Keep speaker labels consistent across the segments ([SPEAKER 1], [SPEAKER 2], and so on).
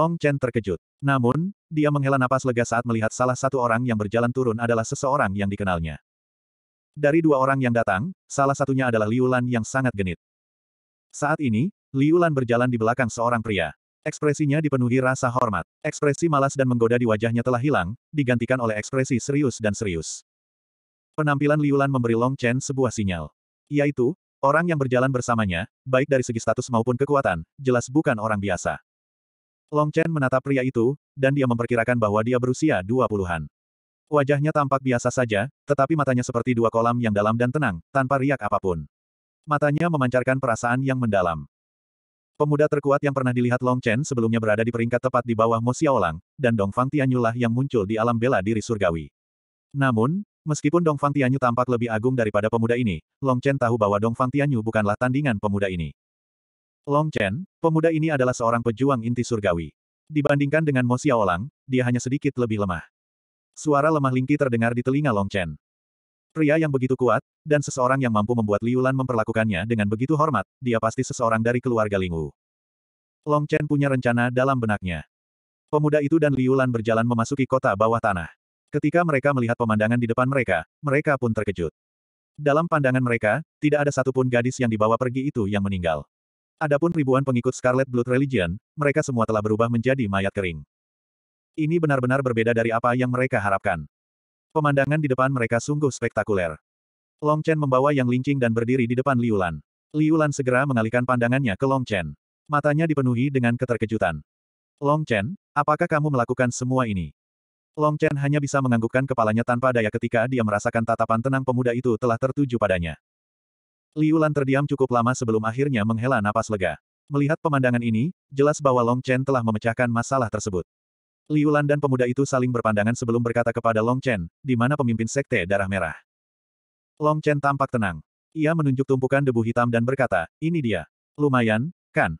[SPEAKER 1] Long Chen terkejut. Namun, dia menghela napas lega saat melihat salah satu orang yang berjalan turun adalah seseorang yang dikenalnya. Dari dua orang yang datang, salah satunya adalah Liu Lan yang sangat genit. Saat ini, Liu Lan berjalan di belakang seorang pria. Ekspresinya dipenuhi rasa hormat. Ekspresi malas dan menggoda di wajahnya telah hilang, digantikan oleh ekspresi serius dan serius. Penampilan Liu Lan memberi Long Chen sebuah sinyal. Yaitu, orang yang berjalan bersamanya, baik dari segi status maupun kekuatan, jelas bukan orang biasa. Long Chen menatap pria itu, dan dia memperkirakan bahwa dia berusia dua puluhan. Wajahnya tampak biasa saja, tetapi matanya seperti dua kolam yang dalam dan tenang, tanpa riak apapun. Matanya memancarkan perasaan yang mendalam. Pemuda terkuat yang pernah dilihat Long Chen sebelumnya berada di peringkat tepat di bawah Mo Xiaolang, dan Dong Fang Tianyu lah yang muncul di alam bela diri surgawi. Namun, meskipun Dong Fang Tianyu tampak lebih agung daripada pemuda ini, Long Chen tahu bahwa Dong Fang Tianyu bukanlah tandingan pemuda ini. Long Chen, pemuda ini adalah seorang pejuang inti surgawi. Dibandingkan dengan Mo Xiaolang, dia hanya sedikit lebih lemah. Suara lemah Lingqi terdengar di telinga Long Chen. Pria yang begitu kuat, dan seseorang yang mampu membuat Liulan memperlakukannya dengan begitu hormat, dia pasti seseorang dari keluarga Ling Wu. Long Chen punya rencana dalam benaknya. Pemuda itu dan Liulan berjalan memasuki kota bawah tanah. Ketika mereka melihat pemandangan di depan mereka, mereka pun terkejut. Dalam pandangan mereka, tidak ada satupun gadis yang dibawa pergi itu yang meninggal. Adapun ribuan pengikut Scarlet Blood Religion, mereka semua telah berubah menjadi mayat kering. Ini benar-benar berbeda dari apa yang mereka harapkan. Pemandangan di depan mereka sungguh spektakuler. Long Chen membawa Yang Lingqing dan berdiri di depan Liulan. Liulan segera mengalihkan pandangannya ke Long Chen. Matanya dipenuhi dengan keterkejutan. Long Chen, apakah kamu melakukan semua ini? Long Chen hanya bisa menganggukkan kepalanya tanpa daya ketika dia merasakan tatapan tenang pemuda itu telah tertuju padanya. Liu Lan terdiam cukup lama sebelum akhirnya menghela napas lega. Melihat pemandangan ini, jelas bahwa Long Chen telah memecahkan masalah tersebut. Liu Lan dan pemuda itu saling berpandangan sebelum berkata kepada Long Chen, di mana pemimpin sekte darah merah. Long Chen tampak tenang. Ia menunjuk tumpukan debu hitam dan berkata, ini dia. Lumayan, kan?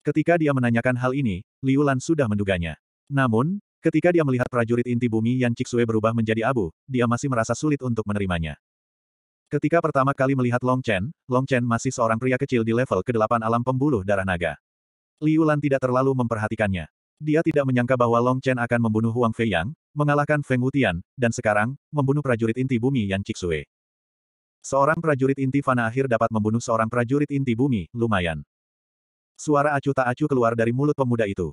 [SPEAKER 1] Ketika dia menanyakan hal ini, Liu Lan sudah menduganya. Namun, ketika dia melihat prajurit inti bumi Yan Cixue berubah menjadi abu, dia masih merasa sulit untuk menerimanya. Ketika pertama kali melihat Long Chen, Long Chen masih seorang pria kecil di level ke-8 alam pembuluh darah naga. Liu Lan tidak terlalu memperhatikannya. Dia tidak menyangka bahwa Long Chen akan membunuh Huang Fei Yang, mengalahkan Feng Wutian, dan sekarang, membunuh prajurit inti bumi Yan Chixue. Seorang prajurit inti fana akhir dapat membunuh seorang prajurit inti bumi, lumayan. Suara acuh tak acuh keluar dari mulut pemuda itu.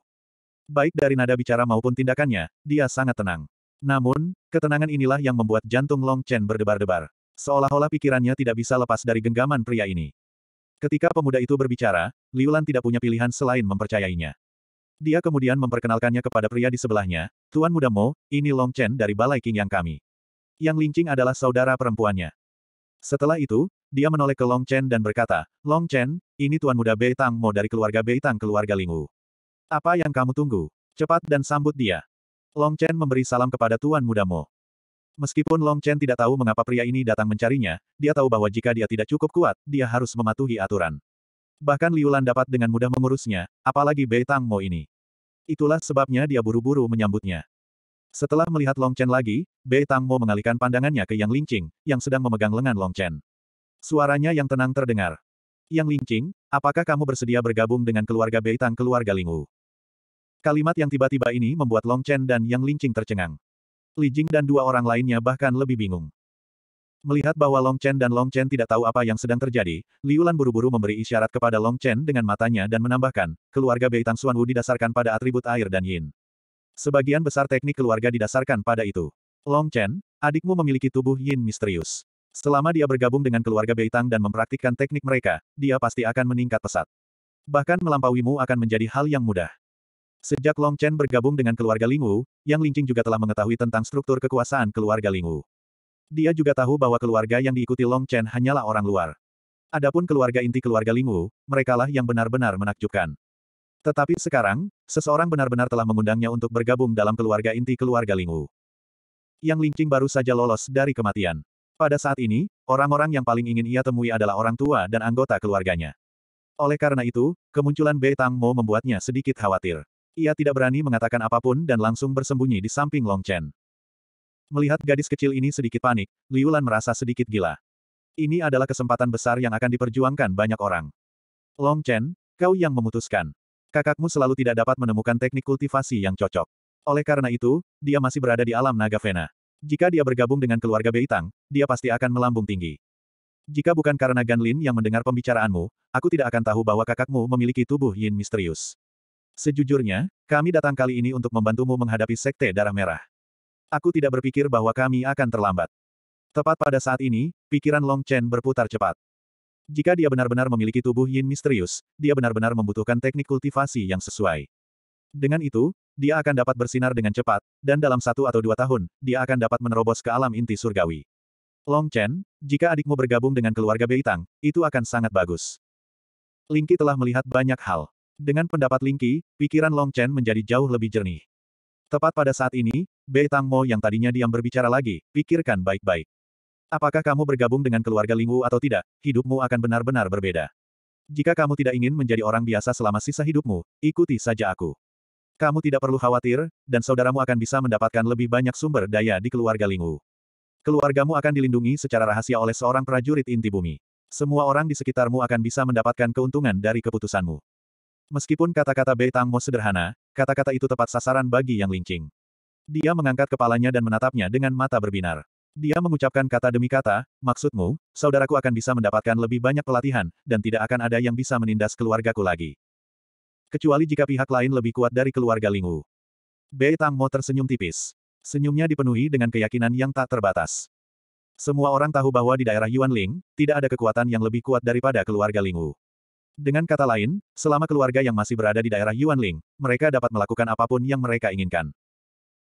[SPEAKER 1] Baik dari nada bicara maupun tindakannya, dia sangat tenang. Namun, ketenangan inilah yang membuat jantung Long Chen berdebar-debar. Seolah-olah pikirannya tidak bisa lepas dari genggaman pria ini. Ketika pemuda itu berbicara, Liulan tidak punya pilihan selain mempercayainya. Dia kemudian memperkenalkannya kepada pria di sebelahnya, Tuan Muda Mo, ini Long Chen dari Balai King Yang kami. Yang Lingqing adalah saudara perempuannya. Setelah itu, dia menoleh ke Long Chen dan berkata, Long Chen, ini Tuan Muda Bei Tang Mo dari keluarga Bei Tang keluarga Lingwu. Apa yang kamu tunggu? Cepat dan sambut dia. Long Chen memberi salam kepada Tuan Muda Mo. Meskipun Long Chen tidak tahu mengapa pria ini datang mencarinya, dia tahu bahwa jika dia tidak cukup kuat, dia harus mematuhi aturan. Bahkan Liu Lan dapat dengan mudah mengurusnya, apalagi Bei Tang Mo ini. Itulah sebabnya dia buru-buru menyambutnya. Setelah melihat Long Chen lagi, Bei Tang Mo mengalihkan pandangannya ke Yang Lingqing, yang sedang memegang lengan Long Chen. Suaranya yang tenang terdengar. Yang Lingqing, apakah kamu bersedia bergabung dengan keluarga Bei Tang keluarga Lingwu? Kalimat yang tiba-tiba ini membuat Long Chen dan Yang Lingqing tercengang. Li Jing dan dua orang lainnya bahkan lebih bingung. Melihat bahwa Long Chen dan Long Chen tidak tahu apa yang sedang terjadi, Liulan buru-buru memberi isyarat kepada Long Chen dengan matanya dan menambahkan, keluarga Bei Tang Xuan Wu didasarkan pada atribut air dan yin. Sebagian besar teknik keluarga didasarkan pada itu. Long Chen, adikmu memiliki tubuh yin misterius. Selama dia bergabung dengan keluarga Bei Tang dan mempraktikkan teknik mereka, dia pasti akan meningkat pesat. Bahkan melampauimu akan menjadi hal yang mudah. Sejak Long Chen bergabung dengan keluarga Lingwu, Yang Lingqing juga telah mengetahui tentang struktur kekuasaan keluarga Lingwu. Dia juga tahu bahwa keluarga yang diikuti Long Chen hanyalah orang luar. Adapun keluarga inti keluarga Lingwu, merekalah yang benar-benar menakjubkan. Tetapi sekarang, seseorang benar-benar telah mengundangnya untuk bergabung dalam keluarga inti keluarga Lingwu. Yang Lingqing baru saja lolos dari kematian. Pada saat ini, orang-orang yang paling ingin ia temui adalah orang tua dan anggota keluarganya. Oleh karena itu, kemunculan Bei Tang Mo membuatnya sedikit khawatir. Ia tidak berani mengatakan apapun dan langsung bersembunyi di samping Long Chen. Melihat gadis kecil ini sedikit panik, Liu merasa sedikit gila. Ini adalah kesempatan besar yang akan diperjuangkan banyak orang. Long Chen, kau yang memutuskan. Kakakmu selalu tidak dapat menemukan teknik kultivasi yang cocok. Oleh karena itu, dia masih berada di alam naga Vena. Jika dia bergabung dengan keluarga Beitang, dia pasti akan melambung tinggi. Jika bukan karena Gan Lin yang mendengar pembicaraanmu, aku tidak akan tahu bahwa kakakmu memiliki tubuh yin misterius. Sejujurnya, kami datang kali ini untuk membantumu menghadapi Sekte Darah Merah. Aku tidak berpikir bahwa kami akan terlambat. Tepat pada saat ini, pikiran Long Chen berputar cepat. Jika dia benar-benar memiliki tubuh yin misterius, dia benar-benar membutuhkan teknik kultivasi yang sesuai. Dengan itu, dia akan dapat bersinar dengan cepat, dan dalam satu atau dua tahun, dia akan dapat menerobos ke alam inti surgawi. Long Chen, jika adikmu bergabung dengan keluarga Beitang, itu akan sangat bagus. Lingki telah melihat banyak hal. Dengan pendapat Lingqi, pikiran Long Chen menjadi jauh lebih jernih. Tepat pada saat ini, Bei Tang Mo yang tadinya diam berbicara lagi, pikirkan baik-baik. Apakah kamu bergabung dengan keluarga Lingwu atau tidak, hidupmu akan benar-benar berbeda. Jika kamu tidak ingin menjadi orang biasa selama sisa hidupmu, ikuti saja aku. Kamu tidak perlu khawatir, dan saudaramu akan bisa mendapatkan lebih banyak sumber daya di keluarga Lingwu. Keluargamu akan dilindungi secara rahasia oleh seorang prajurit inti bumi. Semua orang di sekitarmu akan bisa mendapatkan keuntungan dari keputusanmu. Meskipun kata-kata Bei Tang Mo sederhana, kata-kata itu tepat sasaran bagi yang Lingqing. Dia mengangkat kepalanya dan menatapnya dengan mata berbinar. Dia mengucapkan kata demi kata, maksudmu, saudaraku akan bisa mendapatkan lebih banyak pelatihan, dan tidak akan ada yang bisa menindas keluargaku lagi. Kecuali jika pihak lain lebih kuat dari keluarga Lingwu. Bei Tang Mo tersenyum tipis. Senyumnya dipenuhi dengan keyakinan yang tak terbatas. Semua orang tahu bahwa di daerah Yuan Ling, tidak ada kekuatan yang lebih kuat daripada keluarga Lingwu. Dengan kata lain, selama keluarga yang masih berada di daerah Yuanling, mereka dapat melakukan apapun yang mereka inginkan.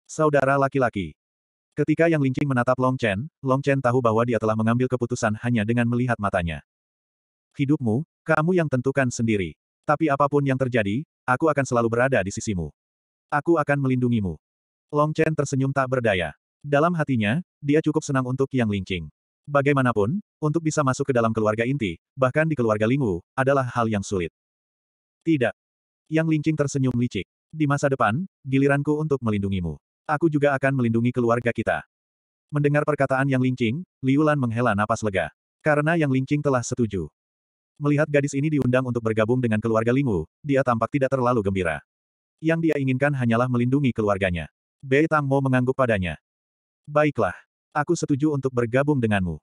[SPEAKER 1] Saudara laki-laki. Ketika Yang Lingqing menatap Long Chen, Long Chen tahu bahwa dia telah mengambil keputusan hanya dengan melihat matanya. Hidupmu, kamu yang tentukan sendiri. Tapi apapun yang terjadi, aku akan selalu berada di sisimu. Aku akan melindungimu. Long Chen tersenyum tak berdaya. Dalam hatinya, dia cukup senang untuk Yang Lingqing. Bagaimanapun, untuk bisa masuk ke dalam keluarga inti, bahkan di keluarga Lingwu, adalah hal yang sulit. Tidak. Yang Lingqing tersenyum licik. Di masa depan, giliranku untuk melindungimu. Aku juga akan melindungi keluarga kita. Mendengar perkataan Yang Lingqing, Liu Lan menghela napas lega. Karena Yang Lingqing telah setuju. Melihat gadis ini diundang untuk bergabung dengan keluarga Lingwu, dia tampak tidak terlalu gembira. Yang dia inginkan hanyalah melindungi keluarganya. Bei Tang Mo mengangguk padanya. Baiklah. Aku setuju untuk bergabung denganmu.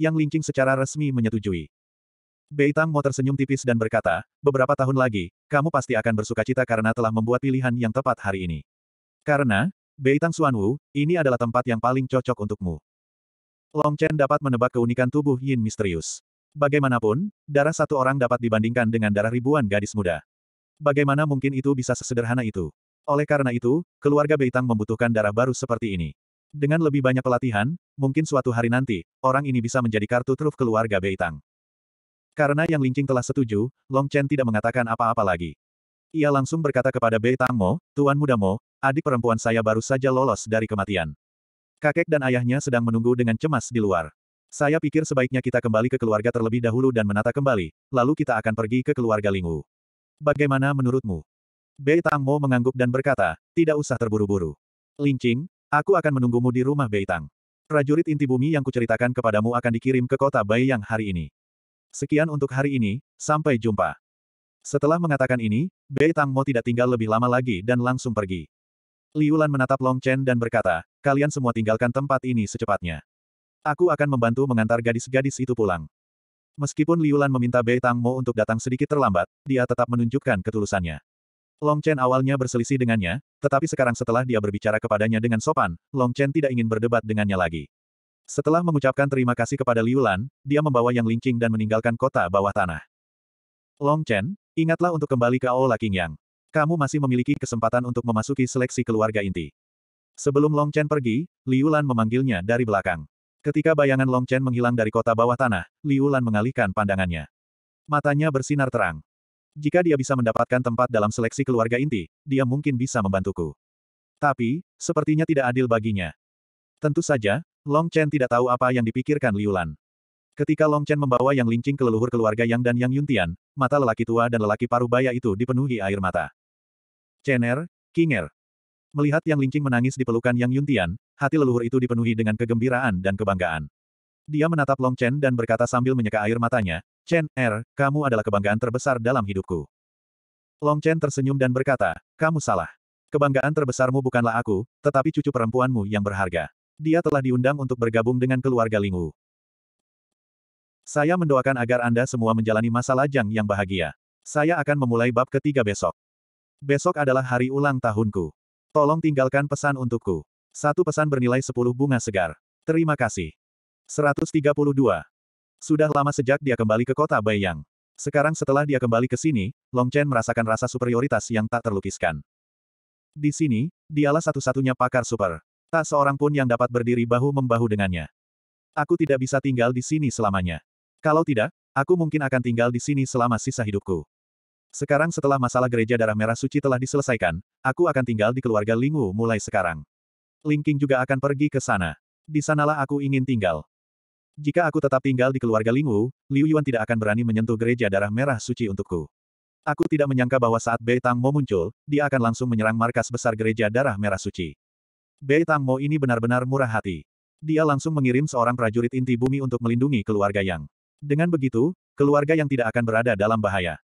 [SPEAKER 1] Yang Lingqing secara resmi menyetujui. Bei Tang Mo tersenyum tipis dan berkata, beberapa tahun lagi, kamu pasti akan bersuka cita karena telah membuat pilihan yang tepat hari ini. Karena, Bei Beitang Suanwu, ini adalah tempat yang paling cocok untukmu. Long Chen dapat menebak keunikan tubuh Yin misterius. Bagaimanapun, darah satu orang dapat dibandingkan dengan darah ribuan gadis muda. Bagaimana mungkin itu bisa sesederhana itu? Oleh karena itu, keluarga Beitang membutuhkan darah baru seperti ini. Dengan lebih banyak pelatihan, mungkin suatu hari nanti, orang ini bisa menjadi kartu truf keluarga Beitang. Karena Yang Lingqing telah setuju, Long Chen tidak mengatakan apa-apa lagi. Ia langsung berkata kepada Beitang Mo, Tuan Muda Mo, adik perempuan saya baru saja lolos dari kematian. Kakek dan ayahnya sedang menunggu dengan cemas di luar. Saya pikir sebaiknya kita kembali ke keluarga terlebih dahulu dan menata kembali, lalu kita akan pergi ke keluarga Lingwu. Bagaimana menurutmu? Bei Mo mengangguk dan berkata, tidak usah terburu-buru. Lincing, Aku akan menunggumu di rumah Beitang. Prajurit inti bumi yang kuceritakan kepadamu akan dikirim ke kota Bai yang hari ini. Sekian untuk hari ini, sampai jumpa. Setelah mengatakan ini, Beitang Mo tidak tinggal lebih lama lagi dan langsung pergi. Liulan menatap Long Chen dan berkata, kalian semua tinggalkan tempat ini secepatnya. Aku akan membantu mengantar gadis-gadis itu pulang. Meskipun Liulan meminta Bei Tang Mo untuk datang sedikit terlambat, dia tetap menunjukkan ketulusannya. Long Chen awalnya berselisih dengannya, tetapi sekarang setelah dia berbicara kepadanya dengan sopan, Long Chen tidak ingin berdebat dengannya lagi. Setelah mengucapkan terima kasih kepada Liu Lan, dia membawa Yang Lingqing dan meninggalkan kota bawah tanah. Long Chen, ingatlah untuk kembali ke King Yang. Kamu masih memiliki kesempatan untuk memasuki seleksi keluarga inti. Sebelum Long Chen pergi, Liu Lan memanggilnya dari belakang. Ketika bayangan Long Chen menghilang dari kota bawah tanah, Liu Lan mengalihkan pandangannya. Matanya bersinar terang. Jika dia bisa mendapatkan tempat dalam seleksi keluarga inti, dia mungkin bisa membantuku. Tapi, sepertinya tidak adil baginya. Tentu saja, Long Chen tidak tahu apa yang dipikirkan Liu Lan. Ketika Long Chen membawa yang Lingqing ke leluhur keluarga Yang dan Yang Yuntian, mata lelaki tua dan lelaki paruh baya itu dipenuhi air mata. Chener, Kinger. Melihat Yang Lingqing menangis di pelukan Yang Yuntian, hati leluhur itu dipenuhi dengan kegembiraan dan kebanggaan. Dia menatap Long Chen dan berkata sambil menyeka air matanya, Chen, Er, kamu adalah kebanggaan terbesar dalam hidupku. Long Chen tersenyum dan berkata, kamu salah. Kebanggaan terbesarmu bukanlah aku, tetapi cucu perempuanmu yang berharga. Dia telah diundang untuk bergabung dengan keluarga Lingwu. Saya mendoakan agar Anda semua menjalani masa lajang yang bahagia. Saya akan memulai bab ketiga besok. Besok adalah hari ulang tahunku. Tolong tinggalkan pesan untukku. Satu pesan bernilai sepuluh bunga segar. Terima kasih. 132. Sudah lama sejak dia kembali ke kota Baiyang. Sekarang setelah dia kembali ke sini, Long Chen merasakan rasa superioritas yang tak terlukiskan. Di sini, dialah satu-satunya pakar super. Tak seorang pun yang dapat berdiri bahu-membahu dengannya. Aku tidak bisa tinggal di sini selamanya. Kalau tidak, aku mungkin akan tinggal di sini selama sisa hidupku. Sekarang setelah masalah gereja darah merah suci telah diselesaikan, aku akan tinggal di keluarga Lingwu mulai sekarang. Linking juga akan pergi ke sana. Di sanalah aku ingin tinggal. Jika aku tetap tinggal di keluarga Lingwu, Liu Yuan tidak akan berani menyentuh gereja darah merah suci untukku. Aku tidak menyangka bahwa saat Bei Tang Mo muncul, dia akan langsung menyerang markas besar gereja darah merah suci. Bei Tang Mo ini benar-benar murah hati. Dia langsung mengirim seorang prajurit inti bumi untuk melindungi keluarga Yang. Dengan begitu, keluarga yang tidak akan berada dalam bahaya.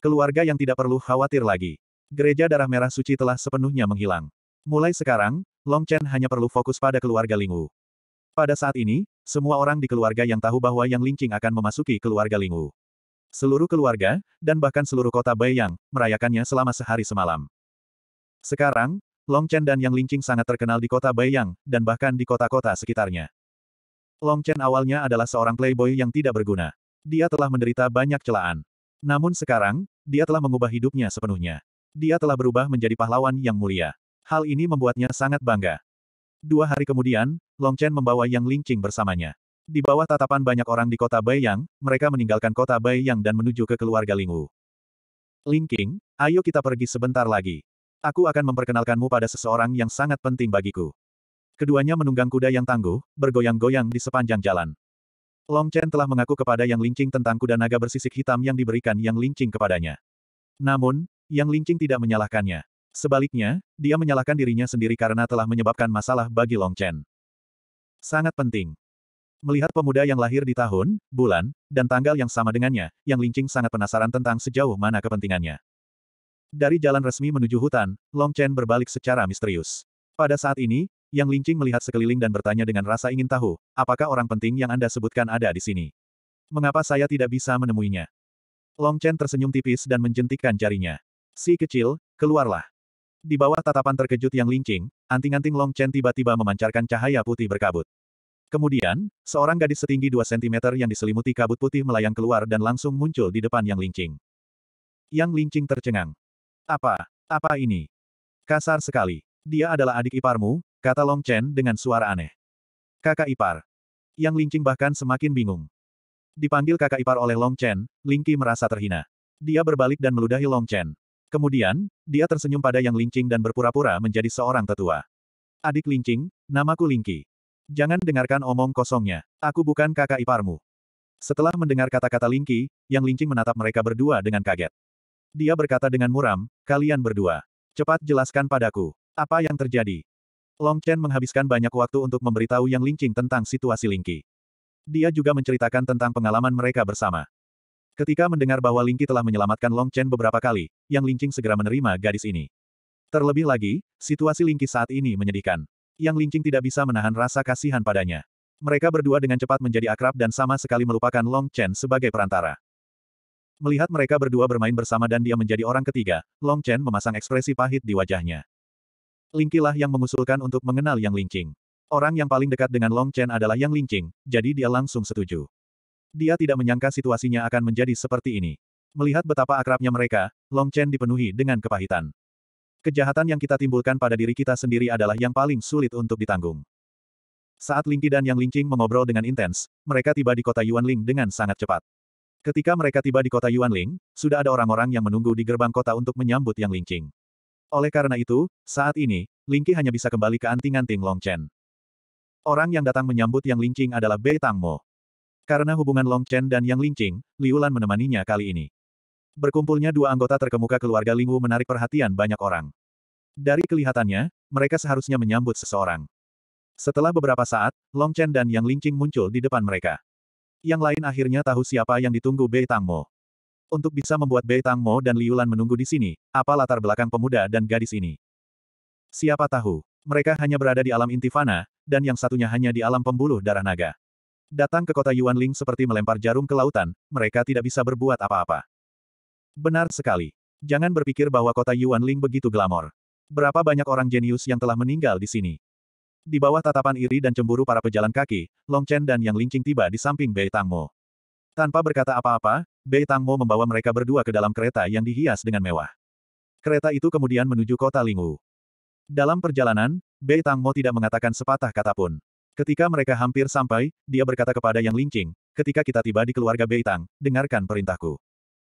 [SPEAKER 1] Keluarga yang tidak perlu khawatir lagi. Gereja darah merah suci telah sepenuhnya menghilang. Mulai sekarang, Long Chen hanya perlu fokus pada keluarga Lingwu. Pada saat ini, semua orang di keluarga yang tahu bahwa Yang Lingqing akan memasuki keluarga Lingwu. Seluruh keluarga, dan bahkan seluruh kota Baiyang, merayakannya selama sehari semalam. Sekarang, Long Chen dan Yang Lingqing sangat terkenal di kota Baiyang, dan bahkan di kota-kota sekitarnya. Long Chen awalnya adalah seorang playboy yang tidak berguna. Dia telah menderita banyak celaan. Namun sekarang, dia telah mengubah hidupnya sepenuhnya. Dia telah berubah menjadi pahlawan yang mulia. Hal ini membuatnya sangat bangga. Dua hari kemudian, Long Chen membawa Yang Lingqing bersamanya. Di bawah tatapan banyak orang di kota Yang, mereka meninggalkan kota Yang dan menuju ke keluarga Lingwu. Lingqing, ayo kita pergi sebentar lagi. Aku akan memperkenalkanmu pada seseorang yang sangat penting bagiku. Keduanya menunggang kuda yang tangguh, bergoyang-goyang di sepanjang jalan. Long Chen telah mengaku kepada Yang Lingqing tentang kuda naga bersisik hitam yang diberikan Yang Lingqing kepadanya. Namun, Yang Lingqing tidak menyalahkannya. Sebaliknya, dia menyalahkan dirinya sendiri karena telah menyebabkan masalah bagi Long Chen. Sangat penting. Melihat pemuda yang lahir di tahun, bulan, dan tanggal yang sama dengannya, yang Lingqing sangat penasaran tentang sejauh mana kepentingannya. Dari jalan resmi menuju hutan, Long Chen berbalik secara misterius. Pada saat ini, yang Lingqing melihat sekeliling dan bertanya dengan rasa ingin tahu, apakah orang penting yang Anda sebutkan ada di sini? Mengapa saya tidak bisa menemuinya? Long Chen tersenyum tipis dan menjentikkan jarinya. Si kecil, keluarlah. Di bawah tatapan terkejut yang lincing, anting-anting Long Chen tiba-tiba memancarkan cahaya putih berkabut. Kemudian, seorang gadis setinggi 2 cm yang diselimuti kabut putih melayang keluar dan langsung muncul di depan Yang Lincing. Yang Lincing tercengang. Apa? Apa ini? Kasar sekali. Dia adalah adik iparmu, kata Long Chen dengan suara aneh. Kakak ipar. Yang Lincing bahkan semakin bingung. Dipanggil kakak ipar oleh Long Chen, Lingqi merasa terhina. Dia berbalik dan meludahi Long Chen. Kemudian, dia tersenyum pada Yang Lingqing dan berpura-pura menjadi seorang tetua. Adik Lingqing, namaku Lingki. Jangan dengarkan omong kosongnya. Aku bukan kakak iparmu. Setelah mendengar kata-kata Lingki, Yang Lingqing menatap mereka berdua dengan kaget. Dia berkata dengan muram, kalian berdua. Cepat jelaskan padaku. Apa yang terjadi? Long Chen menghabiskan banyak waktu untuk memberitahu Yang Lingqing tentang situasi Lingki. Dia juga menceritakan tentang pengalaman mereka bersama. Ketika mendengar bahwa Lingqi telah menyelamatkan Long Chen beberapa kali, Yang Lingqing segera menerima gadis ini. Terlebih lagi, situasi Lingqi saat ini menyedihkan. Yang Lingqing tidak bisa menahan rasa kasihan padanya. Mereka berdua dengan cepat menjadi akrab dan sama sekali melupakan Long Chen sebagai perantara. Melihat mereka berdua bermain bersama dan dia menjadi orang ketiga, Long Chen memasang ekspresi pahit di wajahnya. Lingqi lah yang mengusulkan untuk mengenal Yang Lingqing. Orang yang paling dekat dengan Long Chen adalah Yang Lingqing, jadi dia langsung setuju. Dia tidak menyangka situasinya akan menjadi seperti ini. Melihat betapa akrabnya mereka, Long Chen dipenuhi dengan kepahitan. Kejahatan yang kita timbulkan pada diri kita sendiri adalah yang paling sulit untuk ditanggung. Saat Lingqi dan Yang Lingqing mengobrol dengan intens, mereka tiba di kota Yuanling dengan sangat cepat. Ketika mereka tiba di kota Yuanling, sudah ada orang-orang yang menunggu di gerbang kota untuk menyambut Yang Lingqing. Oleh karena itu, saat ini, Lingqi hanya bisa kembali ke anting-anting Long Chen. Orang yang datang menyambut Yang Lingqing adalah Bei Tang Mo. Karena hubungan Long Chen dan Yang Lingqing, Liu Lan menemaninya kali ini. Berkumpulnya dua anggota terkemuka keluarga Lingwu menarik perhatian banyak orang. Dari kelihatannya, mereka seharusnya menyambut seseorang. Setelah beberapa saat, Long Chen dan Yang Lingqing muncul di depan mereka. Yang lain akhirnya tahu siapa yang ditunggu Bei Tangmo. Untuk bisa membuat Bei Tangmo dan Liu Lan menunggu di sini, apa latar belakang pemuda dan gadis ini? Siapa tahu, mereka hanya berada di alam intifana, dan yang satunya hanya di alam pembuluh darah naga. Datang ke kota Yuanling seperti melempar jarum ke lautan, mereka tidak bisa berbuat apa-apa. Benar sekali. Jangan berpikir bahwa kota Yuanling begitu glamor. Berapa banyak orang jenius yang telah meninggal di sini? Di bawah tatapan iri dan cemburu para pejalan kaki, Long Chen dan Yang Lingqing tiba di samping Bei Tangmo. Tanpa berkata apa-apa, Bei Tangmo membawa mereka berdua ke dalam kereta yang dihias dengan mewah. Kereta itu kemudian menuju kota Lingwu. Dalam perjalanan, Bei Tangmo tidak mengatakan sepatah kata pun. Ketika mereka hampir sampai, dia berkata kepada Yang Lingqing, ketika kita tiba di keluarga Beitang, dengarkan perintahku.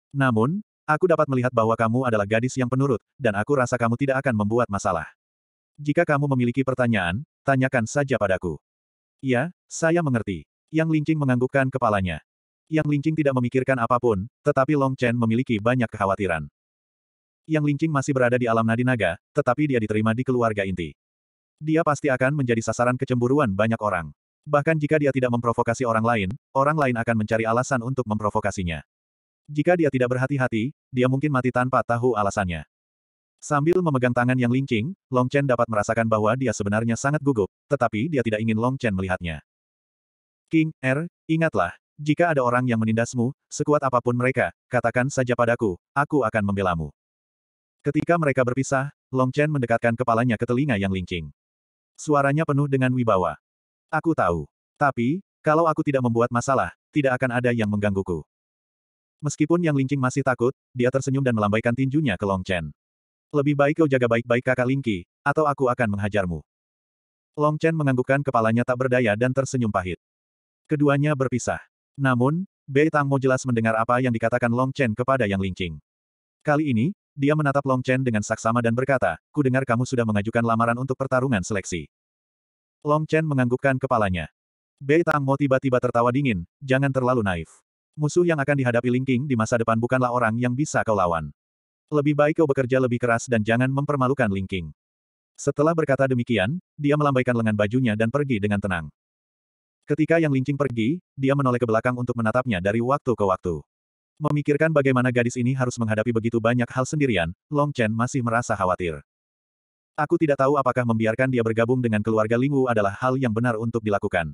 [SPEAKER 1] Namun, aku dapat melihat bahwa kamu adalah gadis yang penurut, dan aku rasa kamu tidak akan membuat masalah. Jika kamu memiliki pertanyaan, tanyakan saja padaku. Ya, saya mengerti. Yang Lingqing menganggukkan kepalanya. Yang Lingqing tidak memikirkan apapun, tetapi Long Chen memiliki banyak kekhawatiran. Yang Lingqing masih berada di alam nadi naga, tetapi dia diterima di keluarga inti. Dia pasti akan menjadi sasaran kecemburuan banyak orang. Bahkan jika dia tidak memprovokasi orang lain, orang lain akan mencari alasan untuk memprovokasinya. Jika dia tidak berhati-hati, dia mungkin mati tanpa tahu alasannya. Sambil memegang tangan yang lincing, Long Chen dapat merasakan bahwa dia sebenarnya sangat gugup, tetapi dia tidak ingin Long Chen melihatnya. King, Er, ingatlah, jika ada orang yang menindasmu, sekuat apapun mereka, katakan saja padaku, aku akan membelamu. Ketika mereka berpisah, Long Chen mendekatkan kepalanya ke telinga yang lincing. Suaranya penuh dengan wibawa. Aku tahu. Tapi, kalau aku tidak membuat masalah, tidak akan ada yang menggangguku. Meskipun yang Lingqing masih takut, dia tersenyum dan melambaikan tinjunya ke Long Chen. Lebih baik kau jaga baik-baik kakak Lingqi, atau aku akan menghajarmu. Long Chen menganggukkan kepalanya tak berdaya dan tersenyum pahit. Keduanya berpisah. Namun, Bei Tang Mo jelas mendengar apa yang dikatakan Long Chen kepada Yang Lingqing. Kali ini, dia menatap Long Chen dengan saksama dan berkata, ku dengar kamu sudah mengajukan lamaran untuk pertarungan seleksi. Long Chen menganggukkan kepalanya. Bei Tang Mo tiba-tiba tertawa dingin, jangan terlalu naif. Musuh yang akan dihadapi Ling Qing di masa depan bukanlah orang yang bisa kau lawan. Lebih baik kau bekerja lebih keras dan jangan mempermalukan Ling Qing." Setelah berkata demikian, dia melambaikan lengan bajunya dan pergi dengan tenang. Ketika yang Ling Qing pergi, dia menoleh ke belakang untuk menatapnya dari waktu ke waktu. Memikirkan bagaimana gadis ini harus menghadapi begitu banyak hal sendirian, Long Chen masih merasa khawatir. Aku tidak tahu apakah membiarkan dia bergabung dengan keluarga Lingwu adalah hal yang benar untuk dilakukan.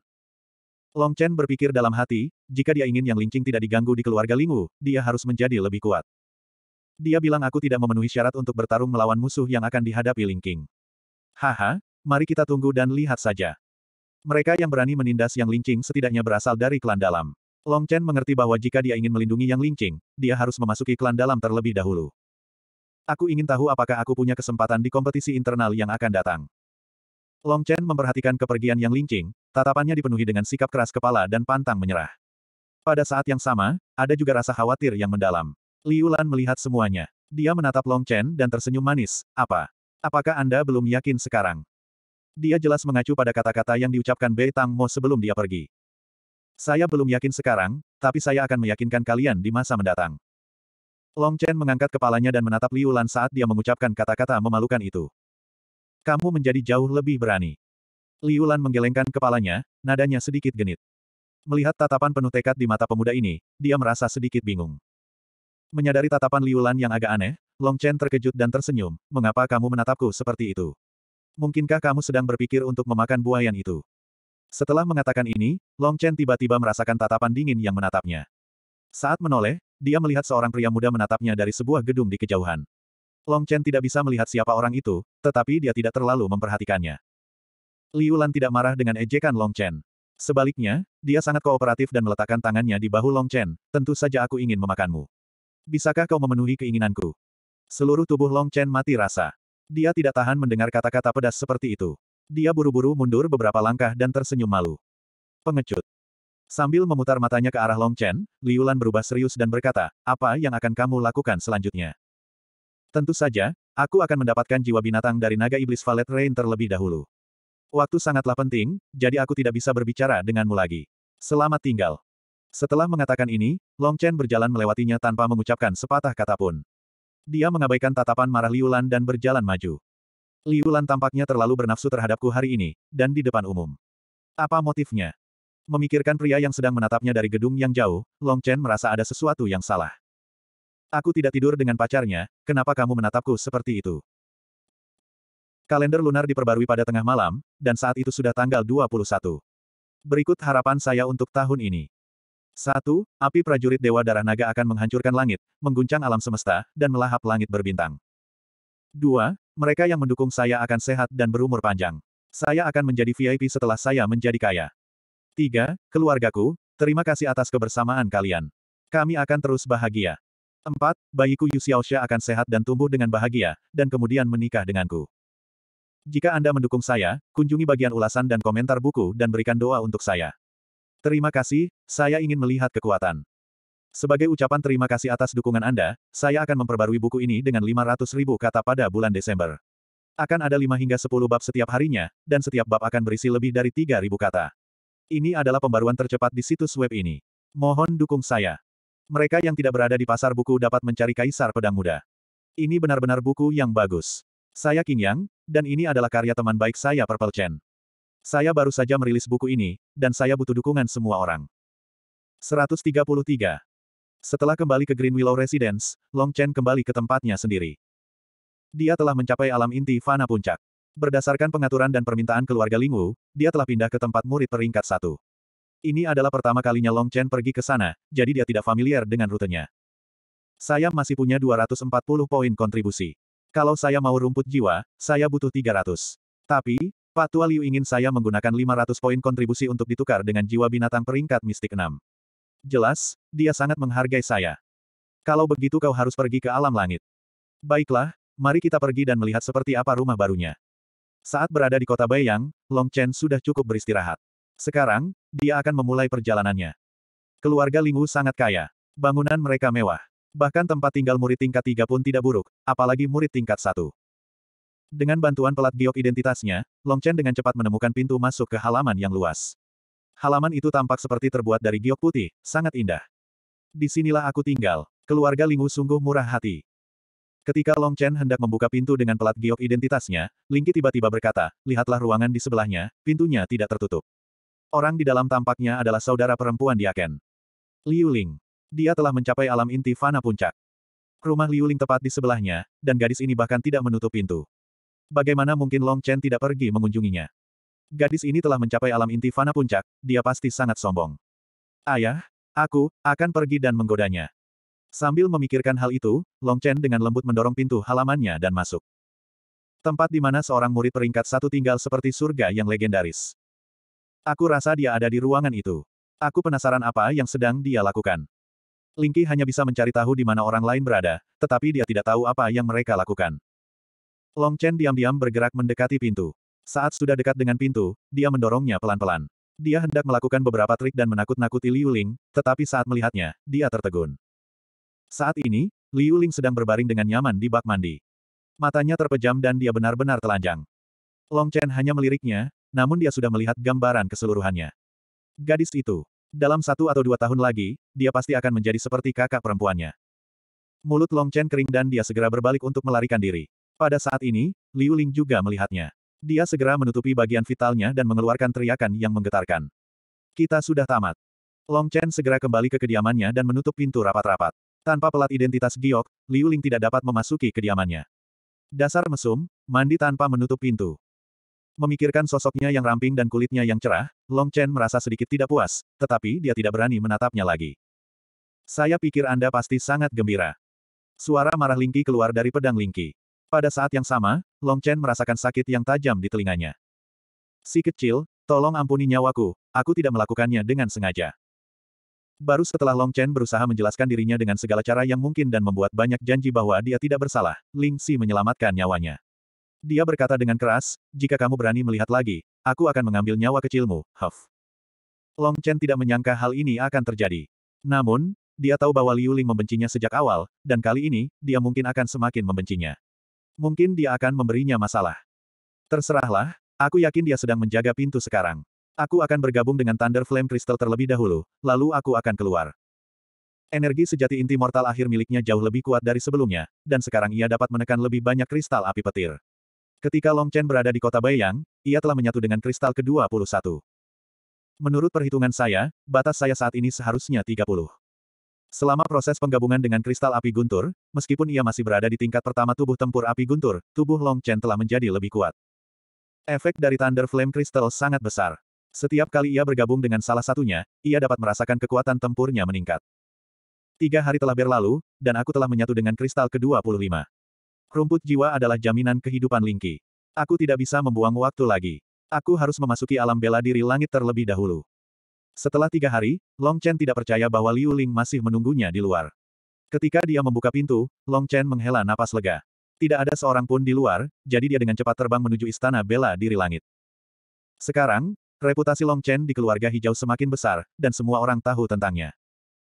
[SPEAKER 1] Long Chen berpikir dalam hati, jika dia ingin yang Lingqing tidak diganggu di keluarga Lingwu, dia harus menjadi lebih kuat. Dia bilang aku tidak memenuhi syarat untuk bertarung melawan musuh yang akan dihadapi Lingqing. Haha, mari kita tunggu dan lihat saja. Mereka yang berani menindas yang Lingqing setidaknya berasal dari klan dalam. Long Chen mengerti bahwa jika dia ingin melindungi Yang Lingqing, dia harus memasuki klan dalam terlebih dahulu. Aku ingin tahu apakah aku punya kesempatan di kompetisi internal yang akan datang. Long Chen memperhatikan kepergian Yang Lingqing, tatapannya dipenuhi dengan sikap keras kepala dan pantang menyerah. Pada saat yang sama, ada juga rasa khawatir yang mendalam. Liu Lan melihat semuanya. Dia menatap Long Chen dan tersenyum manis. Apa? Apakah Anda belum yakin sekarang? Dia jelas mengacu pada kata-kata yang diucapkan Bei Tang Mo sebelum dia pergi. Saya belum yakin sekarang, tapi saya akan meyakinkan kalian di masa mendatang. Long Chen mengangkat kepalanya dan menatap Liu Lan saat dia mengucapkan kata-kata memalukan itu. Kamu menjadi jauh lebih berani. Liu Lan menggelengkan kepalanya, nadanya sedikit genit. Melihat tatapan penuh tekad di mata pemuda ini, dia merasa sedikit bingung. Menyadari tatapan Liu Lan yang agak aneh, Long Chen terkejut dan tersenyum, mengapa kamu menatapku seperti itu? Mungkinkah kamu sedang berpikir untuk memakan buayan itu? Setelah mengatakan ini, Long Chen tiba-tiba merasakan tatapan dingin yang menatapnya. Saat menoleh, dia melihat seorang pria muda menatapnya dari sebuah gedung di kejauhan. Long Chen tidak bisa melihat siapa orang itu, tetapi dia tidak terlalu memperhatikannya. Liu Lan tidak marah dengan ejekan Long Chen. Sebaliknya, dia sangat kooperatif dan meletakkan tangannya di bahu Long Chen, tentu saja aku ingin memakanmu. Bisakah kau memenuhi keinginanku? Seluruh tubuh Long Chen mati rasa. Dia tidak tahan mendengar kata-kata pedas seperti itu. Dia buru-buru mundur beberapa langkah dan tersenyum malu. Pengecut. Sambil memutar matanya ke arah Long Chen, Liulan berubah serius dan berkata, apa yang akan kamu lakukan selanjutnya? Tentu saja, aku akan mendapatkan jiwa binatang dari naga iblis Valet Rain terlebih dahulu. Waktu sangatlah penting, jadi aku tidak bisa berbicara denganmu lagi. Selamat tinggal. Setelah mengatakan ini, Long Chen berjalan melewatinya tanpa mengucapkan sepatah kata pun. Dia mengabaikan tatapan marah Liulan dan berjalan maju. Liu Lan tampaknya terlalu bernafsu terhadapku hari ini, dan di depan umum. Apa motifnya? Memikirkan pria yang sedang menatapnya dari gedung yang jauh, Long Chen merasa ada sesuatu yang salah. Aku tidak tidur dengan pacarnya, kenapa kamu menatapku seperti itu? Kalender lunar diperbarui pada tengah malam, dan saat itu sudah tanggal 21. Berikut harapan saya untuk tahun ini. 1. Api prajurit Dewa Darah Naga akan menghancurkan langit, mengguncang alam semesta, dan melahap langit berbintang. Dua, mereka yang mendukung saya akan sehat dan berumur panjang. Saya akan menjadi VIP setelah saya menjadi kaya. Tiga, keluargaku, terima kasih atas kebersamaan kalian. Kami akan terus bahagia. Empat, bayiku Yu Xiaoxia akan sehat dan tumbuh dengan bahagia, dan kemudian menikah denganku. Jika Anda mendukung saya, kunjungi bagian ulasan dan komentar buku dan berikan doa untuk saya. Terima kasih, saya ingin melihat kekuatan. Sebagai ucapan terima kasih atas dukungan Anda, saya akan memperbarui buku ini dengan 500 ribu kata pada bulan Desember. Akan ada 5 hingga 10 bab setiap harinya, dan setiap bab akan berisi lebih dari 3.000 kata. Ini adalah pembaruan tercepat di situs web ini. Mohon dukung saya. Mereka yang tidak berada di pasar buku dapat mencari Kaisar Pedang Muda. Ini benar-benar buku yang bagus. Saya King Yang, dan ini adalah karya teman baik saya Purple Chen. Saya baru saja merilis buku ini, dan saya butuh dukungan semua orang. 133. Setelah kembali ke Green Willow Residence, Long Chen kembali ke tempatnya sendiri. Dia telah mencapai alam inti Fana Puncak. Berdasarkan pengaturan dan permintaan keluarga Lingwu, dia telah pindah ke tempat murid peringkat satu. Ini adalah pertama kalinya Long Chen pergi ke sana, jadi dia tidak familiar dengan rutenya. Saya masih punya 240 poin kontribusi. Kalau saya mau rumput jiwa, saya butuh 300. Tapi, Pak Tua Liu ingin saya menggunakan 500 poin kontribusi untuk ditukar dengan jiwa binatang peringkat mistik 6. Jelas, dia sangat menghargai saya. Kalau begitu kau harus pergi ke alam langit. Baiklah, mari kita pergi dan melihat seperti apa rumah barunya. Saat berada di kota Bayang, Long Chen sudah cukup beristirahat. Sekarang, dia akan memulai perjalanannya. Keluarga Lingu sangat kaya. Bangunan mereka mewah. Bahkan tempat tinggal murid tingkat tiga pun tidak buruk, apalagi murid tingkat satu. Dengan bantuan pelat giok identitasnya, Long Chen dengan cepat menemukan pintu masuk ke halaman yang luas. Halaman itu tampak seperti terbuat dari giok putih, sangat indah. Di sinilah aku tinggal. Keluarga Lingwu sungguh murah hati. Ketika Long Chen hendak membuka pintu dengan pelat giok identitasnya, Lingqi tiba-tiba berkata, lihatlah ruangan di sebelahnya, pintunya tidak tertutup. Orang di dalam tampaknya adalah saudara perempuan Diaken. Liu Ling. Dia telah mencapai alam inti fana puncak. Rumah Liu Ling tepat di sebelahnya, dan gadis ini bahkan tidak menutup pintu. Bagaimana mungkin Long Chen tidak pergi mengunjunginya? Gadis ini telah mencapai alam inti fana puncak, dia pasti sangat sombong. Ayah, aku, akan pergi dan menggodanya. Sambil memikirkan hal itu, Long Chen dengan lembut mendorong pintu halamannya dan masuk. Tempat di mana seorang murid peringkat satu tinggal seperti surga yang legendaris. Aku rasa dia ada di ruangan itu. Aku penasaran apa yang sedang dia lakukan. Lingki hanya bisa mencari tahu di mana orang lain berada, tetapi dia tidak tahu apa yang mereka lakukan. Long Chen diam-diam bergerak mendekati pintu. Saat sudah dekat dengan pintu, dia mendorongnya pelan-pelan. Dia hendak melakukan beberapa trik dan menakut-nakuti Liu Ling, tetapi saat melihatnya, dia tertegun. Saat ini, Liu Ling sedang berbaring dengan nyaman di bak mandi. Matanya terpejam dan dia benar-benar telanjang. Long Chen hanya meliriknya, namun dia sudah melihat gambaran keseluruhannya. Gadis itu, dalam satu atau dua tahun lagi, dia pasti akan menjadi seperti kakak perempuannya. Mulut Long Chen kering dan dia segera berbalik untuk melarikan diri. Pada saat ini, Liu Ling juga melihatnya. Dia segera menutupi bagian vitalnya dan mengeluarkan teriakan yang menggetarkan. Kita sudah tamat. Long Chen segera kembali ke kediamannya dan menutup pintu rapat-rapat. Tanpa pelat identitas Giok, Liu Ling tidak dapat memasuki kediamannya. Dasar mesum, mandi tanpa menutup pintu. Memikirkan sosoknya yang ramping dan kulitnya yang cerah, Long Chen merasa sedikit tidak puas, tetapi dia tidak berani menatapnya lagi. Saya pikir Anda pasti sangat gembira. Suara marah Lingki keluar dari pedang Lingki. Pada saat yang sama, Long Chen merasakan sakit yang tajam di telinganya. Si kecil, tolong ampuni nyawaku, aku tidak melakukannya dengan sengaja. Baru setelah Long Chen berusaha menjelaskan dirinya dengan segala cara yang mungkin dan membuat banyak janji bahwa dia tidak bersalah, Ling Si menyelamatkan nyawanya. Dia berkata dengan keras, jika kamu berani melihat lagi, aku akan mengambil nyawa kecilmu, Huff. Long Chen tidak menyangka hal ini akan terjadi. Namun, dia tahu bahwa Liu Ling membencinya sejak awal, dan kali ini, dia mungkin akan semakin membencinya mungkin dia akan memberinya masalah. Terserahlah, aku yakin dia sedang menjaga pintu sekarang. Aku akan bergabung dengan Thunder Flame Crystal terlebih dahulu, lalu aku akan keluar. Energi sejati inti mortal akhir miliknya jauh lebih kuat dari sebelumnya, dan sekarang ia dapat menekan lebih banyak kristal api petir. Ketika Long Chen berada di kota Bayang, ia telah menyatu dengan kristal ke-21. Menurut perhitungan saya, batas saya saat ini seharusnya 30. Selama proses penggabungan dengan kristal api guntur, meskipun ia masih berada di tingkat pertama tubuh tempur api guntur, tubuh Long Chen telah menjadi lebih kuat. Efek dari Thunder Flame Crystal sangat besar. Setiap kali ia bergabung dengan salah satunya, ia dapat merasakan kekuatan tempurnya meningkat. Tiga hari telah berlalu, dan aku telah menyatu dengan kristal ke-25. Rumput jiwa adalah jaminan kehidupan Lingqi. Aku tidak bisa membuang waktu lagi. Aku harus memasuki alam bela diri langit terlebih dahulu. Setelah tiga hari, Long Chen tidak percaya bahwa Liu Ling masih menunggunya di luar. Ketika dia membuka pintu, Long Chen menghela napas lega. Tidak ada seorang pun di luar, jadi dia dengan cepat terbang menuju istana bela diri langit. Sekarang, reputasi Long Chen di keluarga hijau semakin besar, dan semua orang tahu tentangnya.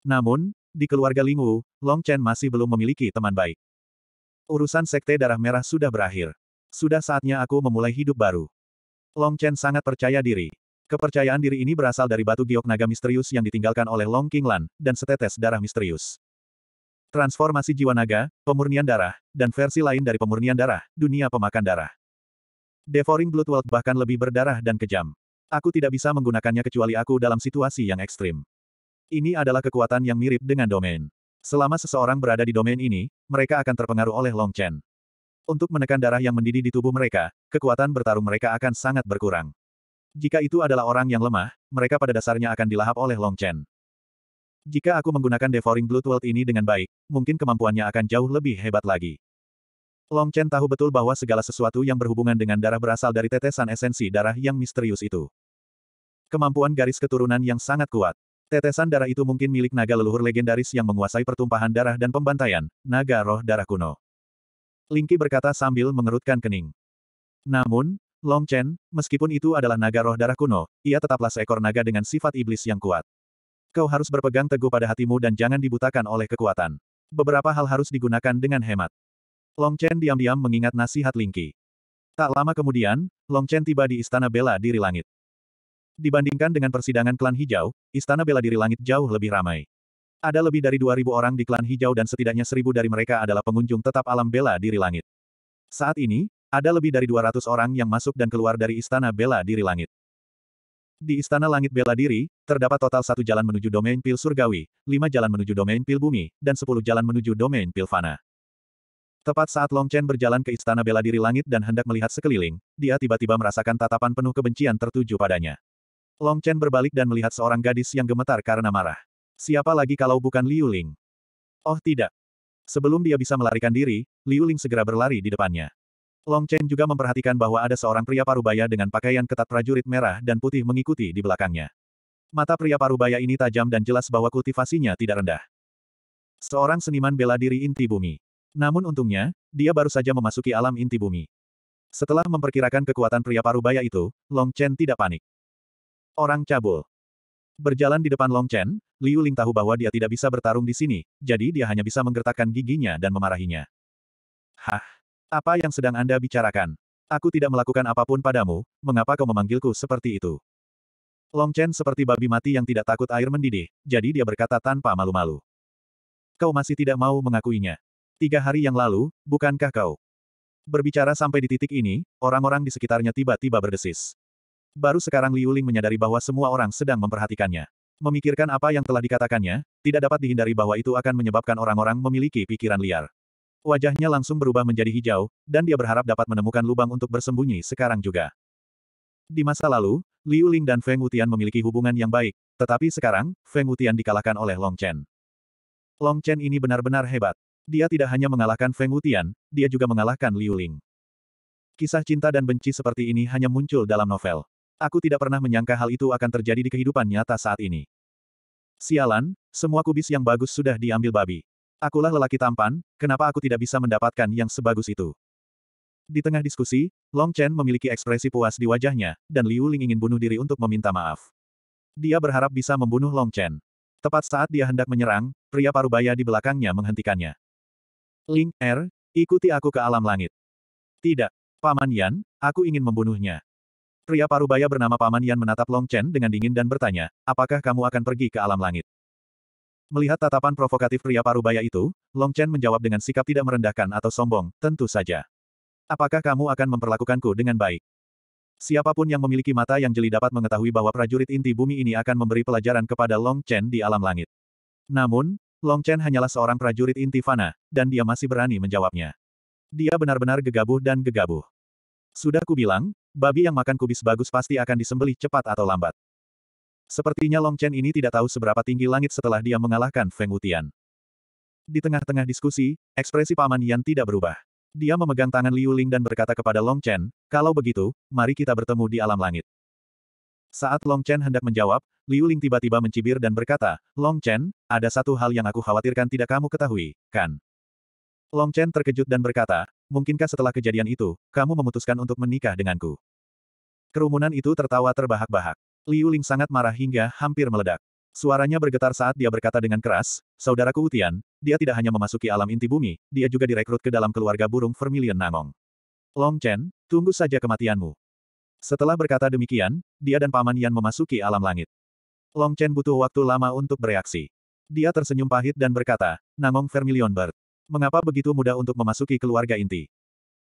[SPEAKER 1] Namun, di keluarga Ling Wu, Long Chen masih belum memiliki teman baik. Urusan sekte darah merah sudah berakhir. Sudah saatnya aku memulai hidup baru. Long Chen sangat percaya diri. Kepercayaan diri ini berasal dari batu giok naga misterius yang ditinggalkan oleh Long King Lan, dan setetes darah misterius. Transformasi jiwa naga, pemurnian darah, dan versi lain dari pemurnian darah, dunia pemakan darah. Devouring Blood World bahkan lebih berdarah dan kejam. Aku tidak bisa menggunakannya kecuali aku dalam situasi yang ekstrim. Ini adalah kekuatan yang mirip dengan domain. Selama seseorang berada di domain ini, mereka akan terpengaruh oleh Long Chen. Untuk menekan darah yang mendidih di tubuh mereka, kekuatan bertarung mereka akan sangat berkurang. Jika itu adalah orang yang lemah, mereka pada dasarnya akan dilahap oleh Long Chen. Jika aku menggunakan Devouring Blood World ini dengan baik, mungkin kemampuannya akan jauh lebih hebat lagi. Long Chen tahu betul bahwa segala sesuatu yang berhubungan dengan darah berasal dari tetesan esensi darah yang misterius itu. Kemampuan garis keturunan yang sangat kuat. Tetesan darah itu mungkin milik naga leluhur legendaris yang menguasai pertumpahan darah dan pembantaian, naga roh darah kuno. Lingki berkata sambil mengerutkan kening. Namun, Long Chen, meskipun itu adalah naga roh darah kuno, ia tetaplah seekor naga dengan sifat iblis yang kuat. Kau harus berpegang teguh pada hatimu dan jangan dibutakan oleh kekuatan. Beberapa hal harus digunakan dengan hemat. Long Chen diam-diam mengingat nasihat Lingqi. Tak lama kemudian, Long Chen tiba di Istana Bela Diri Langit. Dibandingkan dengan persidangan klan hijau, Istana Bela Diri Langit jauh lebih ramai. Ada lebih dari 2.000 orang di klan hijau dan setidaknya 1.000 dari mereka adalah pengunjung tetap alam bela diri langit. Saat ini, ada lebih dari 200 orang yang masuk dan keluar dari Istana Bela Diri Langit. Di Istana Langit Bela Diri, terdapat total satu jalan menuju domain pil surgawi, lima jalan menuju domain pil bumi, dan sepuluh jalan menuju domain pil fana. Tepat saat Long Chen berjalan ke Istana Bela Diri Langit dan hendak melihat sekeliling, dia tiba-tiba merasakan tatapan penuh kebencian tertuju padanya. Long Chen berbalik dan melihat seorang gadis yang gemetar karena marah. Siapa lagi kalau bukan Liu Ling? Oh tidak. Sebelum dia bisa melarikan diri, Liu Ling segera berlari di depannya. Long Chen juga memperhatikan bahwa ada seorang pria parubaya dengan pakaian ketat prajurit merah dan putih mengikuti di belakangnya. Mata pria parubaya ini tajam dan jelas bahwa kultivasinya tidak rendah. Seorang seniman bela diri inti bumi. Namun untungnya, dia baru saja memasuki alam inti bumi. Setelah memperkirakan kekuatan pria parubaya itu, Long Chen tidak panik. Orang cabul. Berjalan di depan Long Chen, Liu Ling tahu bahwa dia tidak bisa bertarung di sini, jadi dia hanya bisa menggertakkan giginya dan memarahinya. Hah? Apa yang sedang Anda bicarakan? Aku tidak melakukan apapun padamu, mengapa kau memanggilku seperti itu? Long Chen seperti babi mati yang tidak takut air mendidih, jadi dia berkata tanpa malu-malu. Kau masih tidak mau mengakuinya. Tiga hari yang lalu, bukankah kau? Berbicara sampai di titik ini, orang-orang di sekitarnya tiba-tiba berdesis. Baru sekarang Liu Ling menyadari bahwa semua orang sedang memperhatikannya. Memikirkan apa yang telah dikatakannya, tidak dapat dihindari bahwa itu akan menyebabkan orang-orang memiliki pikiran liar. Wajahnya langsung berubah menjadi hijau, dan dia berharap dapat menemukan lubang untuk bersembunyi sekarang juga. Di masa lalu, Liu Ling dan Feng Wutian memiliki hubungan yang baik, tetapi sekarang, Feng Wutian dikalahkan oleh Long Chen. Long Chen ini benar-benar hebat. Dia tidak hanya mengalahkan Feng Wutian, dia juga mengalahkan Liu Ling. Kisah cinta dan benci seperti ini hanya muncul dalam novel. Aku tidak pernah menyangka hal itu akan terjadi di kehidupan nyata saat ini. Sialan, semua kubis yang bagus sudah diambil babi. Akulah lelaki tampan, kenapa aku tidak bisa mendapatkan yang sebagus itu? Di tengah diskusi, Long Chen memiliki ekspresi puas di wajahnya, dan Liu Ling ingin bunuh diri untuk meminta maaf. Dia berharap bisa membunuh Long Chen. Tepat saat dia hendak menyerang, pria parubaya di belakangnya menghentikannya. Ling, Er, ikuti aku ke alam langit. Tidak, Paman Yan, aku ingin membunuhnya. Pria parubaya bernama Paman Yan menatap Long Chen dengan dingin dan bertanya, apakah kamu akan pergi ke alam langit? Melihat tatapan provokatif pria parubaya itu, Long Chen menjawab dengan sikap tidak merendahkan atau sombong, tentu saja. Apakah kamu akan memperlakukanku dengan baik? Siapapun yang memiliki mata yang jeli dapat mengetahui bahwa prajurit inti bumi ini akan memberi pelajaran kepada Long Chen di alam langit. Namun, Long Chen hanyalah seorang prajurit inti fana, dan dia masih berani menjawabnya. Dia benar-benar gegabuh dan gegabah. Sudah kubilang, babi yang makan kubis bagus pasti akan disembelih cepat atau lambat. Sepertinya Long Chen ini tidak tahu seberapa tinggi langit setelah dia mengalahkan Feng Wutian. Di tengah-tengah diskusi, ekspresi Paman Yan tidak berubah. Dia memegang tangan Liu Ling dan berkata kepada Long Chen, kalau begitu, mari kita bertemu di alam langit. Saat Long Chen hendak menjawab, Liu Ling tiba-tiba mencibir dan berkata, Long Chen, ada satu hal yang aku khawatirkan tidak kamu ketahui, kan? Long Chen terkejut dan berkata, mungkinkah setelah kejadian itu, kamu memutuskan untuk menikah denganku? Kerumunan itu tertawa terbahak-bahak. Liu Ling sangat marah hingga hampir meledak. Suaranya bergetar saat dia berkata dengan keras, Saudaraku Utian, dia tidak hanya memasuki alam inti bumi, dia juga direkrut ke dalam keluarga burung Vermilion Nangong. Long Chen, tunggu saja kematianmu. Setelah berkata demikian, dia dan Paman Yan memasuki alam langit. Long Chen butuh waktu lama untuk bereaksi. Dia tersenyum pahit dan berkata, Nangong Vermilion Bird. Mengapa begitu mudah untuk memasuki keluarga inti?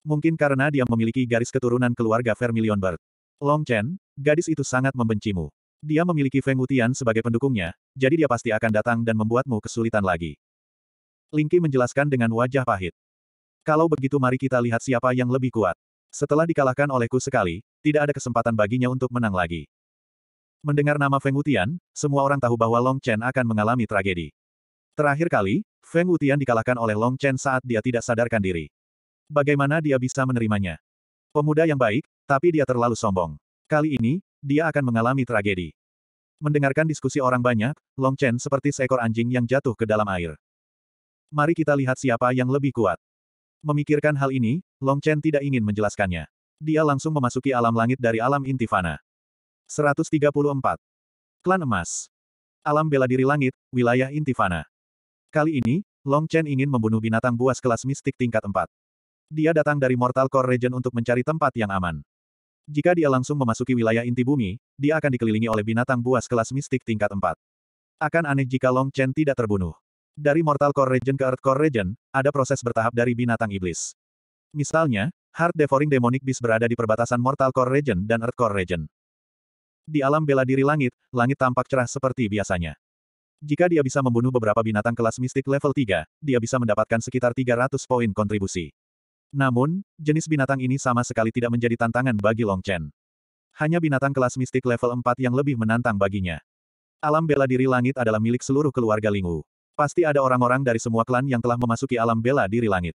[SPEAKER 1] Mungkin karena dia memiliki garis keturunan keluarga Vermilion Bird. Long Chen, gadis itu sangat membencimu. Dia memiliki Feng Wutian sebagai pendukungnya, jadi dia pasti akan datang dan membuatmu kesulitan lagi. Lingqi menjelaskan dengan wajah pahit. Kalau begitu mari kita lihat siapa yang lebih kuat. Setelah dikalahkan olehku sekali, tidak ada kesempatan baginya untuk menang lagi. Mendengar nama Feng Wutian, semua orang tahu bahwa Long Chen akan mengalami tragedi. Terakhir kali, Feng Wutian dikalahkan oleh Long Chen saat dia tidak sadarkan diri. Bagaimana dia bisa menerimanya? Pemuda yang baik, tapi dia terlalu sombong. Kali ini, dia akan mengalami tragedi. Mendengarkan diskusi orang banyak, Long Chen seperti seekor anjing yang jatuh ke dalam air. Mari kita lihat siapa yang lebih kuat. Memikirkan hal ini, Long Chen tidak ingin menjelaskannya. Dia langsung memasuki alam langit dari alam intifana. 134. Klan Emas. Alam bela diri langit, wilayah intifana. Kali ini, Long Chen ingin membunuh binatang buas kelas mistik tingkat 4. Dia datang dari Mortal Core Region untuk mencari tempat yang aman. Jika dia langsung memasuki wilayah inti bumi, dia akan dikelilingi oleh binatang buas kelas mistik tingkat 4. Akan aneh jika Long Chen tidak terbunuh. Dari Mortal Core Region ke Earth Core Region, ada proses bertahap dari binatang iblis. Misalnya, Heart Devouring Demonic Beast berada di perbatasan Mortal Core Region dan Earth Core Region. Di alam bela diri langit, langit tampak cerah seperti biasanya. Jika dia bisa membunuh beberapa binatang kelas mistik level 3, dia bisa mendapatkan sekitar 300 poin kontribusi. Namun, jenis binatang ini sama sekali tidak menjadi tantangan bagi Long Chen. Hanya binatang kelas mistik level 4 yang lebih menantang baginya. Alam bela diri langit adalah milik seluruh keluarga Lingwu. Pasti ada orang-orang dari semua klan yang telah memasuki alam bela diri langit.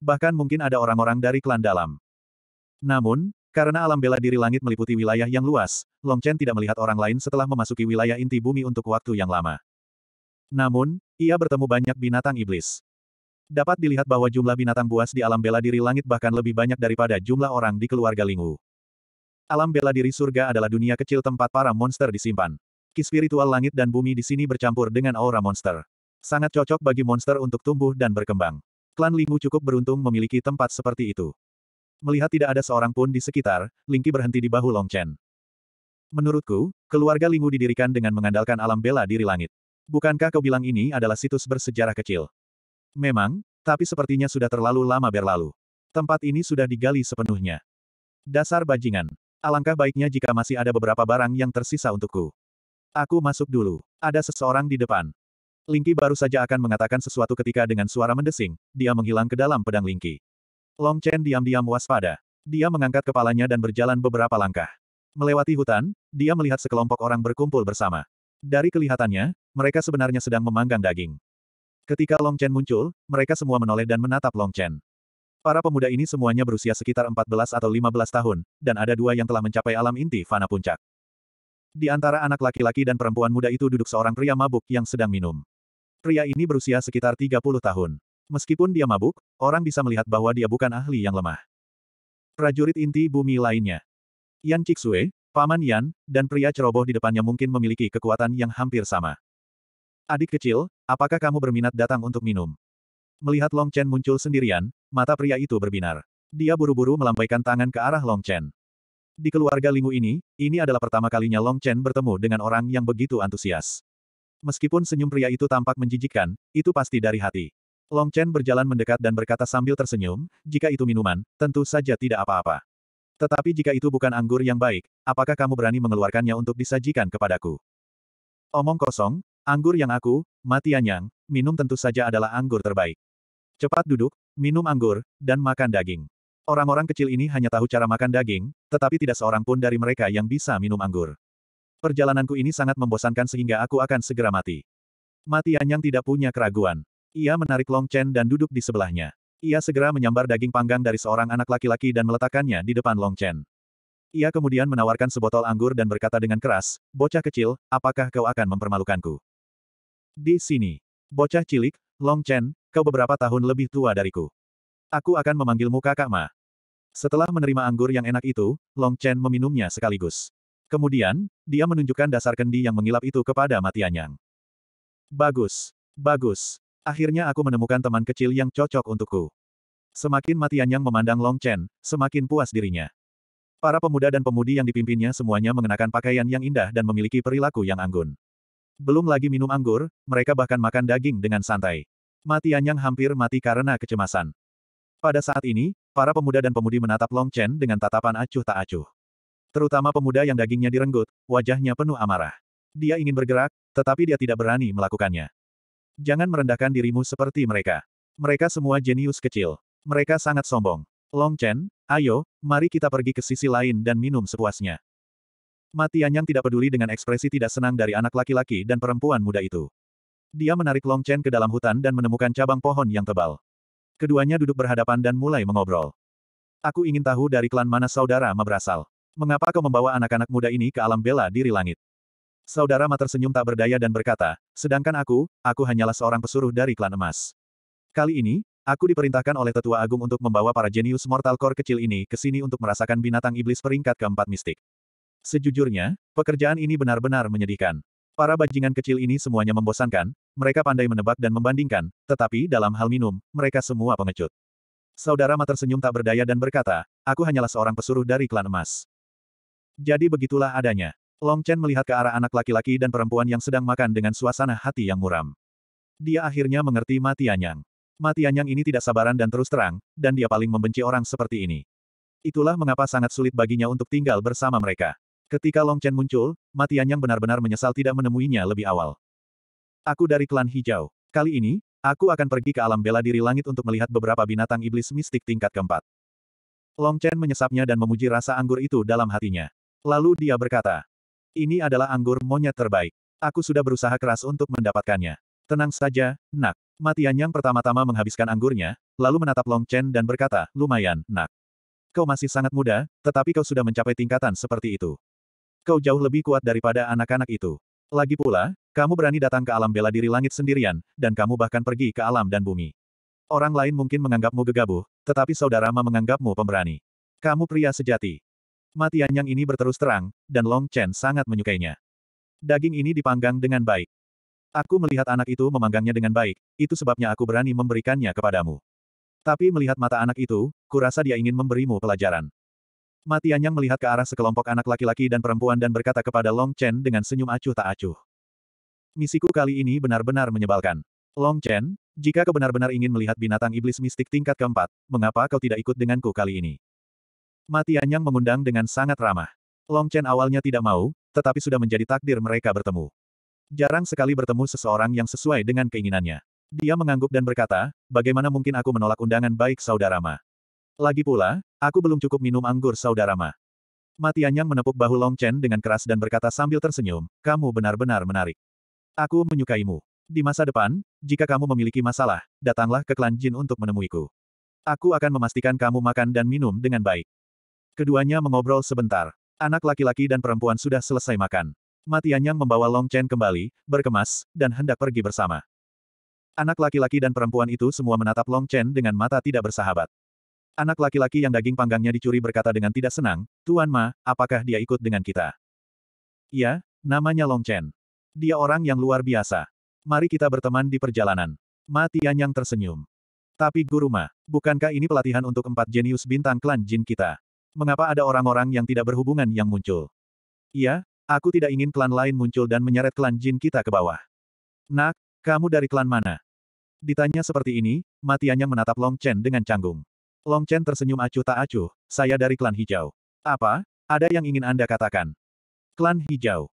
[SPEAKER 1] Bahkan mungkin ada orang-orang dari klan dalam. Namun, karena alam bela diri langit meliputi wilayah yang luas, Long Chen tidak melihat orang lain setelah memasuki wilayah inti bumi untuk waktu yang lama. Namun, ia bertemu banyak binatang iblis. Dapat dilihat bahwa jumlah binatang buas di alam bela diri langit bahkan lebih banyak daripada jumlah orang di keluarga Lingwu. Alam bela diri surga adalah dunia kecil tempat para monster disimpan. Ki spiritual langit dan bumi di sini bercampur dengan aura monster. Sangat cocok bagi monster untuk tumbuh dan berkembang. Klan Lingwu cukup beruntung memiliki tempat seperti itu. Melihat tidak ada seorang pun di sekitar, Lingqi berhenti di bahu Longchen. Menurutku, keluarga Lingwu didirikan dengan mengandalkan alam bela diri langit. Bukankah kau bilang ini adalah situs bersejarah kecil? Memang, tapi sepertinya sudah terlalu lama berlalu. Tempat ini sudah digali sepenuhnya. Dasar bajingan. Alangkah baiknya jika masih ada beberapa barang yang tersisa untukku. Aku masuk dulu. Ada seseorang di depan. Lingki baru saja akan mengatakan sesuatu ketika dengan suara mendesing, dia menghilang ke dalam pedang Lingki. Long Chen diam-diam waspada. Dia mengangkat kepalanya dan berjalan beberapa langkah. Melewati hutan, dia melihat sekelompok orang berkumpul bersama. Dari kelihatannya, mereka sebenarnya sedang memanggang daging. Ketika Long Chen muncul, mereka semua menoleh dan menatap Long Chen. Para pemuda ini semuanya berusia sekitar 14 atau 15 tahun, dan ada dua yang telah mencapai alam inti fana puncak. Di antara anak laki-laki dan perempuan muda itu duduk seorang pria mabuk yang sedang minum. Pria ini berusia sekitar 30 tahun. Meskipun dia mabuk, orang bisa melihat bahwa dia bukan ahli yang lemah. Prajurit inti bumi lainnya. Yan Cixue, Paman Yan, dan pria ceroboh di depannya mungkin memiliki kekuatan yang hampir sama. Adik kecil, apakah kamu berminat datang untuk minum? Melihat Long Chen muncul sendirian, mata pria itu berbinar. Dia buru-buru melambaikan tangan ke arah Long Chen. Di keluarga Lingu ini, ini adalah pertama kalinya Long Chen bertemu dengan orang yang begitu antusias. Meskipun senyum pria itu tampak menjijikkan, itu pasti dari hati. Long Chen berjalan mendekat dan berkata sambil tersenyum, jika itu minuman, tentu saja tidak apa-apa. Tetapi jika itu bukan anggur yang baik, apakah kamu berani mengeluarkannya untuk disajikan kepadaku? Omong kosong, Anggur yang aku, Matianyang, minum tentu saja adalah anggur terbaik. Cepat duduk, minum anggur, dan makan daging. Orang-orang kecil ini hanya tahu cara makan daging, tetapi tidak seorang pun dari mereka yang bisa minum anggur. Perjalananku ini sangat membosankan sehingga aku akan segera mati. Matianyang tidak punya keraguan. Ia menarik Long Chen dan duduk di sebelahnya. Ia segera menyambar daging panggang dari seorang anak laki-laki dan meletakkannya di depan Long Chen. Ia kemudian menawarkan sebotol anggur dan berkata dengan keras, Bocah kecil, apakah kau akan mempermalukanku? Di sini. Bocah cilik, Long Chen, kau beberapa tahun lebih tua dariku. Aku akan memanggilmu kakak Ma. Setelah menerima anggur yang enak itu, Long Chen meminumnya sekaligus. Kemudian, dia menunjukkan dasar kendi yang mengilap itu kepada Matianyang. Bagus. Bagus. Akhirnya aku menemukan teman kecil yang cocok untukku. Semakin Matianyang memandang Long Chen, semakin puas dirinya. Para pemuda dan pemudi yang dipimpinnya semuanya mengenakan pakaian yang indah dan memiliki perilaku yang anggun. Belum lagi minum anggur, mereka bahkan makan daging dengan santai. Mati Anyang hampir mati karena kecemasan. Pada saat ini, para pemuda dan pemudi menatap Long Chen dengan tatapan acuh tak acuh. Terutama pemuda yang dagingnya direnggut, wajahnya penuh amarah. Dia ingin bergerak, tetapi dia tidak berani melakukannya. Jangan merendahkan dirimu seperti mereka. Mereka semua jenius kecil. Mereka sangat sombong. Long Chen, ayo, mari kita pergi ke sisi lain dan minum sepuasnya. Matianyang tidak peduli dengan ekspresi tidak senang dari anak laki-laki dan perempuan muda itu. Dia menarik Long Chen ke dalam hutan dan menemukan cabang pohon yang tebal. Keduanya duduk berhadapan dan mulai mengobrol. Aku ingin tahu dari klan mana saudara Ma berasal. Mengapa kau membawa anak-anak muda ini ke alam bela diri langit? Saudara Ma tersenyum tak berdaya dan berkata, sedangkan aku, aku hanyalah seorang pesuruh dari klan emas. Kali ini, aku diperintahkan oleh tetua agung untuk membawa para jenius mortal core kecil ini ke sini untuk merasakan binatang iblis peringkat keempat mistik. Sejujurnya, pekerjaan ini benar-benar menyedihkan. Para bajingan kecil ini semuanya membosankan, mereka pandai menebak dan membandingkan, tetapi dalam hal minum, mereka semua pengecut. Saudara Ma tersenyum tak berdaya dan berkata, aku hanyalah seorang pesuruh dari klan emas. Jadi begitulah adanya. Long Chen melihat ke arah anak laki-laki dan perempuan yang sedang makan dengan suasana hati yang muram. Dia akhirnya mengerti Mati Anyang. Mati Anyang ini tidak sabaran dan terus terang, dan dia paling membenci orang seperti ini. Itulah mengapa sangat sulit baginya untuk tinggal bersama mereka. Ketika Long Chen muncul, Matian yang benar-benar menyesal tidak menemuinya lebih awal. Aku dari klan hijau. Kali ini, aku akan pergi ke alam bela diri langit untuk melihat beberapa binatang iblis mistik tingkat keempat. Long Chen menyesapnya dan memuji rasa anggur itu dalam hatinya. Lalu dia berkata, ini adalah anggur monyet terbaik. Aku sudah berusaha keras untuk mendapatkannya. Tenang saja, nak. Matian yang pertama-tama menghabiskan anggurnya, lalu menatap Long Chen dan berkata, lumayan, nak. Kau masih sangat muda, tetapi kau sudah mencapai tingkatan seperti itu. Kau jauh lebih kuat daripada anak-anak itu. Lagi pula, kamu berani datang ke alam bela diri langit sendirian, dan kamu bahkan pergi ke alam dan bumi. Orang lain mungkin menganggapmu gegabah, tetapi saudara Ma menganggapmu pemberani. Kamu pria sejati. Mati Anyang ini berterus terang, dan Long Chen sangat menyukainya. Daging ini dipanggang dengan baik. Aku melihat anak itu memanggangnya dengan baik, itu sebabnya aku berani memberikannya kepadamu. Tapi melihat mata anak itu, kurasa dia ingin memberimu pelajaran. Matianyang melihat ke arah sekelompok anak laki-laki dan perempuan dan berkata kepada Long Chen dengan senyum acuh tak acuh. Misiku kali ini benar-benar menyebalkan. Long Chen, jika kau benar-benar ingin melihat binatang iblis mistik tingkat keempat, mengapa kau tidak ikut denganku kali ini? Matianyang mengundang dengan sangat ramah. Long Chen awalnya tidak mau, tetapi sudah menjadi takdir mereka bertemu. Jarang sekali bertemu seseorang yang sesuai dengan keinginannya. Dia mengangguk dan berkata, bagaimana mungkin aku menolak undangan baik saudara Ma? Lagi pula, aku belum cukup minum anggur saudara Ma. Matianyang menepuk bahu Long Chen dengan keras dan berkata sambil tersenyum, kamu benar-benar menarik. Aku menyukaimu. Di masa depan, jika kamu memiliki masalah, datanglah ke klan Jin untuk menemuiku. Aku akan memastikan kamu makan dan minum dengan baik. Keduanya mengobrol sebentar. Anak laki-laki dan perempuan sudah selesai makan. Matianyang membawa Long Chen kembali, berkemas, dan hendak pergi bersama. Anak laki-laki dan perempuan itu semua menatap Long Chen dengan mata tidak bersahabat. Anak laki-laki yang daging panggangnya dicuri berkata dengan tidak senang, Tuan Ma, apakah dia ikut dengan kita? Ya, namanya Long Chen. Dia orang yang luar biasa. Mari kita berteman di perjalanan. Ma Tianyang tersenyum. Tapi Guru Ma, bukankah ini pelatihan untuk empat jenius bintang klan jin kita? Mengapa ada orang-orang yang tidak berhubungan yang muncul? Iya, aku tidak ingin klan lain muncul dan menyeret klan jin kita ke bawah. Nak, kamu dari klan mana? Ditanya seperti ini, Matianyang menatap Long Chen dengan canggung. Long Chen tersenyum acuh tak acuh, saya dari klan hijau. Apa? Ada yang ingin Anda katakan? Klan hijau.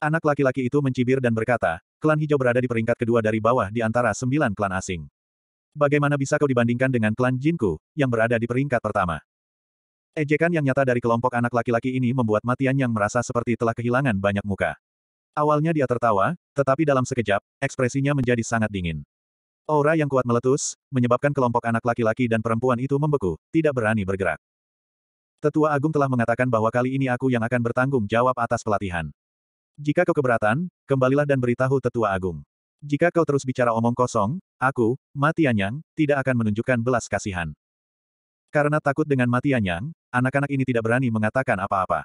[SPEAKER 1] Anak laki-laki itu mencibir dan berkata, klan hijau berada di peringkat kedua dari bawah di antara sembilan klan asing. Bagaimana bisa kau dibandingkan dengan klan Jinku, yang berada di peringkat pertama? Ejekan yang nyata dari kelompok anak laki-laki ini membuat Matian yang merasa seperti telah kehilangan banyak muka. Awalnya dia tertawa, tetapi dalam sekejap, ekspresinya menjadi sangat dingin. Aura yang kuat meletus, menyebabkan kelompok anak laki-laki dan perempuan itu membeku, tidak berani bergerak. Tetua Agung telah mengatakan bahwa kali ini aku yang akan bertanggung jawab atas pelatihan. Jika kau keberatan, kembalilah dan beritahu Tetua Agung. Jika kau terus bicara omong kosong, aku, Mati Anyang, tidak akan menunjukkan belas kasihan. Karena takut dengan Mati Anyang, anak-anak ini tidak berani mengatakan apa-apa.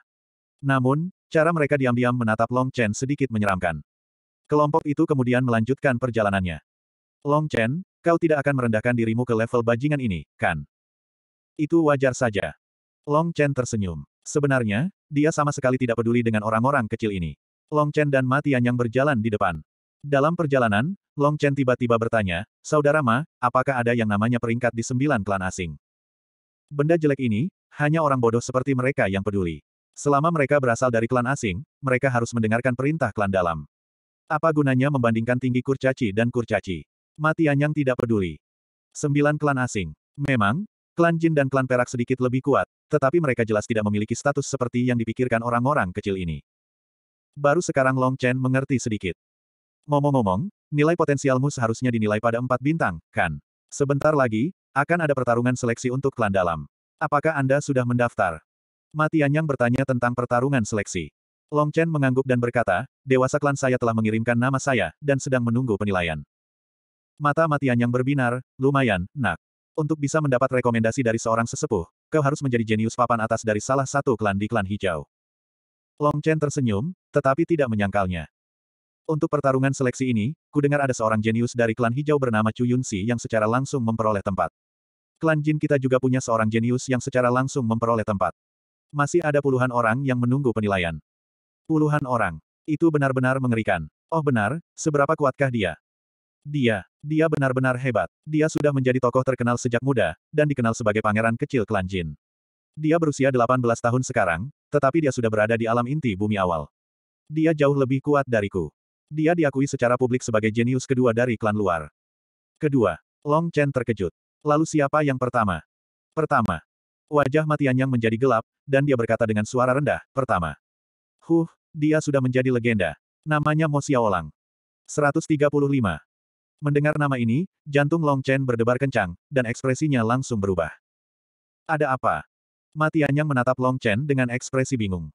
[SPEAKER 1] Namun, cara mereka diam-diam menatap Long Chen sedikit menyeramkan. Kelompok itu kemudian melanjutkan perjalanannya. Long Chen, kau tidak akan merendahkan dirimu ke level bajingan ini, kan? Itu wajar saja. Long Chen tersenyum. Sebenarnya, dia sama sekali tidak peduli dengan orang-orang kecil ini. Long Chen dan Matian yang berjalan di depan. Dalam perjalanan, Long Chen tiba-tiba bertanya, Saudara Ma, apakah ada yang namanya peringkat di sembilan klan asing? Benda jelek ini, hanya orang bodoh seperti mereka yang peduli. Selama mereka berasal dari klan asing, mereka harus mendengarkan perintah klan dalam. Apa gunanya membandingkan tinggi kurcaci dan kurcaci? Mati Anyang tidak peduli. Sembilan klan asing. Memang, klan Jin dan klan Perak sedikit lebih kuat, tetapi mereka jelas tidak memiliki status seperti yang dipikirkan orang-orang kecil ini. Baru sekarang Long Chen mengerti sedikit. Ngomong-ngomong, nilai potensialmu seharusnya dinilai pada empat bintang, kan? Sebentar lagi, akan ada pertarungan seleksi untuk klan dalam. Apakah Anda sudah mendaftar? Mati Anyang bertanya tentang pertarungan seleksi. Long Chen mengangguk dan berkata, dewasa klan saya telah mengirimkan nama saya, dan sedang menunggu penilaian. Mata matian yang berbinar, lumayan, nak. Untuk bisa mendapat rekomendasi dari seorang sesepuh, kau harus menjadi jenius papan atas dari salah satu klan di klan hijau. Long Chen tersenyum, tetapi tidak menyangkalnya. Untuk pertarungan seleksi ini, ku dengar ada seorang jenius dari klan hijau bernama Chu Yun Si yang secara langsung memperoleh tempat. Klan Jin kita juga punya seorang jenius yang secara langsung memperoleh tempat. Masih ada puluhan orang yang menunggu penilaian. Puluhan orang. Itu benar-benar mengerikan. Oh benar, seberapa kuatkah dia? Dia, dia benar-benar hebat. Dia sudah menjadi tokoh terkenal sejak muda, dan dikenal sebagai pangeran kecil klan Jin. Dia berusia 18 tahun sekarang, tetapi dia sudah berada di alam inti bumi awal. Dia jauh lebih kuat dariku. Dia diakui secara publik sebagai jenius kedua dari klan luar. Kedua, Long Chen terkejut. Lalu siapa yang pertama? Pertama. Wajah matian yang menjadi gelap, dan dia berkata dengan suara rendah, pertama. Huh, dia sudah menjadi legenda. Namanya Mo Xiaolang. 135. Mendengar nama ini, jantung Long Chen berdebar kencang, dan ekspresinya langsung berubah. Ada apa? Mati Anyang menatap Long Chen dengan ekspresi bingung.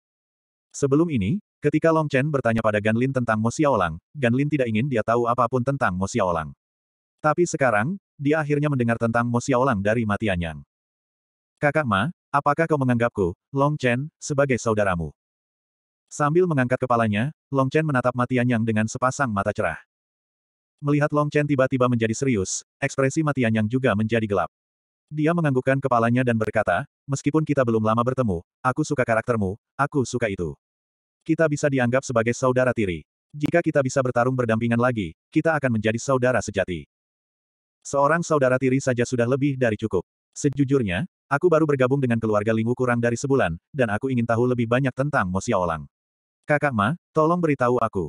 [SPEAKER 1] Sebelum ini, ketika Long Chen bertanya pada Gan Lin tentang Mo Xiaolang, Gan Lin tidak ingin dia tahu apapun tentang Mo Xiaolang. Tapi sekarang, dia akhirnya mendengar tentang Mo Xiaolang dari Mati Anyang. Kakak Ma, apakah kau menganggapku, Long Chen, sebagai saudaramu? Sambil mengangkat kepalanya, Long Chen menatap Mati Anyang dengan sepasang mata cerah. Melihat Long Chen tiba-tiba menjadi serius, ekspresi matian yang juga menjadi gelap. Dia menganggukkan kepalanya dan berkata, meskipun kita belum lama bertemu, aku suka karaktermu, aku suka itu. Kita bisa dianggap sebagai saudara tiri. Jika kita bisa bertarung berdampingan lagi, kita akan menjadi saudara sejati. Seorang saudara tiri saja sudah lebih dari cukup. Sejujurnya, aku baru bergabung dengan keluarga Lingwu kurang dari sebulan, dan aku ingin tahu lebih banyak tentang Mo Xiaolang. Kakak Ma, tolong beritahu aku.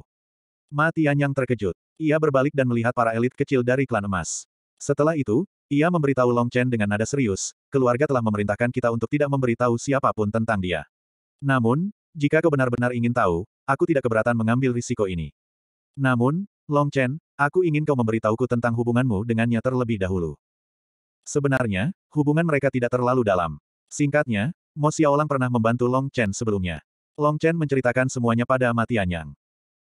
[SPEAKER 1] Ma Tianyang terkejut. Ia berbalik dan melihat para elit kecil dari klan emas. Setelah itu, ia memberitahu Long Chen dengan nada serius, keluarga telah memerintahkan kita untuk tidak memberitahu siapapun tentang dia. Namun, jika kau benar-benar ingin tahu, aku tidak keberatan mengambil risiko ini. Namun, Long Chen, aku ingin kau memberitahuku tentang hubunganmu dengannya terlebih dahulu. Sebenarnya, hubungan mereka tidak terlalu dalam. Singkatnya, Mo Xiaolang pernah membantu Long Chen sebelumnya. Long Chen menceritakan semuanya pada Mati Anyang.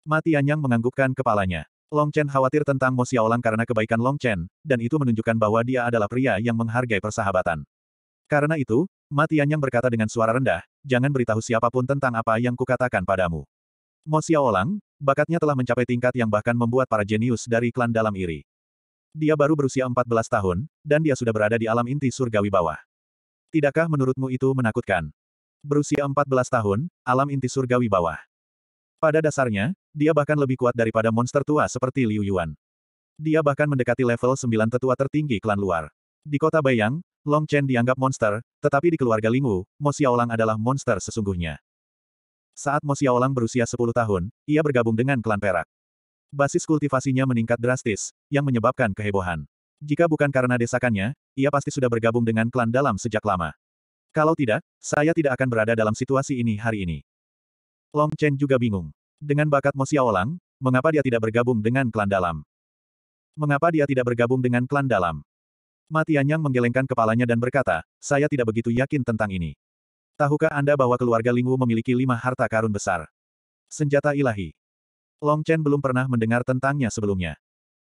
[SPEAKER 1] Mati Anyang menganggukkan kepalanya. Long Chen khawatir tentang Mo Xiaolang karena kebaikan Long Chen, dan itu menunjukkan bahwa dia adalah pria yang menghargai persahabatan. Karena itu, Matian yang berkata dengan suara rendah, jangan beritahu siapapun tentang apa yang kukatakan padamu. Mo Xiaolang, bakatnya telah mencapai tingkat yang bahkan membuat para jenius dari klan dalam iri. Dia baru berusia 14 tahun, dan dia sudah berada di alam inti surgawi bawah. Tidakkah menurutmu itu menakutkan? Berusia 14 tahun, alam inti surgawi bawah. Pada dasarnya, dia bahkan lebih kuat daripada monster tua seperti Liu Yuan. Dia bahkan mendekati level 9 tetua tertinggi klan luar. Di kota Bayang, Long Chen dianggap monster, tetapi di keluarga Lingwu, Mo Xiaolang adalah monster sesungguhnya. Saat Mo Xiaolang berusia 10 tahun, ia bergabung dengan klan Perak. Basis kultivasinya meningkat drastis, yang menyebabkan kehebohan. Jika bukan karena desakannya, ia pasti sudah bergabung dengan klan dalam sejak lama. Kalau tidak, saya tidak akan berada dalam situasi ini hari ini. Long Chen juga bingung. Dengan bakat Mo Xiaolang, mengapa dia tidak bergabung dengan klan dalam? Mengapa dia tidak bergabung dengan klan dalam? Matian Yang menggelengkan kepalanya dan berkata, saya tidak begitu yakin tentang ini. Tahukah Anda bahwa keluarga Lingwu memiliki lima harta karun besar? Senjata ilahi. Long Chen belum pernah mendengar tentangnya sebelumnya.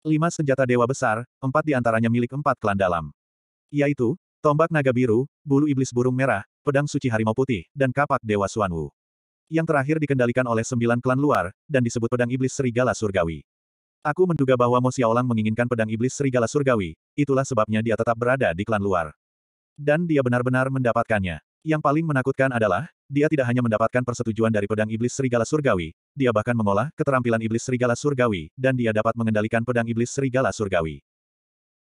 [SPEAKER 1] Lima senjata dewa besar, empat di antaranya milik empat klan dalam. Yaitu, tombak naga biru, bulu iblis burung merah, pedang suci harimau putih, dan kapak dewa Suanwu yang terakhir dikendalikan oleh sembilan klan luar, dan disebut pedang iblis serigala surgawi. Aku menduga bahwa Mo Xiaolang menginginkan pedang iblis serigala surgawi, itulah sebabnya dia tetap berada di klan luar. Dan dia benar-benar mendapatkannya. Yang paling menakutkan adalah, dia tidak hanya mendapatkan persetujuan dari pedang iblis serigala surgawi, dia bahkan mengolah keterampilan iblis serigala surgawi, dan dia dapat mengendalikan pedang iblis serigala surgawi.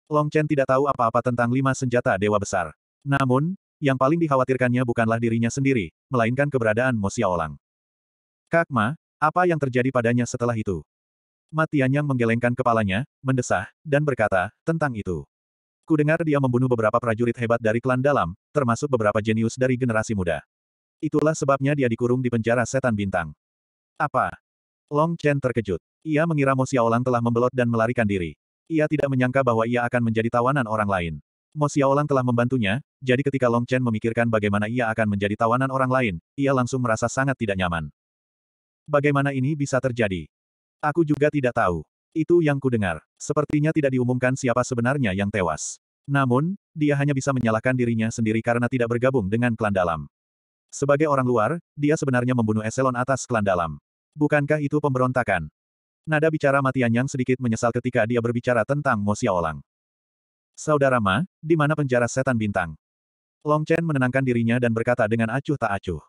[SPEAKER 1] Long Chen tidak tahu apa-apa tentang lima senjata dewa besar. Namun, yang paling dikhawatirkannya bukanlah dirinya sendiri, melainkan keberadaan Mosia Olang. Kak Ma, apa yang terjadi padanya setelah itu? Matian yang menggelengkan kepalanya, mendesah, dan berkata, tentang itu. Ku dengar dia membunuh beberapa prajurit hebat dari klan dalam, termasuk beberapa jenius dari generasi muda. Itulah sebabnya dia dikurung di penjara setan bintang. Apa? Long Chen terkejut. Ia mengira Mosia Olang telah membelot dan melarikan diri. Ia tidak menyangka bahwa ia akan menjadi tawanan orang lain. Mo Xiaolang telah membantunya, jadi ketika Long Chen memikirkan bagaimana ia akan menjadi tawanan orang lain, ia langsung merasa sangat tidak nyaman. Bagaimana ini bisa terjadi? Aku juga tidak tahu. Itu yang kudengar. Sepertinya tidak diumumkan siapa sebenarnya yang tewas. Namun, dia hanya bisa menyalahkan dirinya sendiri karena tidak bergabung dengan klan dalam. Sebagai orang luar, dia sebenarnya membunuh eselon atas klan dalam. Bukankah itu pemberontakan? Nada bicara Matian yang sedikit menyesal ketika dia berbicara tentang Mo Xiaolang. Saudara Ma, di mana penjara setan bintang? Long Chen menenangkan dirinya dan berkata dengan acuh tak acuh.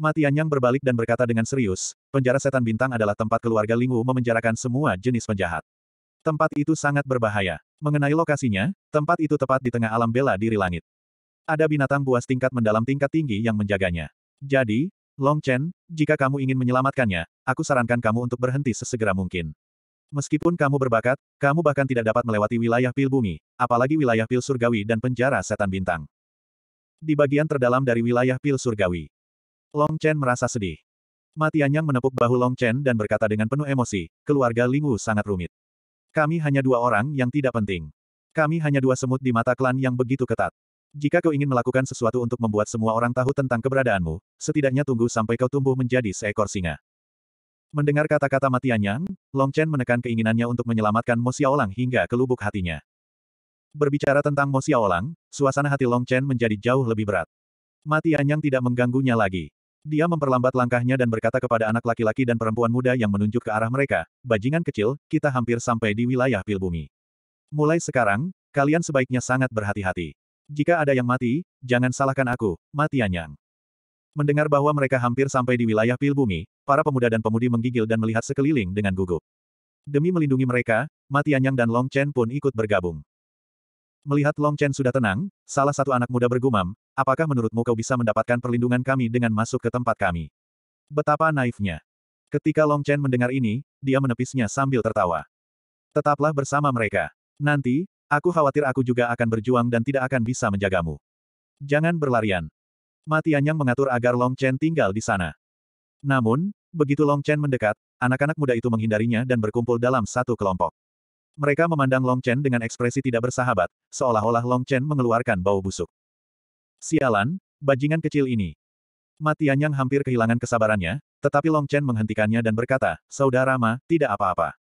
[SPEAKER 1] Matian yang berbalik dan berkata dengan serius, penjara setan bintang adalah tempat keluarga Lingwu memenjarakan semua jenis penjahat. Tempat itu sangat berbahaya. Mengenai lokasinya, tempat itu tepat di tengah alam bela diri langit. Ada binatang buas tingkat mendalam tingkat tinggi yang menjaganya. Jadi, Long Chen, jika kamu ingin menyelamatkannya, aku sarankan kamu untuk berhenti sesegera mungkin. Meskipun kamu berbakat, kamu bahkan tidak dapat melewati wilayah pil bumi, apalagi wilayah pil surgawi dan penjara setan bintang. Di bagian terdalam dari wilayah pil surgawi, Long Chen merasa sedih. Matian yang menepuk bahu Long Chen dan berkata dengan penuh emosi, keluarga Ling Wu sangat rumit. Kami hanya dua orang yang tidak penting. Kami hanya dua semut di mata klan yang begitu ketat. Jika kau ingin melakukan sesuatu untuk membuat semua orang tahu tentang keberadaanmu, setidaknya tunggu sampai kau tumbuh menjadi seekor singa. Mendengar kata-kata Mati Anyang, Long Chen menekan keinginannya untuk menyelamatkan Mo Xiaolang hingga ke lubuk hatinya. Berbicara tentang Mo Xiaolang, suasana hati Long Chen menjadi jauh lebih berat. Mati Anyang tidak mengganggunya lagi. Dia memperlambat langkahnya dan berkata kepada anak laki-laki dan perempuan muda yang menunjuk ke arah mereka, bajingan kecil, kita hampir sampai di wilayah Pilbumi. Mulai sekarang, kalian sebaiknya sangat berhati-hati. Jika ada yang mati, jangan salahkan aku, Mati Anyang." Mendengar bahwa mereka hampir sampai di wilayah pil bumi, para pemuda dan pemudi menggigil dan melihat sekeliling dengan gugup. Demi melindungi mereka, Matianyang dan Long Chen pun ikut bergabung. Melihat Long Chen sudah tenang, salah satu anak muda bergumam, apakah menurutmu kau bisa mendapatkan perlindungan kami dengan masuk ke tempat kami? Betapa naifnya. Ketika Long Chen mendengar ini, dia menepisnya sambil tertawa. Tetaplah bersama mereka. Nanti, aku khawatir aku juga akan berjuang dan tidak akan bisa menjagamu. Jangan berlarian. Matianyang mengatur agar Long Chen tinggal di sana. Namun, begitu Long Chen mendekat, anak-anak muda itu menghindarinya dan berkumpul dalam satu kelompok. Mereka memandang Long Chen dengan ekspresi tidak bersahabat, seolah-olah Long Chen mengeluarkan bau busuk. Sialan, bajingan kecil ini. Matianyang yang hampir kehilangan kesabarannya, tetapi Long Chen menghentikannya dan berkata, Saudara Ma, tidak apa-apa.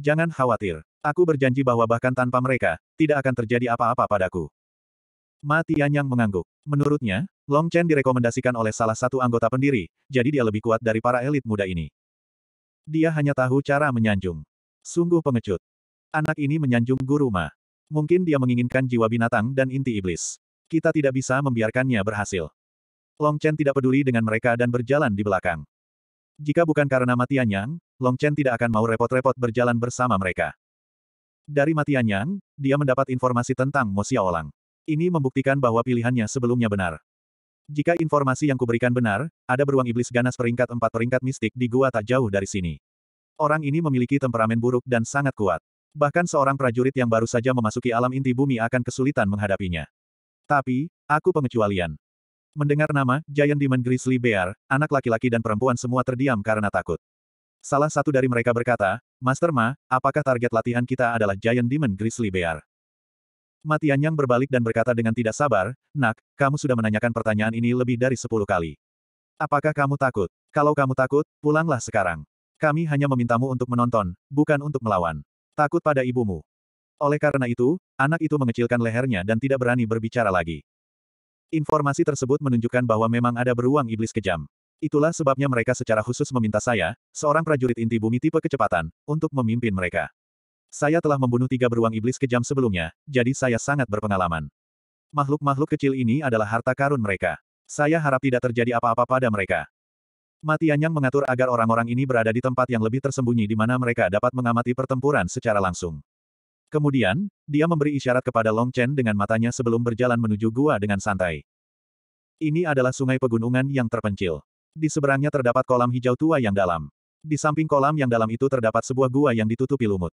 [SPEAKER 1] Jangan khawatir. Aku berjanji bahwa bahkan tanpa mereka, tidak akan terjadi apa-apa padaku. Ma Tianyang mengangguk. Menurutnya, Long Chen direkomendasikan oleh salah satu anggota pendiri, jadi dia lebih kuat dari para elit muda ini. Dia hanya tahu cara menyanjung. Sungguh pengecut. Anak ini menyanjung guru Ma. Mungkin dia menginginkan jiwa binatang dan inti iblis. Kita tidak bisa membiarkannya berhasil. Long Chen tidak peduli dengan mereka dan berjalan di belakang. Jika bukan karena Yang, Long Chen tidak akan mau repot-repot berjalan bersama mereka. Dari Yang, dia mendapat informasi tentang Mosia Olang. Ini membuktikan bahwa pilihannya sebelumnya benar. Jika informasi yang kuberikan benar, ada beruang iblis ganas peringkat empat peringkat mistik di gua tak jauh dari sini. Orang ini memiliki temperamen buruk dan sangat kuat. Bahkan seorang prajurit yang baru saja memasuki alam inti bumi akan kesulitan menghadapinya. Tapi, aku pengecualian. Mendengar nama, Giant Demon Grizzly Bear, anak laki-laki dan perempuan semua terdiam karena takut. Salah satu dari mereka berkata, Master Ma, apakah target latihan kita adalah Giant Demon Grizzly Bear? Matian yang berbalik dan berkata dengan tidak sabar, Nak, kamu sudah menanyakan pertanyaan ini lebih dari sepuluh kali. Apakah kamu takut? Kalau kamu takut, pulanglah sekarang. Kami hanya memintamu untuk menonton, bukan untuk melawan. Takut pada ibumu. Oleh karena itu, anak itu mengecilkan lehernya dan tidak berani berbicara lagi. Informasi tersebut menunjukkan bahwa memang ada beruang iblis kejam. Itulah sebabnya mereka secara khusus meminta saya, seorang prajurit inti bumi tipe kecepatan, untuk memimpin mereka. Saya telah membunuh tiga beruang iblis kejam sebelumnya, jadi saya sangat berpengalaman. Makhluk-makhluk kecil ini adalah harta karun mereka. Saya harap tidak terjadi apa-apa pada mereka. yang mengatur agar orang-orang ini berada di tempat yang lebih tersembunyi di mana mereka dapat mengamati pertempuran secara langsung. Kemudian, dia memberi isyarat kepada Long Chen dengan matanya sebelum berjalan menuju gua dengan santai. Ini adalah sungai pegunungan yang terpencil. Di seberangnya terdapat kolam hijau tua yang dalam. Di samping kolam yang dalam itu terdapat sebuah gua yang ditutupi lumut.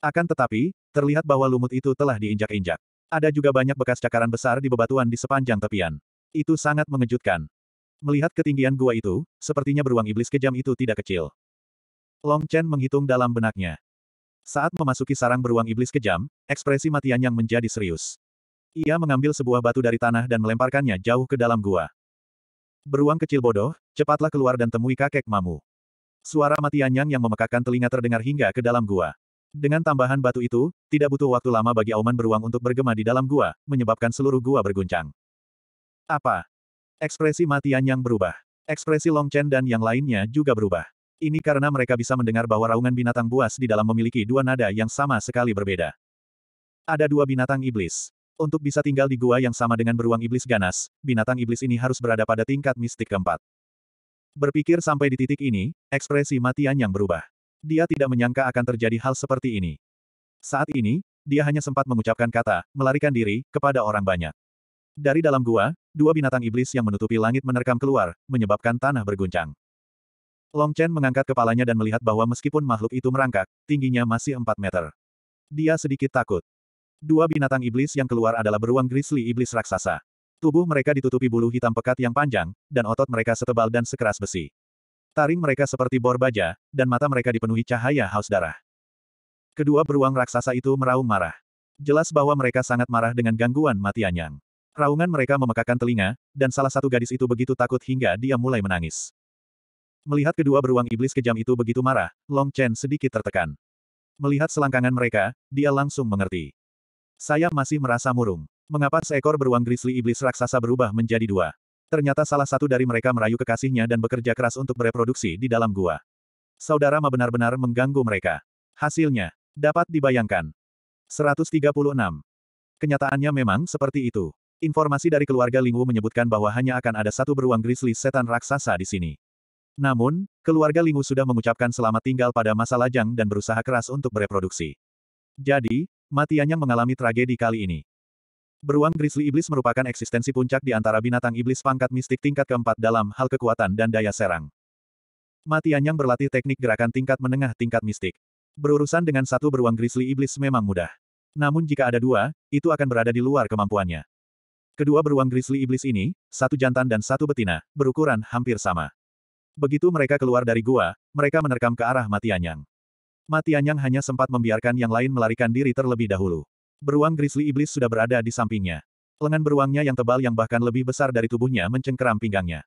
[SPEAKER 1] Akan tetapi, terlihat bahwa lumut itu telah diinjak-injak. Ada juga banyak bekas cakaran besar di bebatuan di sepanjang tepian. Itu sangat mengejutkan. Melihat ketinggian gua itu, sepertinya beruang iblis kejam itu tidak kecil. Long Chen menghitung dalam benaknya. Saat memasuki sarang beruang iblis kejam, ekspresi Matian yang menjadi serius. Ia mengambil sebuah batu dari tanah dan melemparkannya jauh ke dalam gua. Beruang kecil bodoh, cepatlah keluar dan temui kakek mamu. Suara Anyang yang memekakkan telinga terdengar hingga ke dalam gua. Dengan tambahan batu itu, tidak butuh waktu lama bagi Auman beruang untuk bergema di dalam gua, menyebabkan seluruh gua berguncang. Apa? Ekspresi Matian yang berubah. Ekspresi Long Chen dan yang lainnya juga berubah. Ini karena mereka bisa mendengar bahwa raungan binatang buas di dalam memiliki dua nada yang sama sekali berbeda. Ada dua binatang iblis. Untuk bisa tinggal di gua yang sama dengan beruang iblis ganas, binatang iblis ini harus berada pada tingkat mistik keempat. Berpikir sampai di titik ini, ekspresi Matian yang berubah. Dia tidak menyangka akan terjadi hal seperti ini. Saat ini, dia hanya sempat mengucapkan kata, melarikan diri, kepada orang banyak. Dari dalam gua, dua binatang iblis yang menutupi langit menerkam keluar, menyebabkan tanah berguncang. Long Chen mengangkat kepalanya dan melihat bahwa meskipun makhluk itu merangkak, tingginya masih 4 meter. Dia sedikit takut. Dua binatang iblis yang keluar adalah beruang grizzly iblis raksasa. Tubuh mereka ditutupi bulu hitam pekat yang panjang, dan otot mereka setebal dan sekeras besi. Taring mereka seperti bor baja, dan mata mereka dipenuhi cahaya haus darah. Kedua beruang raksasa itu meraung marah. Jelas bahwa mereka sangat marah dengan gangguan mati Anyang. Raungan mereka memekakan telinga, dan salah satu gadis itu begitu takut hingga dia mulai menangis. Melihat kedua beruang iblis kejam itu begitu marah, Long Chen sedikit tertekan. Melihat selangkangan mereka, dia langsung mengerti. Saya masih merasa murung. Mengapa seekor beruang grizzly iblis raksasa berubah menjadi dua? Ternyata salah satu dari mereka merayu kekasihnya dan bekerja keras untuk bereproduksi di dalam gua. Saudara Ma benar-benar mengganggu mereka. Hasilnya, dapat dibayangkan. 136. Kenyataannya memang seperti itu. Informasi dari keluarga Lingwu menyebutkan bahwa hanya akan ada satu beruang grizzly setan raksasa di sini. Namun, keluarga Lingwu sudah mengucapkan selamat tinggal pada masa lajang dan berusaha keras untuk bereproduksi. Jadi, matiannya mengalami tragedi kali ini. Beruang Grizzly Iblis merupakan eksistensi puncak di antara binatang iblis pangkat mistik tingkat keempat dalam hal kekuatan dan daya serang. Mati Anyang berlatih teknik gerakan tingkat menengah tingkat mistik. Berurusan dengan satu beruang Grizzly Iblis memang mudah. Namun jika ada dua, itu akan berada di luar kemampuannya. Kedua beruang Grizzly Iblis ini, satu jantan dan satu betina, berukuran hampir sama. Begitu mereka keluar dari gua, mereka menerkam ke arah Mati Anyang. Mati Anyang hanya sempat membiarkan yang lain melarikan diri terlebih dahulu. Beruang grizzly iblis sudah berada di sampingnya. Lengan beruangnya yang tebal yang bahkan lebih besar dari tubuhnya mencengkeram pinggangnya.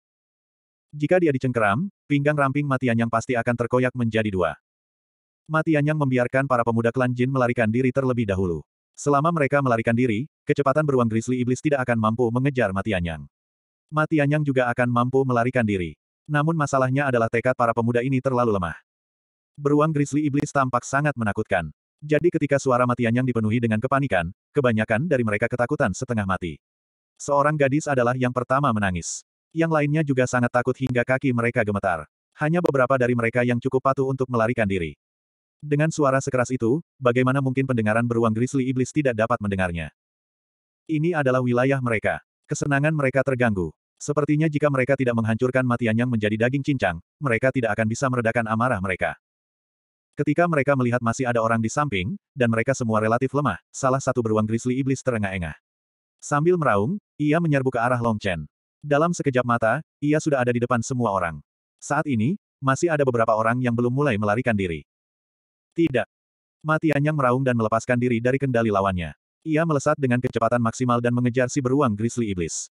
[SPEAKER 1] Jika dia dicengkeram, pinggang ramping matian yang pasti akan terkoyak menjadi dua. Matian yang membiarkan para pemuda klan Jin melarikan diri terlebih dahulu. Selama mereka melarikan diri, kecepatan beruang grizzly iblis tidak akan mampu mengejar matian yang. Matian yang juga akan mampu melarikan diri. Namun masalahnya adalah tekad para pemuda ini terlalu lemah. Beruang grizzly iblis tampak sangat menakutkan. Jadi ketika suara matian yang dipenuhi dengan kepanikan, kebanyakan dari mereka ketakutan setengah mati. Seorang gadis adalah yang pertama menangis. Yang lainnya juga sangat takut hingga kaki mereka gemetar. Hanya beberapa dari mereka yang cukup patuh untuk melarikan diri. Dengan suara sekeras itu, bagaimana mungkin pendengaran beruang grizzly iblis tidak dapat mendengarnya? Ini adalah wilayah mereka. Kesenangan mereka terganggu. Sepertinya jika mereka tidak menghancurkan matian yang menjadi daging cincang, mereka tidak akan bisa meredakan amarah mereka. Ketika mereka melihat masih ada orang di samping, dan mereka semua relatif lemah, salah satu beruang grizzly iblis terengah-engah. Sambil meraung, ia menyerbu ke arah Long Chen. Dalam sekejap mata, ia sudah ada di depan semua orang. Saat ini, masih ada beberapa orang yang belum mulai melarikan diri. Tidak. Mati Anyang meraung dan melepaskan diri dari kendali lawannya. Ia melesat dengan kecepatan maksimal dan mengejar si beruang grizzly iblis.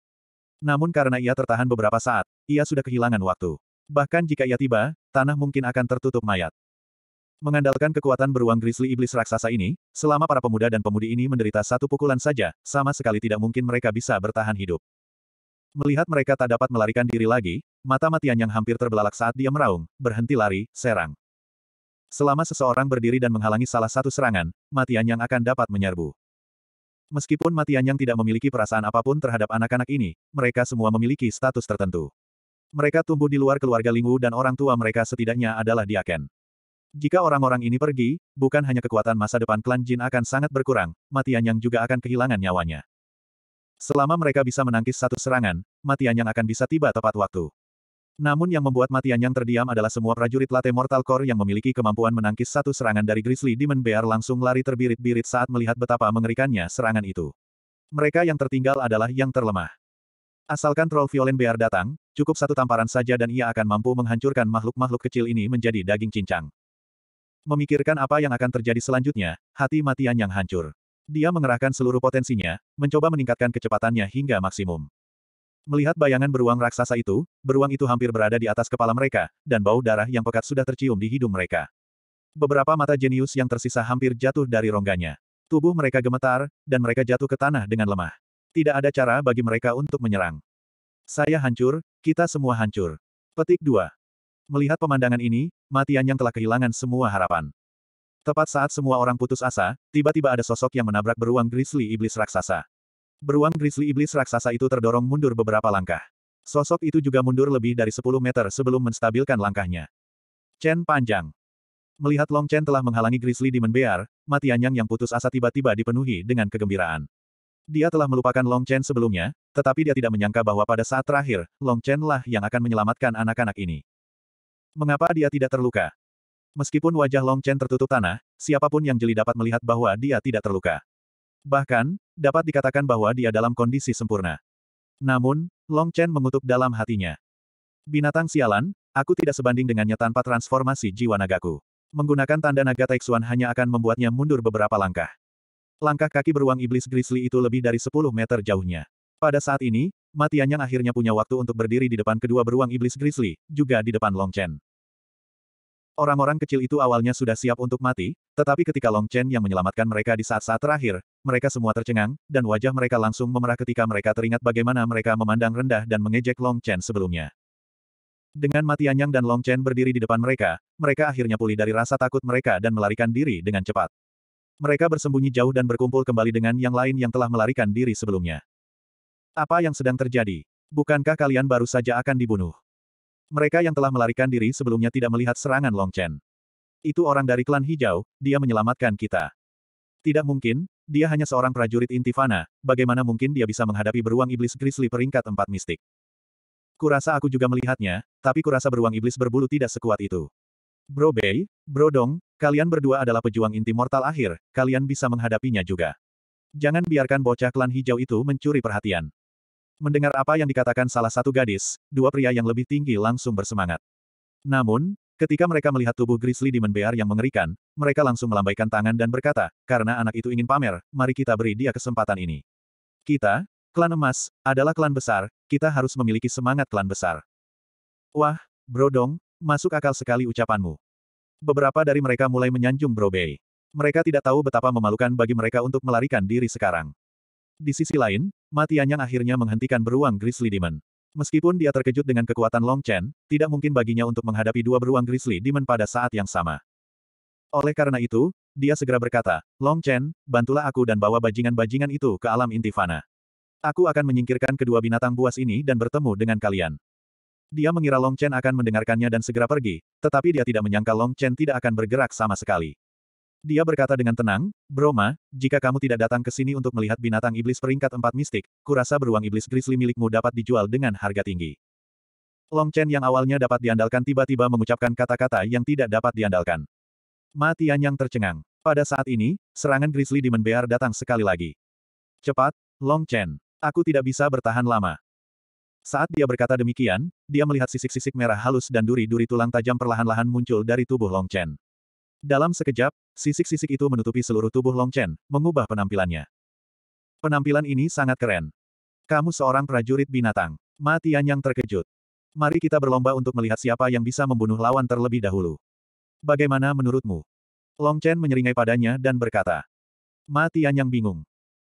[SPEAKER 1] Namun karena ia tertahan beberapa saat, ia sudah kehilangan waktu. Bahkan jika ia tiba, tanah mungkin akan tertutup mayat. Mengandalkan kekuatan beruang grizzly iblis raksasa ini, selama para pemuda dan pemudi ini menderita satu pukulan saja, sama sekali tidak mungkin mereka bisa bertahan hidup. Melihat mereka tak dapat melarikan diri lagi, mata Matian yang hampir terbelalak saat dia meraung, berhenti lari, serang. Selama seseorang berdiri dan menghalangi salah satu serangan, Matian yang akan dapat menyerbu. Meskipun Matian yang tidak memiliki perasaan apapun terhadap anak-anak ini, mereka semua memiliki status tertentu. Mereka tumbuh di luar keluarga Lingwu dan orang tua mereka setidaknya adalah Diaken. Jika orang-orang ini pergi, bukan hanya kekuatan masa depan klan Jin akan sangat berkurang, Yang juga akan kehilangan nyawanya. Selama mereka bisa menangkis satu serangan, Yang akan bisa tiba tepat waktu. Namun yang membuat Yang terdiam adalah semua prajurit late Mortal Core yang memiliki kemampuan menangkis satu serangan dari Grizzly Demon Bear langsung lari terbirit-birit saat melihat betapa mengerikannya serangan itu. Mereka yang tertinggal adalah yang terlemah. Asalkan troll violin Bear datang, cukup satu tamparan saja dan ia akan mampu menghancurkan makhluk-makhluk kecil ini menjadi daging cincang. Memikirkan apa yang akan terjadi selanjutnya, hati matian yang hancur. Dia mengerahkan seluruh potensinya, mencoba meningkatkan kecepatannya hingga maksimum. Melihat bayangan beruang raksasa itu, beruang itu hampir berada di atas kepala mereka, dan bau darah yang pekat sudah tercium di hidung mereka. Beberapa mata jenius yang tersisa hampir jatuh dari rongganya. Tubuh mereka gemetar, dan mereka jatuh ke tanah dengan lemah. Tidak ada cara bagi mereka untuk menyerang. Saya hancur, kita semua hancur. Petik 2. Melihat pemandangan ini, Matian yang telah kehilangan semua harapan. Tepat saat semua orang putus asa, tiba-tiba ada sosok yang menabrak beruang grizzly iblis raksasa. Beruang grizzly iblis raksasa itu terdorong mundur beberapa langkah. Sosok itu juga mundur lebih dari 10 meter sebelum menstabilkan langkahnya. Chen panjang. Melihat Long Chen telah menghalangi grizzly Demon Bear, mati Anyang yang putus asa tiba-tiba dipenuhi dengan kegembiraan. Dia telah melupakan Long Chen sebelumnya, tetapi dia tidak menyangka bahwa pada saat terakhir, Long Chen lah yang akan menyelamatkan anak-anak ini. Mengapa dia tidak terluka? Meskipun wajah Long Chen tertutup tanah, siapapun yang jeli dapat melihat bahwa dia tidak terluka. Bahkan, dapat dikatakan bahwa dia dalam kondisi sempurna. Namun, Long Chen mengutuk dalam hatinya. Binatang sialan, aku tidak sebanding dengannya tanpa transformasi jiwa nagaku. Menggunakan tanda naga Taixuan hanya akan membuatnya mundur beberapa langkah. Langkah kaki beruang iblis grizzly itu lebih dari 10 meter jauhnya. Pada saat ini, Matian yang akhirnya punya waktu untuk berdiri di depan kedua beruang iblis grizzly, juga di depan Long Chen. Orang-orang kecil itu awalnya sudah siap untuk mati, tetapi ketika Long Chen yang menyelamatkan mereka di saat-saat terakhir, mereka semua tercengang, dan wajah mereka langsung memerah ketika mereka teringat bagaimana mereka memandang rendah dan mengejek Long Chen sebelumnya. Dengan mati Anyang dan Long Chen berdiri di depan mereka, mereka akhirnya pulih dari rasa takut mereka dan melarikan diri dengan cepat. Mereka bersembunyi jauh dan berkumpul kembali dengan yang lain yang telah melarikan diri sebelumnya. Apa yang sedang terjadi? Bukankah kalian baru saja akan dibunuh? Mereka yang telah melarikan diri sebelumnya tidak melihat serangan Long Chen. Itu orang dari klan hijau, dia menyelamatkan kita. Tidak mungkin, dia hanya seorang prajurit intifana, bagaimana mungkin dia bisa menghadapi beruang iblis grizzly peringkat empat mistik. Kurasa aku juga melihatnya, tapi kurasa beruang iblis berbulu tidak sekuat itu. Bro Bei, Bro Dong, kalian berdua adalah pejuang inti mortal akhir, kalian bisa menghadapinya juga. Jangan biarkan bocah klan hijau itu mencuri perhatian. Mendengar apa yang dikatakan salah satu gadis, dua pria yang lebih tinggi langsung bersemangat. Namun, ketika mereka melihat tubuh Grizzly Demon Bear yang mengerikan, mereka langsung melambaikan tangan dan berkata, karena anak itu ingin pamer, mari kita beri dia kesempatan ini. Kita, klan emas, adalah klan besar, kita harus memiliki semangat klan besar. Wah, Bro Dong, masuk akal sekali ucapanmu. Beberapa dari mereka mulai menyanjung Bro Bay. Mereka tidak tahu betapa memalukan bagi mereka untuk melarikan diri sekarang. Di sisi lain, mati Anyang akhirnya menghentikan beruang Grizzly Demon. Meskipun dia terkejut dengan kekuatan Long Chen, tidak mungkin baginya untuk menghadapi dua beruang Grizzly Demon pada saat yang sama. Oleh karena itu, dia segera berkata, Long Chen, bantulah aku dan bawa bajingan-bajingan itu ke alam intifana. Aku akan menyingkirkan kedua binatang buas ini dan bertemu dengan kalian. Dia mengira Long Chen akan mendengarkannya dan segera pergi, tetapi dia tidak menyangka Long Chen tidak akan bergerak sama sekali. Dia berkata dengan tenang, Broma, jika kamu tidak datang ke sini untuk melihat binatang iblis peringkat empat mistik, kurasa beruang iblis grizzly milikmu dapat dijual dengan harga tinggi. Long Chen yang awalnya dapat diandalkan tiba-tiba mengucapkan kata-kata yang tidak dapat diandalkan. Mati yang tercengang. Pada saat ini, serangan grizzly di Menbear datang sekali lagi. Cepat, Long Chen. Aku tidak bisa bertahan lama. Saat dia berkata demikian, dia melihat sisik-sisik merah halus dan duri-duri tulang tajam perlahan-lahan muncul dari tubuh Long Chen. Dalam sekejap, sisik-sisik itu menutupi seluruh tubuh Long Chen, mengubah penampilannya. Penampilan ini sangat keren. Kamu seorang prajurit binatang. Matian yang terkejut. Mari kita berlomba untuk melihat siapa yang bisa membunuh lawan terlebih dahulu. Bagaimana menurutmu? Long Chen menyeringai padanya dan berkata. Matian yang bingung.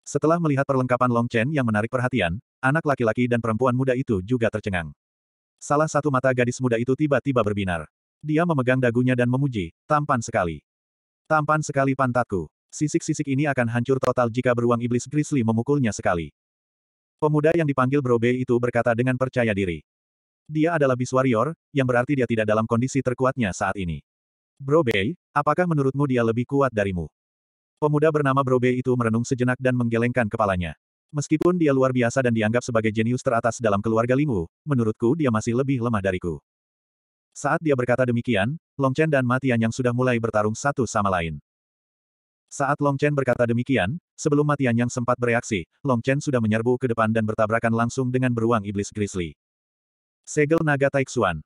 [SPEAKER 1] Setelah melihat perlengkapan Long Chen yang menarik perhatian, anak laki-laki dan perempuan muda itu juga tercengang. Salah satu mata gadis muda itu tiba-tiba berbinar. Dia memegang dagunya dan memuji, tampan sekali. Tampan sekali pantatku. Sisik-sisik ini akan hancur total jika beruang iblis grizzly memukulnya sekali. Pemuda yang dipanggil Brobe itu berkata dengan percaya diri. Dia adalah Beast Warrior, yang berarti dia tidak dalam kondisi terkuatnya saat ini. Brobe, apakah menurutmu dia lebih kuat darimu? Pemuda bernama Brobe itu merenung sejenak dan menggelengkan kepalanya. Meskipun dia luar biasa dan dianggap sebagai jenius teratas dalam keluarga Lingu, menurutku dia masih lebih lemah dariku. Saat dia berkata demikian, Long Chen dan Matian yang sudah mulai bertarung satu sama lain. Saat Long Chen berkata demikian, sebelum Matian yang sempat bereaksi, Long Chen sudah menyerbu ke depan dan bertabrakan langsung dengan beruang iblis grizzly. Segel naga Taixuan.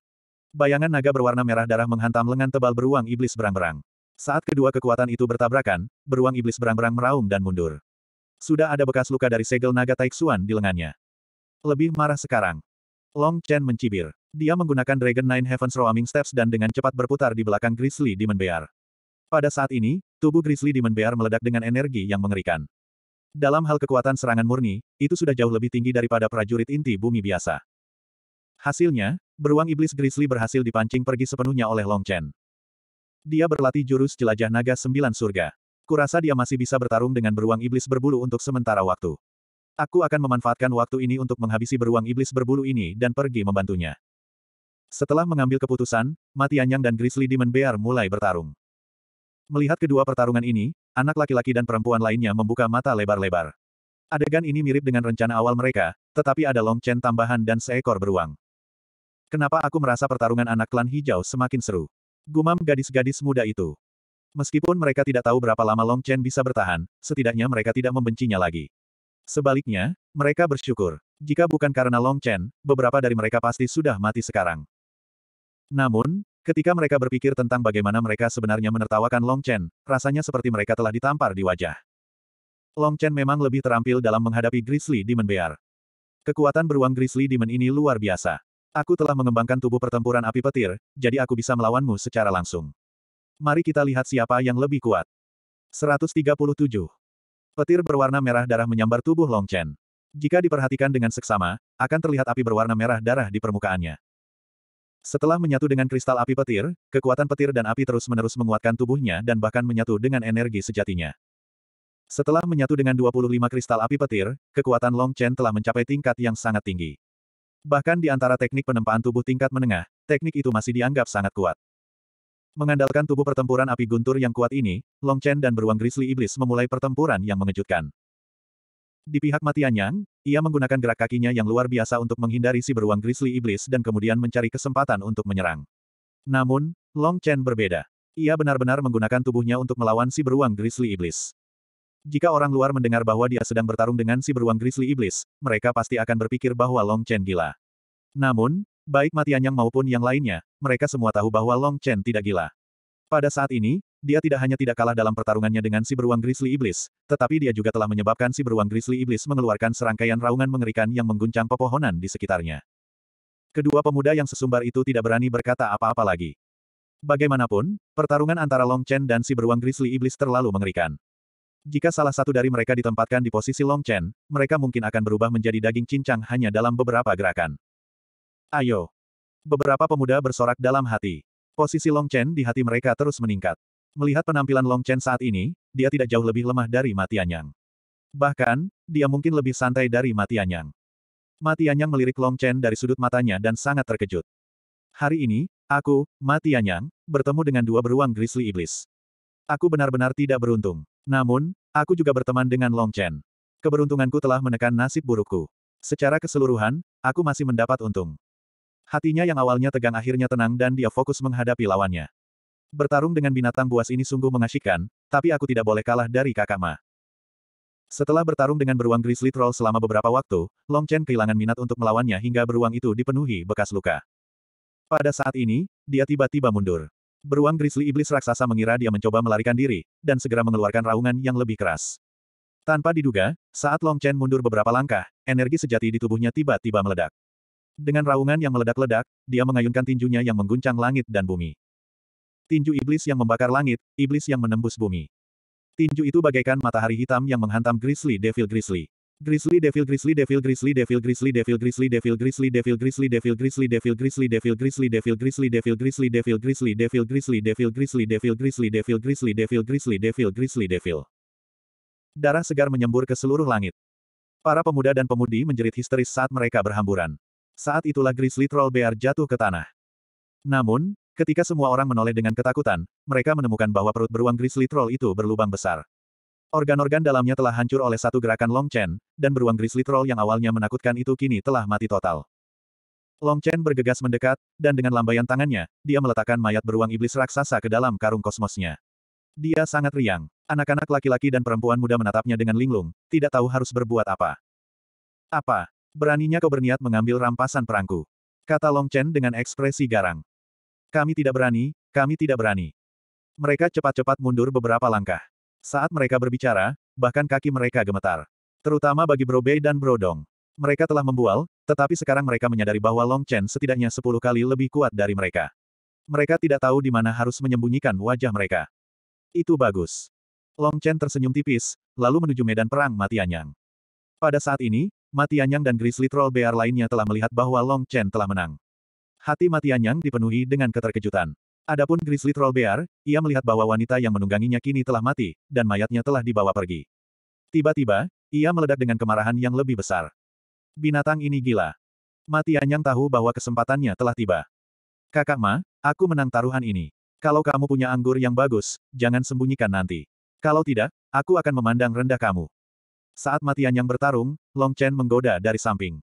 [SPEAKER 1] Bayangan naga berwarna merah darah menghantam lengan tebal beruang iblis berang-berang. Saat kedua kekuatan itu bertabrakan, beruang iblis berang-berang meraung dan mundur. Sudah ada bekas luka dari segel naga Taixuan di lengannya. Lebih marah sekarang. Long Chen mencibir. Dia menggunakan Dragon Nine Heavens Roaming Steps dan dengan cepat berputar di belakang Grizzly Demon Bear. Pada saat ini, tubuh Grizzly Demon Bear meledak dengan energi yang mengerikan. Dalam hal kekuatan serangan murni, itu sudah jauh lebih tinggi daripada prajurit inti bumi biasa. Hasilnya, beruang iblis Grizzly berhasil dipancing pergi sepenuhnya oleh Long Chen. Dia berlatih jurus jelajah naga sembilan surga. Kurasa dia masih bisa bertarung dengan beruang iblis berbulu untuk sementara waktu. Aku akan memanfaatkan waktu ini untuk menghabisi beruang iblis berbulu ini dan pergi membantunya. Setelah mengambil keputusan, Mati Anyang dan Grizzly Demon Bear mulai bertarung. Melihat kedua pertarungan ini, anak laki-laki dan perempuan lainnya membuka mata lebar-lebar. Adegan ini mirip dengan rencana awal mereka, tetapi ada Long Chen tambahan dan seekor beruang. Kenapa aku merasa pertarungan anak klan hijau semakin seru? Gumam gadis-gadis muda itu. Meskipun mereka tidak tahu berapa lama Long Chen bisa bertahan, setidaknya mereka tidak membencinya lagi. Sebaliknya, mereka bersyukur. Jika bukan karena Long Chen, beberapa dari mereka pasti sudah mati sekarang. Namun, ketika mereka berpikir tentang bagaimana mereka sebenarnya menertawakan Long Chen, rasanya seperti mereka telah ditampar di wajah. Long Chen memang lebih terampil dalam menghadapi Grizzly Demon Bear. Kekuatan beruang Grizzly Demon ini luar biasa. Aku telah mengembangkan tubuh pertempuran api petir, jadi aku bisa melawanmu secara langsung. Mari kita lihat siapa yang lebih kuat. 137. Petir berwarna merah darah menyambar tubuh Long Chen. Jika diperhatikan dengan seksama, akan terlihat api berwarna merah darah di permukaannya. Setelah menyatu dengan kristal api petir, kekuatan petir dan api terus-menerus menguatkan tubuhnya dan bahkan menyatu dengan energi sejatinya. Setelah menyatu dengan 25 kristal api petir, kekuatan Long Chen telah mencapai tingkat yang sangat tinggi. Bahkan di antara teknik penempaan tubuh tingkat menengah, teknik itu masih dianggap sangat kuat. Mengandalkan tubuh pertempuran api guntur yang kuat ini, Long Chen dan beruang grizzly iblis memulai pertempuran yang mengejutkan. Di pihak Matianyang, ia menggunakan gerak kakinya yang luar biasa untuk menghindari si beruang grizzly iblis dan kemudian mencari kesempatan untuk menyerang. Namun, Long Chen berbeda. Ia benar-benar menggunakan tubuhnya untuk melawan si beruang grizzly iblis. Jika orang luar mendengar bahwa dia sedang bertarung dengan si beruang grizzly iblis, mereka pasti akan berpikir bahwa Long Chen gila. Namun, baik Matianyang maupun yang lainnya, mereka semua tahu bahwa Long Chen tidak gila. Pada saat ini, dia tidak hanya tidak kalah dalam pertarungannya dengan si beruang Grizzly Iblis, tetapi dia juga telah menyebabkan si beruang Grizzly Iblis mengeluarkan serangkaian raungan mengerikan yang mengguncang pepohonan di sekitarnya. Kedua pemuda yang sesumbar itu tidak berani berkata apa-apa lagi. Bagaimanapun, pertarungan antara Long Chen dan si beruang Grizzly Iblis terlalu mengerikan. Jika salah satu dari mereka ditempatkan di posisi Long Chen, mereka mungkin akan berubah menjadi daging cincang hanya dalam beberapa gerakan. Ayo! Beberapa pemuda bersorak dalam hati. Posisi Long Chen di hati mereka terus meningkat. Melihat penampilan Long Chen saat ini, dia tidak jauh lebih lemah dari Matianyang. Bahkan, dia mungkin lebih santai dari Matianyang. Matianyang melirik Long Chen dari sudut matanya dan sangat terkejut. Hari ini, aku, Matianyang, bertemu dengan dua beruang grizzly iblis. Aku benar-benar tidak beruntung. Namun, aku juga berteman dengan Long Chen. Keberuntunganku telah menekan nasib burukku. Secara keseluruhan, aku masih mendapat untung. Hatinya yang awalnya tegang akhirnya tenang dan dia fokus menghadapi lawannya bertarung dengan binatang buas ini sungguh mengasyikkan, tapi aku tidak boleh kalah dari Kakama. Setelah bertarung dengan beruang Grizzly Troll selama beberapa waktu, Long Chen kehilangan minat untuk melawannya hingga beruang itu dipenuhi bekas luka. Pada saat ini, dia tiba-tiba mundur. Beruang Grizzly Iblis Raksasa mengira dia mencoba melarikan diri, dan segera mengeluarkan raungan yang lebih keras. Tanpa diduga, saat Long Chen mundur beberapa langkah, energi sejati di tubuhnya tiba-tiba meledak. Dengan raungan yang meledak-ledak, dia mengayunkan tinjunya yang mengguncang langit dan bumi. Tinju iblis yang membakar langit, iblis yang menembus bumi. Tinju itu bagaikan matahari hitam yang menghantam Grizzly Devil Grizzly. Grizzly Devil Grizzly Devil Grizzly Devil Grizzly Devil Grizzly Devil Grizzly Devil Grizzly Devil Grizzly Devil Grizzly Devil Grizzly Devil Grizzly Devil Grizzly Devil Grizzly Devil Grizzly Devil Grizzly Devil Grizzly Devil Grizzly Devil Grizzly Devil Grizzly Devil Darah segar menyembur ke seluruh langit. Para pemuda dan pemudi menjerit histeris saat mereka berhamburan. Saat itulah Grizzly Troll Bear jatuh ke tanah. Namun, Ketika semua orang menoleh dengan ketakutan, mereka menemukan bahwa perut beruang grizzly troll itu berlubang besar. Organ-organ dalamnya telah hancur oleh satu gerakan Long Chen, dan beruang grizzly troll yang awalnya menakutkan itu kini telah mati total. Long Chen bergegas mendekat, dan dengan lambaian tangannya, dia meletakkan mayat beruang iblis raksasa ke dalam karung kosmosnya. Dia sangat riang. Anak-anak laki-laki dan perempuan muda menatapnya dengan linglung, tidak tahu harus berbuat apa. Apa? Beraninya kau berniat mengambil rampasan perangku? Kata Long Chen dengan ekspresi garang. Kami tidak berani, kami tidak berani. Mereka cepat-cepat mundur beberapa langkah. Saat mereka berbicara, bahkan kaki mereka gemetar. Terutama bagi Bro Bei dan Bro Dong. Mereka telah membual, tetapi sekarang mereka menyadari bahwa Long Chen setidaknya sepuluh kali lebih kuat dari mereka. Mereka tidak tahu di mana harus menyembunyikan wajah mereka. Itu bagus. Long Chen tersenyum tipis, lalu menuju medan perang Matianyang. Pada saat ini, Matianyang dan Grizzly Troll Bear lainnya telah melihat bahwa Long Chen telah menang. Hati Matianyang dipenuhi dengan keterkejutan. Adapun Grizzly Troll Bear, ia melihat bahwa wanita yang menungganginya kini telah mati, dan mayatnya telah dibawa pergi. Tiba-tiba, ia meledak dengan kemarahan yang lebih besar. Binatang ini gila. Matianyang tahu bahwa kesempatannya telah tiba. Kakak Ma, aku menang taruhan ini. Kalau kamu punya anggur yang bagus, jangan sembunyikan nanti. Kalau tidak, aku akan memandang rendah kamu. Saat Matian yang bertarung, Long Chen menggoda dari samping.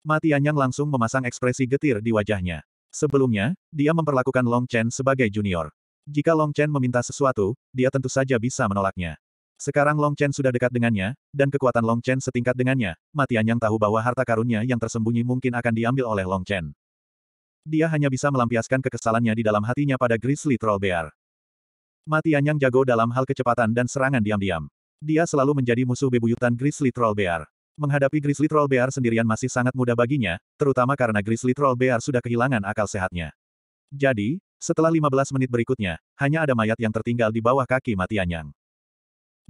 [SPEAKER 1] Matianyang langsung memasang ekspresi getir di wajahnya. Sebelumnya, dia memperlakukan Long Chen sebagai junior. Jika Long Chen meminta sesuatu, dia tentu saja bisa menolaknya. Sekarang Long Chen sudah dekat dengannya, dan kekuatan Long Chen setingkat dengannya, Matianyang tahu bahwa harta karunnya yang tersembunyi mungkin akan diambil oleh Long Chen. Dia hanya bisa melampiaskan kekesalannya di dalam hatinya pada Grizzly Troll Bear. Matianyang jago dalam hal kecepatan dan serangan diam-diam. Dia selalu menjadi musuh bebuyutan Grizzly Troll Bear. Menghadapi Grizzly Troll Bear sendirian masih sangat mudah baginya, terutama karena Grizzly Troll Bear sudah kehilangan akal sehatnya. Jadi, setelah 15 menit berikutnya, hanya ada mayat yang tertinggal di bawah kaki mati Anyang.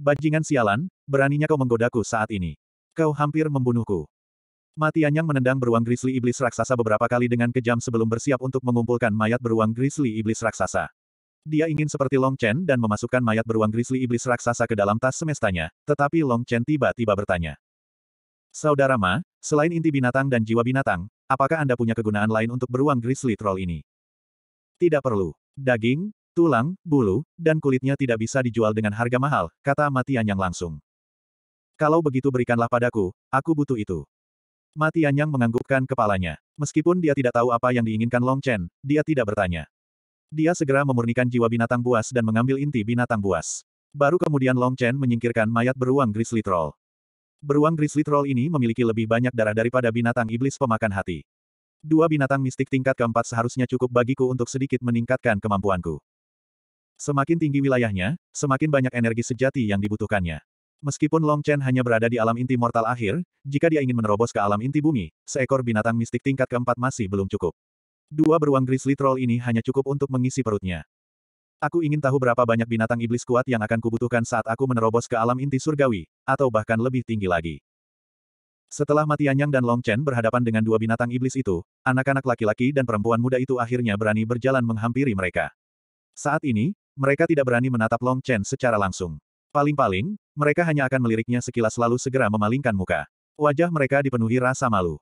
[SPEAKER 1] Bajingan sialan, beraninya kau menggodaku saat ini. Kau hampir membunuhku. Mati Anyang menendang beruang grizzly iblis raksasa beberapa kali dengan kejam sebelum bersiap untuk mengumpulkan mayat beruang grizzly iblis raksasa. Dia ingin seperti Long Chen dan memasukkan mayat beruang grizzly iblis raksasa ke dalam tas semestanya, tetapi Long Chen tiba-tiba bertanya. Saudara Ma, selain inti binatang dan jiwa binatang, apakah Anda punya kegunaan lain untuk beruang grizzly troll ini? Tidak perlu. Daging, tulang, bulu, dan kulitnya tidak bisa dijual dengan harga mahal, kata Matianyang langsung. Kalau begitu berikanlah padaku, aku butuh itu. Matianyang menganggukkan kepalanya. Meskipun dia tidak tahu apa yang diinginkan Long Chen, dia tidak bertanya. Dia segera memurnikan jiwa binatang buas dan mengambil inti binatang buas. Baru kemudian Long Chen menyingkirkan mayat beruang grizzly troll. Beruang Grizzly Troll ini memiliki lebih banyak darah daripada binatang iblis pemakan hati. Dua binatang mistik tingkat keempat seharusnya cukup bagiku untuk sedikit meningkatkan kemampuanku. Semakin tinggi wilayahnya, semakin banyak energi sejati yang dibutuhkannya. Meskipun Long Chen hanya berada di alam inti mortal akhir, jika dia ingin menerobos ke alam inti bumi, seekor binatang mistik tingkat keempat masih belum cukup. Dua beruang grizzly troll ini hanya cukup untuk mengisi perutnya. Aku ingin tahu berapa banyak binatang iblis kuat yang akan kubutuhkan saat aku menerobos ke alam inti surgawi, atau bahkan lebih tinggi lagi. Setelah Mati Anyang dan Long Chen berhadapan dengan dua binatang iblis itu, anak-anak laki-laki dan perempuan muda itu akhirnya berani berjalan menghampiri mereka. Saat ini, mereka tidak berani menatap Long Chen secara langsung. Paling-paling, mereka hanya akan meliriknya sekilas lalu segera memalingkan muka. Wajah mereka dipenuhi rasa malu.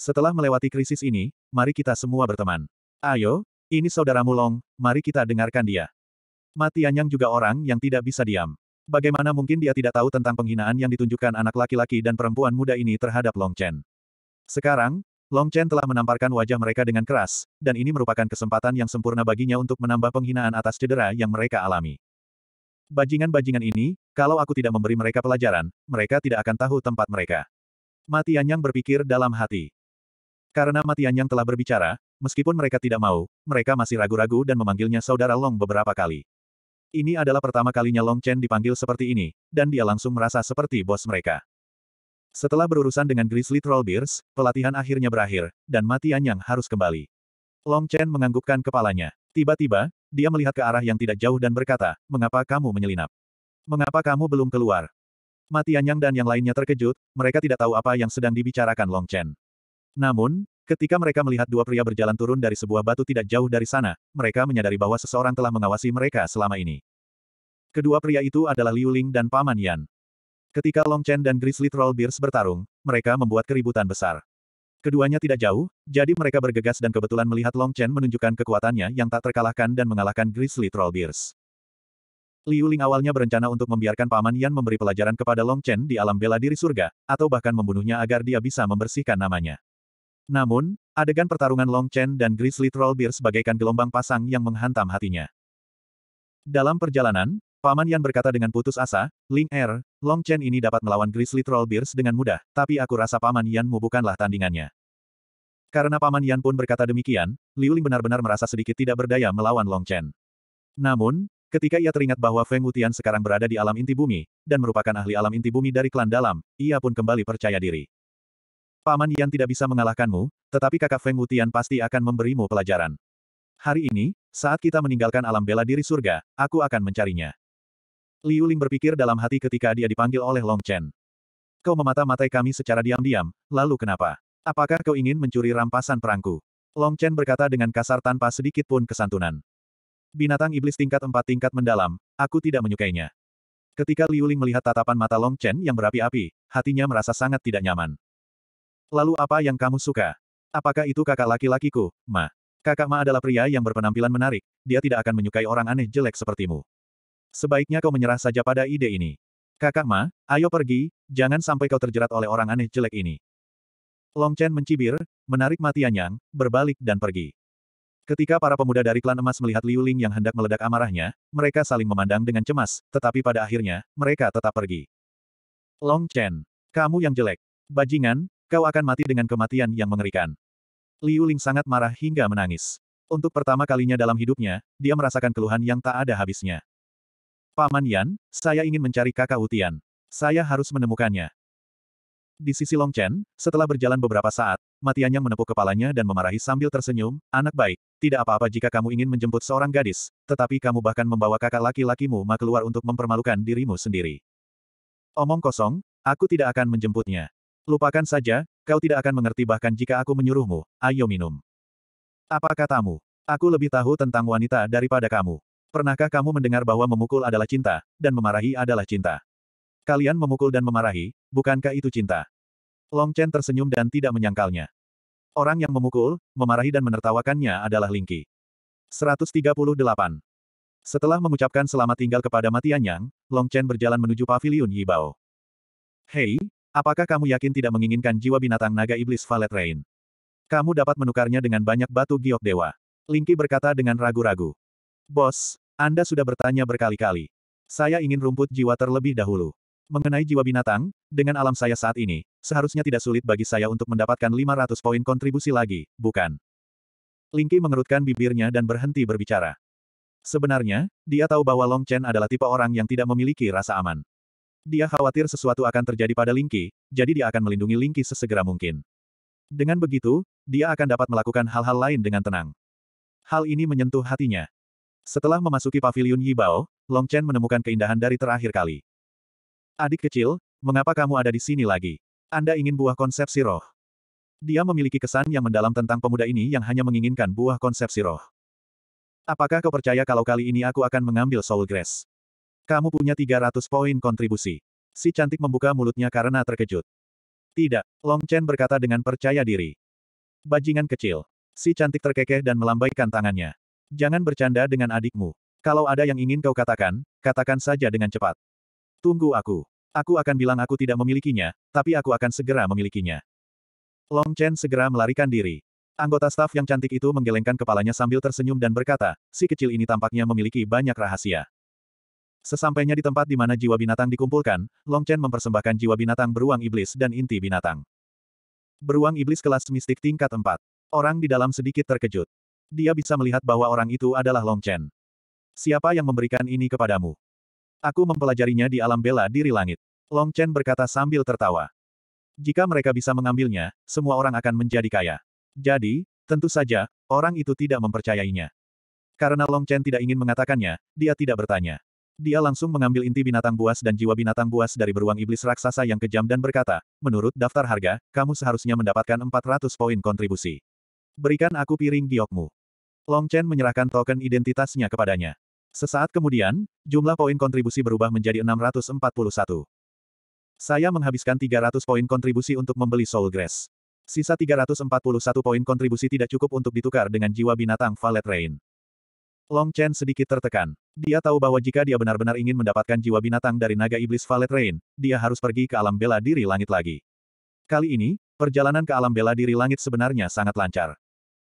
[SPEAKER 1] Setelah melewati krisis ini, mari kita semua berteman. Ayo, ini saudaramu Long, mari kita dengarkan dia. Mati Anyang juga orang yang tidak bisa diam. Bagaimana mungkin dia tidak tahu tentang penghinaan yang ditunjukkan anak laki-laki dan perempuan muda ini terhadap Long Chen. Sekarang, Long Chen telah menamparkan wajah mereka dengan keras, dan ini merupakan kesempatan yang sempurna baginya untuk menambah penghinaan atas cedera yang mereka alami. Bajingan-bajingan ini, kalau aku tidak memberi mereka pelajaran, mereka tidak akan tahu tempat mereka. Mati Anyang berpikir dalam hati. Karena Mati Anyang telah berbicara, Meskipun mereka tidak mau, mereka masih ragu-ragu dan memanggilnya saudara Long beberapa kali. Ini adalah pertama kalinya Long Chen dipanggil seperti ini, dan dia langsung merasa seperti bos mereka. Setelah berurusan dengan Grizzly Trollbeers, pelatihan akhirnya berakhir, dan Matian yang harus kembali. Long Chen menganggukkan kepalanya. Tiba-tiba, dia melihat ke arah yang tidak jauh dan berkata, mengapa kamu menyelinap? Mengapa kamu belum keluar? Matian Yang dan yang lainnya terkejut, mereka tidak tahu apa yang sedang dibicarakan Long Chen. Namun, Ketika mereka melihat dua pria berjalan turun dari sebuah batu tidak jauh dari sana, mereka menyadari bahwa seseorang telah mengawasi mereka selama ini. Kedua pria itu adalah Liu Ling dan Paman Yan. Ketika Long Chen dan Grizzly Bears bertarung, mereka membuat keributan besar. Keduanya tidak jauh, jadi mereka bergegas dan kebetulan melihat Long Chen menunjukkan kekuatannya yang tak terkalahkan dan mengalahkan Grizzly Bears. Liu Ling awalnya berencana untuk membiarkan Paman Yan memberi pelajaran kepada Long Chen di alam bela diri surga, atau bahkan membunuhnya agar dia bisa membersihkan namanya. Namun, adegan pertarungan Long Chen dan Grizzly Trollbeard sebagaikan gelombang pasang yang menghantam hatinya. Dalam perjalanan, Paman Yan berkata dengan putus asa, Ling Er, Long Chen ini dapat melawan Grizzly Trollbeard dengan mudah, tapi aku rasa Paman Yanmu bukanlah tandingannya. Karena Paman Yan pun berkata demikian, Liu Ling benar-benar merasa sedikit tidak berdaya melawan Long Chen. Namun, Ketika ia teringat bahwa Feng Wutian sekarang berada di alam inti bumi, dan merupakan ahli alam inti bumi dari klan dalam, ia pun kembali percaya diri. Paman Yan tidak bisa mengalahkanmu, tetapi kakak Feng Wutian pasti akan memberimu pelajaran. Hari ini, saat kita meninggalkan alam bela diri surga, aku akan mencarinya. Liu Ling berpikir dalam hati ketika dia dipanggil oleh Long Chen. Kau memata-matai kami secara diam-diam, lalu kenapa? Apakah kau ingin mencuri rampasan perangku? Long Chen berkata dengan kasar tanpa sedikit pun kesantunan. Binatang iblis tingkat empat tingkat mendalam, aku tidak menyukainya. Ketika Liu Ling melihat tatapan mata Long Chen yang berapi-api, hatinya merasa sangat tidak nyaman. Lalu apa yang kamu suka? Apakah itu kakak laki-lakiku, Ma? Kakak Ma adalah pria yang berpenampilan menarik, dia tidak akan menyukai orang aneh jelek sepertimu. Sebaiknya kau menyerah saja pada ide ini. Kakak Ma, ayo pergi, jangan sampai kau terjerat oleh orang aneh jelek ini. Long Chen mencibir, menarik mati Anyang, berbalik dan pergi. Ketika para pemuda dari klan emas melihat Liu Ling yang hendak meledak amarahnya, mereka saling memandang dengan cemas, tetapi pada akhirnya, mereka tetap pergi. Long Chen, kamu yang jelek. Bajingan, Kau akan mati dengan kematian yang mengerikan. Liu Ling sangat marah hingga menangis. Untuk pertama kalinya dalam hidupnya, dia merasakan keluhan yang tak ada habisnya. Paman Yan, saya ingin mencari kakak Utian. Saya harus menemukannya. Di sisi Long Chen, setelah berjalan beberapa saat, Matian yang menepuk kepalanya dan memarahi sambil tersenyum, anak baik, tidak apa-apa jika kamu ingin menjemput seorang gadis, tetapi kamu bahkan membawa kakak laki-lakimu ma keluar untuk mempermalukan dirimu sendiri. Omong kosong, aku tidak akan menjemputnya. Lupakan saja, kau tidak akan mengerti bahkan jika aku menyuruhmu, ayo minum. Apa katamu? Aku lebih tahu tentang wanita daripada kamu. Pernahkah kamu mendengar bahwa memukul adalah cinta, dan memarahi adalah cinta? Kalian memukul dan memarahi, bukankah itu cinta? Long Chen tersenyum dan tidak menyangkalnya. Orang yang memukul, memarahi dan menertawakannya adalah Lingqi. 138. Setelah mengucapkan selamat tinggal kepada Matian Yang, Long Chen berjalan menuju paviliun Yibao. Hei, Apakah kamu yakin tidak menginginkan jiwa binatang naga iblis Valet Rain? Kamu dapat menukarnya dengan banyak batu giok dewa. Lingki berkata dengan ragu-ragu. Bos, Anda sudah bertanya berkali-kali. Saya ingin rumput jiwa terlebih dahulu. Mengenai jiwa binatang, dengan alam saya saat ini, seharusnya tidak sulit bagi saya untuk mendapatkan 500 poin kontribusi lagi, bukan? Lingki mengerutkan bibirnya dan berhenti berbicara. Sebenarnya, dia tahu bahwa Long Chen adalah tipe orang yang tidak memiliki rasa aman. Dia khawatir sesuatu akan terjadi pada Lingqi, jadi dia akan melindungi Lingqi sesegera mungkin. Dengan begitu, dia akan dapat melakukan hal-hal lain dengan tenang. Hal ini menyentuh hatinya. Setelah memasuki paviliun Yibao, Long Chen menemukan keindahan dari terakhir kali. Adik kecil, mengapa kamu ada di sini lagi? Anda ingin buah konsepsi roh. Dia memiliki kesan yang mendalam tentang pemuda ini yang hanya menginginkan buah konsepsi roh. Apakah kau percaya kalau kali ini aku akan mengambil Soul Grace? Kamu punya 300 poin kontribusi. Si cantik membuka mulutnya karena terkejut. Tidak, Long Chen berkata dengan percaya diri. Bajingan kecil. Si cantik terkekeh dan melambaikan tangannya. Jangan bercanda dengan adikmu. Kalau ada yang ingin kau katakan, katakan saja dengan cepat. Tunggu aku. Aku akan bilang aku tidak memilikinya, tapi aku akan segera memilikinya. Long Chen segera melarikan diri. Anggota staf yang cantik itu menggelengkan kepalanya sambil tersenyum dan berkata, si kecil ini tampaknya memiliki banyak rahasia. Sesampainya di tempat di mana jiwa binatang dikumpulkan, Long Chen mempersembahkan jiwa binatang beruang iblis dan inti binatang. Beruang iblis kelas mistik tingkat 4. Orang di dalam sedikit terkejut. Dia bisa melihat bahwa orang itu adalah Long Chen. Siapa yang memberikan ini kepadamu? Aku mempelajarinya di alam bela diri langit. Long Chen berkata sambil tertawa. Jika mereka bisa mengambilnya, semua orang akan menjadi kaya. Jadi, tentu saja, orang itu tidak mempercayainya. Karena Long Chen tidak ingin mengatakannya, dia tidak bertanya. Dia langsung mengambil inti binatang buas dan jiwa binatang buas dari beruang iblis raksasa yang kejam dan berkata, menurut daftar harga, kamu seharusnya mendapatkan 400 poin kontribusi. Berikan aku piring giokmu. Long Chen menyerahkan token identitasnya kepadanya. Sesaat kemudian, jumlah poin kontribusi berubah menjadi 641. Saya menghabiskan 300 poin kontribusi untuk membeli Soul Grass. Sisa 341 poin kontribusi tidak cukup untuk ditukar dengan jiwa binatang Valet Rain. Long Chen sedikit tertekan. Dia tahu bahwa jika dia benar-benar ingin mendapatkan jiwa binatang dari naga iblis Valet Rain, dia harus pergi ke alam bela diri langit lagi. Kali ini, perjalanan ke alam bela diri langit sebenarnya sangat lancar.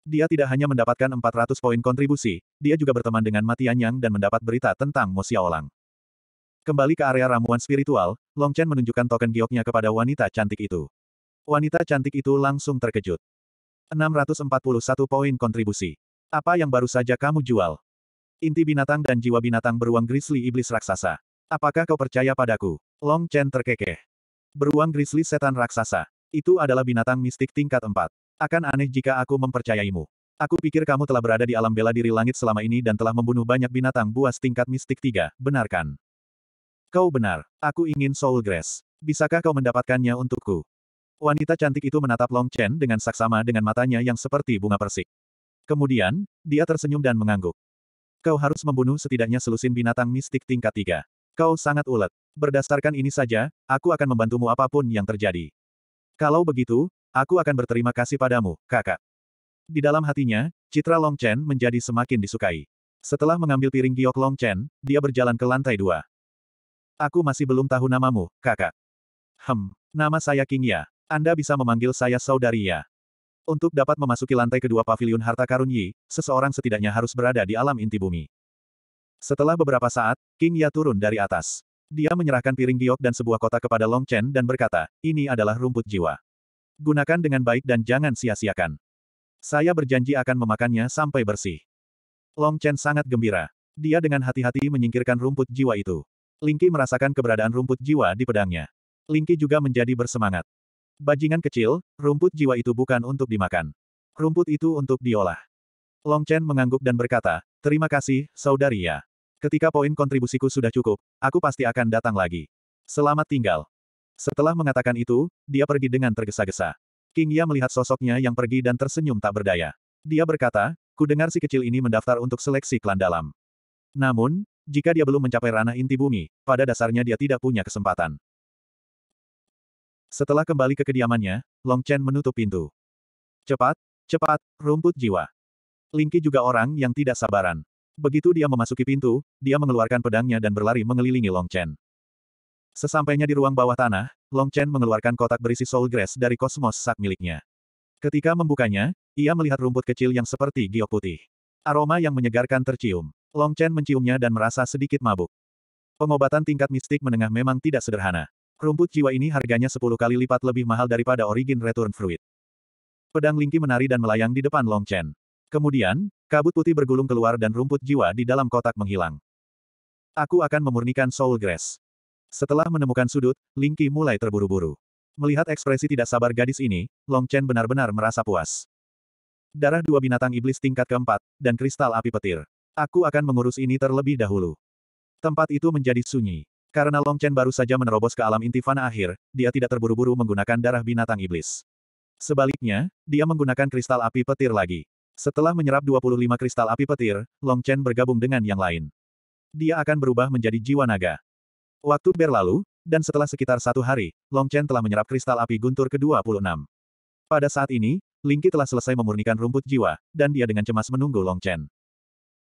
[SPEAKER 1] Dia tidak hanya mendapatkan 400 poin kontribusi, dia juga berteman dengan Matian Yang dan mendapat berita tentang Mo Xiaolang. Kembali ke area ramuan spiritual, Long Chen menunjukkan token gioknya kepada wanita cantik itu. Wanita cantik itu langsung terkejut. 641 poin kontribusi. Apa yang baru saja kamu jual? Inti binatang dan jiwa binatang beruang grizzly iblis raksasa. Apakah kau percaya padaku? Long Chen terkekeh. Beruang grizzly setan raksasa. Itu adalah binatang mistik tingkat 4. Akan aneh jika aku mempercayaimu. Aku pikir kamu telah berada di alam bela diri langit selama ini dan telah membunuh banyak binatang buas tingkat mistik 3, Benarkan? Kau benar. Aku ingin soul grass. Bisakah kau mendapatkannya untukku? Wanita cantik itu menatap Long Chen dengan saksama dengan matanya yang seperti bunga persik. Kemudian, dia tersenyum dan mengangguk. Kau harus membunuh setidaknya selusin binatang mistik tingkat tiga. Kau sangat ulet. Berdasarkan ini saja, aku akan membantumu apapun yang terjadi. Kalau begitu, aku akan berterima kasih padamu, kakak. Di dalam hatinya, citra Long Chen menjadi semakin disukai. Setelah mengambil piring giok Long Chen, dia berjalan ke lantai dua. Aku masih belum tahu namamu, kakak. Hem, nama saya King Ya. Anda bisa memanggil saya saudari Ya. Untuk dapat memasuki lantai kedua pavilion harta karun Yi, seseorang setidaknya harus berada di alam inti bumi. Setelah beberapa saat, King Ya turun dari atas. Dia menyerahkan piring giok dan sebuah kotak kepada Long Chen dan berkata, ini adalah rumput jiwa. Gunakan dengan baik dan jangan sia-siakan. Saya berjanji akan memakannya sampai bersih. Long Chen sangat gembira. Dia dengan hati-hati menyingkirkan rumput jiwa itu. Lingki merasakan keberadaan rumput jiwa di pedangnya. Lingki juga menjadi bersemangat. Bajingan kecil, rumput jiwa itu bukan untuk dimakan. Rumput itu untuk diolah. Long Chen mengangguk dan berkata, Terima kasih, saudari ya. Ketika poin kontribusiku sudah cukup, aku pasti akan datang lagi. Selamat tinggal. Setelah mengatakan itu, dia pergi dengan tergesa-gesa. King Ya melihat sosoknya yang pergi dan tersenyum tak berdaya. Dia berkata, ku dengar si kecil ini mendaftar untuk seleksi klan dalam. Namun, jika dia belum mencapai ranah inti bumi, pada dasarnya dia tidak punya kesempatan. Setelah kembali ke kediamannya, Long Chen menutup pintu. Cepat, cepat, rumput jiwa. Lingki juga orang yang tidak sabaran. Begitu dia memasuki pintu, dia mengeluarkan pedangnya dan berlari mengelilingi Long Chen. Sesampainya di ruang bawah tanah, Long Chen mengeluarkan kotak berisi soul grass dari kosmos sak miliknya. Ketika membukanya, ia melihat rumput kecil yang seperti giok putih. Aroma yang menyegarkan tercium. Long Chen menciumnya dan merasa sedikit mabuk. Pengobatan tingkat mistik menengah memang tidak sederhana. Rumput jiwa ini harganya 10 kali lipat lebih mahal daripada origin return fruit. Pedang Lingki menari dan melayang di depan Long Chen. Kemudian, kabut putih bergulung keluar dan rumput jiwa di dalam kotak menghilang. Aku akan memurnikan Soul Grass. Setelah menemukan sudut, Lingki mulai terburu-buru. Melihat ekspresi tidak sabar gadis ini, Long Chen benar-benar merasa puas. Darah dua binatang iblis tingkat keempat, dan kristal api petir. Aku akan mengurus ini terlebih dahulu. Tempat itu menjadi sunyi. Karena Long Chen baru saja menerobos ke alam inti fana akhir, dia tidak terburu-buru menggunakan darah binatang iblis. Sebaliknya, dia menggunakan kristal api petir lagi. Setelah menyerap 25 kristal api petir, Long Chen bergabung dengan yang lain. Dia akan berubah menjadi jiwa naga. Waktu berlalu, dan setelah sekitar satu hari, Long Chen telah menyerap kristal api guntur ke-26. Pada saat ini, Lingqi telah selesai memurnikan rumput jiwa, dan dia dengan cemas menunggu Long Chen.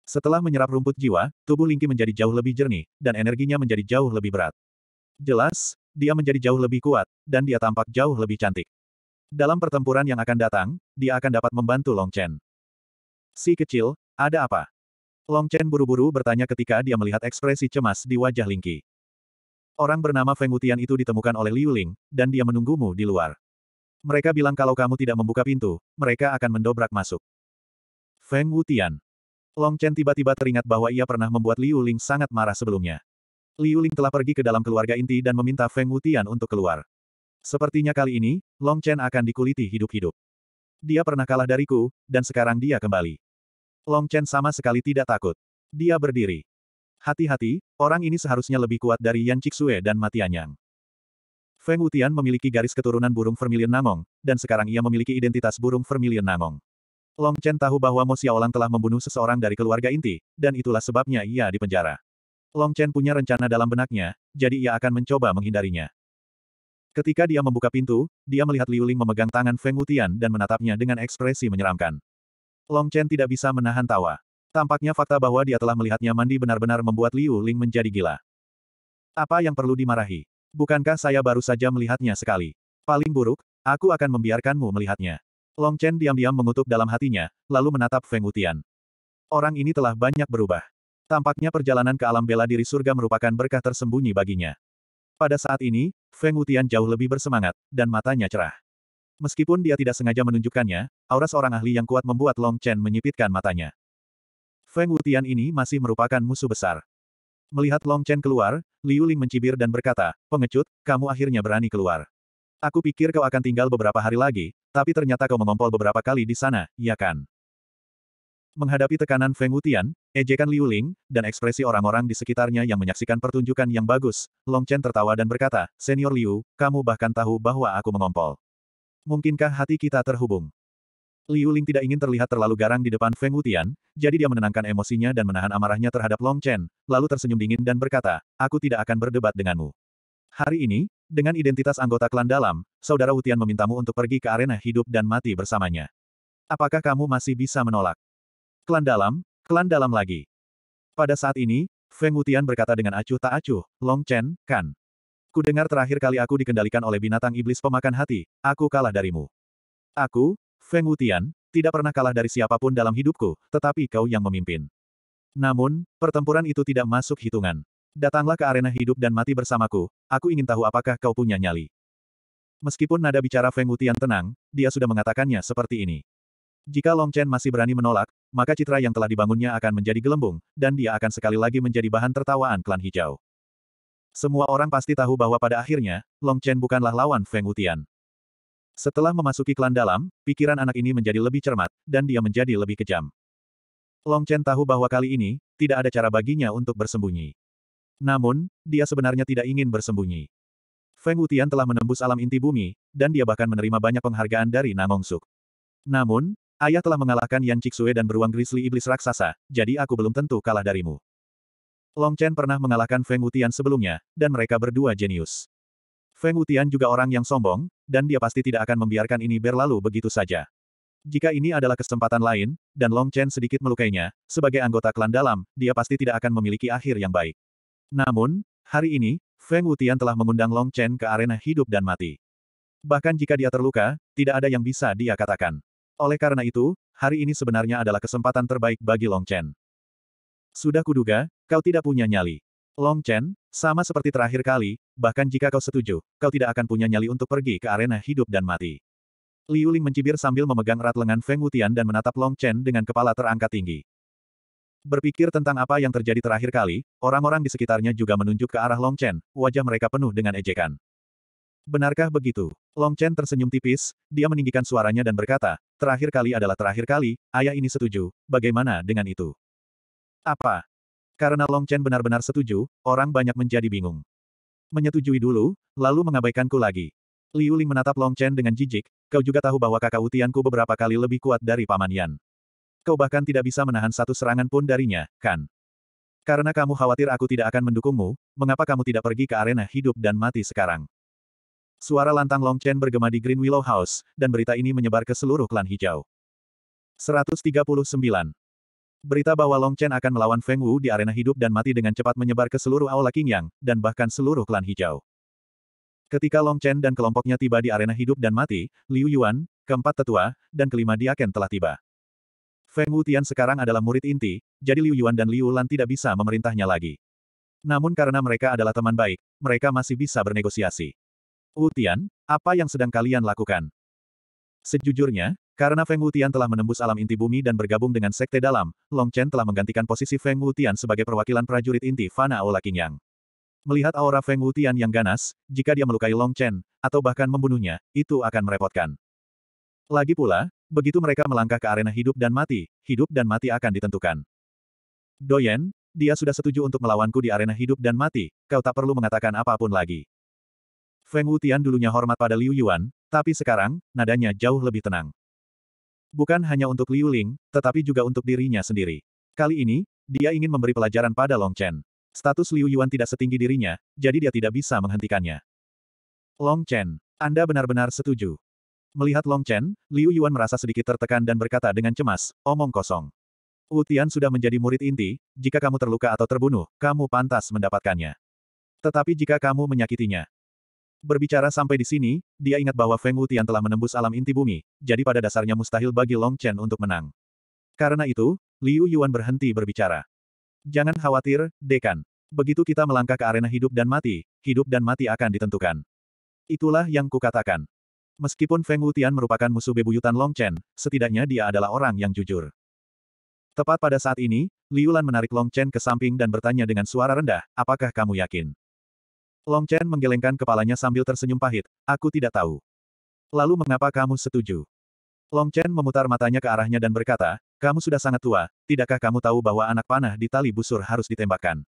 [SPEAKER 1] Setelah menyerap rumput jiwa, tubuh Lingqi menjadi jauh lebih jernih, dan energinya menjadi jauh lebih berat. Jelas, dia menjadi jauh lebih kuat, dan dia tampak jauh lebih cantik. Dalam pertempuran yang akan datang, dia akan dapat membantu Long Chen. Si kecil, ada apa? Long Chen buru-buru bertanya ketika dia melihat ekspresi cemas di wajah Lingqi. Orang bernama Feng Wutian itu ditemukan oleh Liu Ling, dan dia menunggumu di luar. Mereka bilang kalau kamu tidak membuka pintu, mereka akan mendobrak masuk. Feng Wutian. Long Chen tiba-tiba teringat bahwa ia pernah membuat Liu Ling sangat marah sebelumnya. Liu Ling telah pergi ke dalam keluarga inti dan meminta Feng Wutian untuk keluar. Sepertinya kali ini, Long Chen akan dikuliti hidup-hidup. Dia pernah kalah dariku, dan sekarang dia kembali. Long Chen sama sekali tidak takut. Dia berdiri. Hati-hati, orang ini seharusnya lebih kuat dari Yan Cixue dan Matianyang. Feng Wutian memiliki garis keturunan burung vermilion Namong, dan sekarang ia memiliki identitas burung vermilion Namong. Long Chen tahu bahwa Mo Xiaolang telah membunuh seseorang dari keluarga inti, dan itulah sebabnya ia dipenjara. Long Chen punya rencana dalam benaknya, jadi ia akan mencoba menghindarinya. Ketika dia membuka pintu, dia melihat Liu Ling memegang tangan Feng Wutian dan menatapnya dengan ekspresi menyeramkan. Long Chen tidak bisa menahan tawa. Tampaknya fakta bahwa dia telah melihatnya mandi benar-benar membuat Liu Ling menjadi gila. Apa yang perlu dimarahi? Bukankah saya baru saja melihatnya sekali? Paling buruk, aku akan membiarkanmu melihatnya. Long Chen diam-diam mengutuk dalam hatinya, lalu menatap Feng Wutian. Orang ini telah banyak berubah. Tampaknya perjalanan ke alam bela diri surga merupakan berkah tersembunyi baginya. Pada saat ini, Feng Wutian jauh lebih bersemangat, dan matanya cerah. Meskipun dia tidak sengaja menunjukkannya, aura seorang ahli yang kuat membuat Long Chen menyipitkan matanya. Feng Wutian ini masih merupakan musuh besar. Melihat Long Chen keluar, Liu Ling mencibir dan berkata, pengecut, kamu akhirnya berani keluar. Aku pikir kau akan tinggal beberapa hari lagi, tapi ternyata kau mengompol beberapa kali di sana, ya kan? Menghadapi tekanan Feng Wutian, ejekan Liu Ling, dan ekspresi orang-orang di sekitarnya yang menyaksikan pertunjukan yang bagus, Long Chen tertawa dan berkata, Senior Liu, kamu bahkan tahu bahwa aku mengompol. Mungkinkah hati kita terhubung? Liu Ling tidak ingin terlihat terlalu garang di depan Feng Wutian, jadi dia menenangkan emosinya dan menahan amarahnya terhadap Long Chen, lalu tersenyum dingin dan berkata, aku tidak akan berdebat denganmu. Hari ini, dengan identitas anggota klan dalam, Saudara Wutian memintamu untuk pergi ke arena hidup dan mati bersamanya. Apakah kamu masih bisa menolak? Klan dalam, klan dalam lagi. Pada saat ini, Feng Wutian berkata dengan acuh tak acuh, Long Chen, kan. Kudengar terakhir kali aku dikendalikan oleh binatang iblis pemakan hati, aku kalah darimu. Aku, Feng Wutian, tidak pernah kalah dari siapapun dalam hidupku, tetapi kau yang memimpin. Namun, pertempuran itu tidak masuk hitungan datanglah ke arena hidup dan mati bersamaku, aku ingin tahu apakah kau punya nyali. Meskipun nada bicara Feng Wutian tenang, dia sudah mengatakannya seperti ini. Jika Long Chen masih berani menolak, maka citra yang telah dibangunnya akan menjadi gelembung, dan dia akan sekali lagi menjadi bahan tertawaan klan hijau. Semua orang pasti tahu bahwa pada akhirnya, Long Chen bukanlah lawan Feng Wutian. Setelah memasuki klan dalam, pikiran anak ini menjadi lebih cermat, dan dia menjadi lebih kejam. Long Chen tahu bahwa kali ini, tidak ada cara baginya untuk bersembunyi. Namun, dia sebenarnya tidak ingin bersembunyi. Feng Wutian telah menembus alam inti bumi, dan dia bahkan menerima banyak penghargaan dari Nangong Suk. Namun, ayah telah mengalahkan Yan Chixue dan beruang grizzly iblis raksasa, jadi aku belum tentu kalah darimu. Long Chen pernah mengalahkan Feng Wutian sebelumnya, dan mereka berdua jenius. Feng Wutian juga orang yang sombong, dan dia pasti tidak akan membiarkan ini berlalu begitu saja. Jika ini adalah kesempatan lain, dan Long Chen sedikit melukainya, sebagai anggota klan dalam, dia pasti tidak akan memiliki akhir yang baik. Namun, hari ini, Feng Wutian telah mengundang Long Chen ke arena hidup dan mati. Bahkan jika dia terluka, tidak ada yang bisa dia katakan. Oleh karena itu, hari ini sebenarnya adalah kesempatan terbaik bagi Long Chen. Sudah kuduga, kau tidak punya nyali. Long Chen, sama seperti terakhir kali, bahkan jika kau setuju, kau tidak akan punya nyali untuk pergi ke arena hidup dan mati. Liu Ling mencibir sambil memegang erat lengan Feng Wutian dan menatap Long Chen dengan kepala terangkat tinggi. Berpikir tentang apa yang terjadi terakhir kali, orang-orang di sekitarnya juga menunjuk ke arah Long Chen, wajah mereka penuh dengan ejekan. Benarkah begitu? Long Chen tersenyum tipis, dia meninggikan suaranya dan berkata, terakhir kali adalah terakhir kali, ayah ini setuju, bagaimana dengan itu? Apa? Karena Long Chen benar-benar setuju, orang banyak menjadi bingung. Menyetujui dulu, lalu mengabaikanku lagi. Liu Ling menatap Long Chen dengan jijik, kau juga tahu bahwa kakak utianku beberapa kali lebih kuat dari Paman Yan. Kau bahkan tidak bisa menahan satu serangan pun darinya, kan? Karena kamu khawatir aku tidak akan mendukungmu, mengapa kamu tidak pergi ke arena hidup dan mati sekarang? Suara lantang Long Chen bergema di Green Willow House, dan berita ini menyebar ke seluruh klan hijau. 139. Berita bahwa Long Chen akan melawan Feng Wu di arena hidup dan mati dengan cepat menyebar ke seluruh Aula Qingyang, dan bahkan seluruh klan hijau. Ketika Long Chen dan kelompoknya tiba di arena hidup dan mati, Liu Yuan, keempat tetua, dan kelima diaken telah tiba. Feng Wutian sekarang adalah murid inti, jadi Liu Yuan dan Liu Lan tidak bisa memerintahnya lagi. Namun karena mereka adalah teman baik, mereka masih bisa bernegosiasi. Wutian, apa yang sedang kalian lakukan? Sejujurnya, karena Feng Wutian telah menembus alam inti bumi dan bergabung dengan sekte dalam, Long Chen telah menggantikan posisi Feng Wutian sebagai perwakilan prajurit inti Fana Aola Qingyang. Melihat aura Feng Wutian yang ganas, jika dia melukai Long Chen, atau bahkan membunuhnya, itu akan merepotkan. Lagi pula, begitu mereka melangkah ke arena hidup dan mati, hidup dan mati akan ditentukan. Doyen, dia sudah setuju untuk melawanku di arena hidup dan mati, kau tak perlu mengatakan apapun lagi. Feng Wutian dulunya hormat pada Liu Yuan, tapi sekarang, nadanya jauh lebih tenang. Bukan hanya untuk Liu Ling, tetapi juga untuk dirinya sendiri. Kali ini, dia ingin memberi pelajaran pada Long Chen. Status Liu Yuan tidak setinggi dirinya, jadi dia tidak bisa menghentikannya. Long Chen, Anda benar-benar setuju. Melihat Long Chen, Liu Yuan merasa sedikit tertekan dan berkata dengan cemas, omong kosong. Wu Tian sudah menjadi murid inti, jika kamu terluka atau terbunuh, kamu pantas mendapatkannya. Tetapi jika kamu menyakitinya. Berbicara sampai di sini, dia ingat bahwa Feng Wu Tian telah menembus alam inti bumi, jadi pada dasarnya mustahil bagi Long Chen untuk menang. Karena itu, Liu Yuan berhenti berbicara. Jangan khawatir, Dekan. Begitu kita melangkah ke arena hidup dan mati, hidup dan mati akan ditentukan. Itulah yang kukatakan. Meskipun Feng Wutian merupakan musuh bebuyutan Long Chen, setidaknya dia adalah orang yang jujur. Tepat pada saat ini, Liu Lan menarik Long Chen ke samping dan bertanya dengan suara rendah, apakah kamu yakin? Long Chen menggelengkan kepalanya sambil tersenyum pahit, aku tidak tahu. Lalu mengapa kamu setuju? Long Chen memutar matanya ke arahnya dan berkata, kamu sudah sangat tua, tidakkah kamu tahu bahwa anak panah di tali busur harus ditembakkan?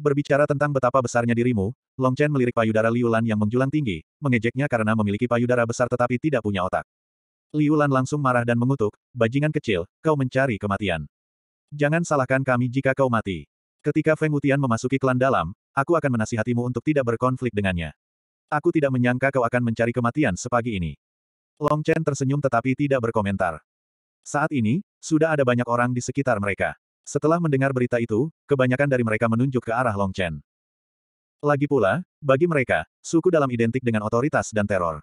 [SPEAKER 1] Berbicara tentang betapa besarnya dirimu, Long Chen melirik payudara Liu Lan yang menjulang tinggi, mengejeknya karena memiliki payudara besar tetapi tidak punya otak. Liu Lan langsung marah dan mengutuk, bajingan kecil, kau mencari kematian. Jangan salahkan kami jika kau mati. Ketika Feng Wutian memasuki klan dalam, aku akan menasihatimu untuk tidak berkonflik dengannya. Aku tidak menyangka kau akan mencari kematian sepagi ini. Long Chen tersenyum tetapi tidak berkomentar. Saat ini, sudah ada banyak orang di sekitar mereka. Setelah mendengar berita itu, kebanyakan dari mereka menunjuk ke arah Long Chen. Lagi pula, bagi mereka, suku dalam identik dengan otoritas dan teror.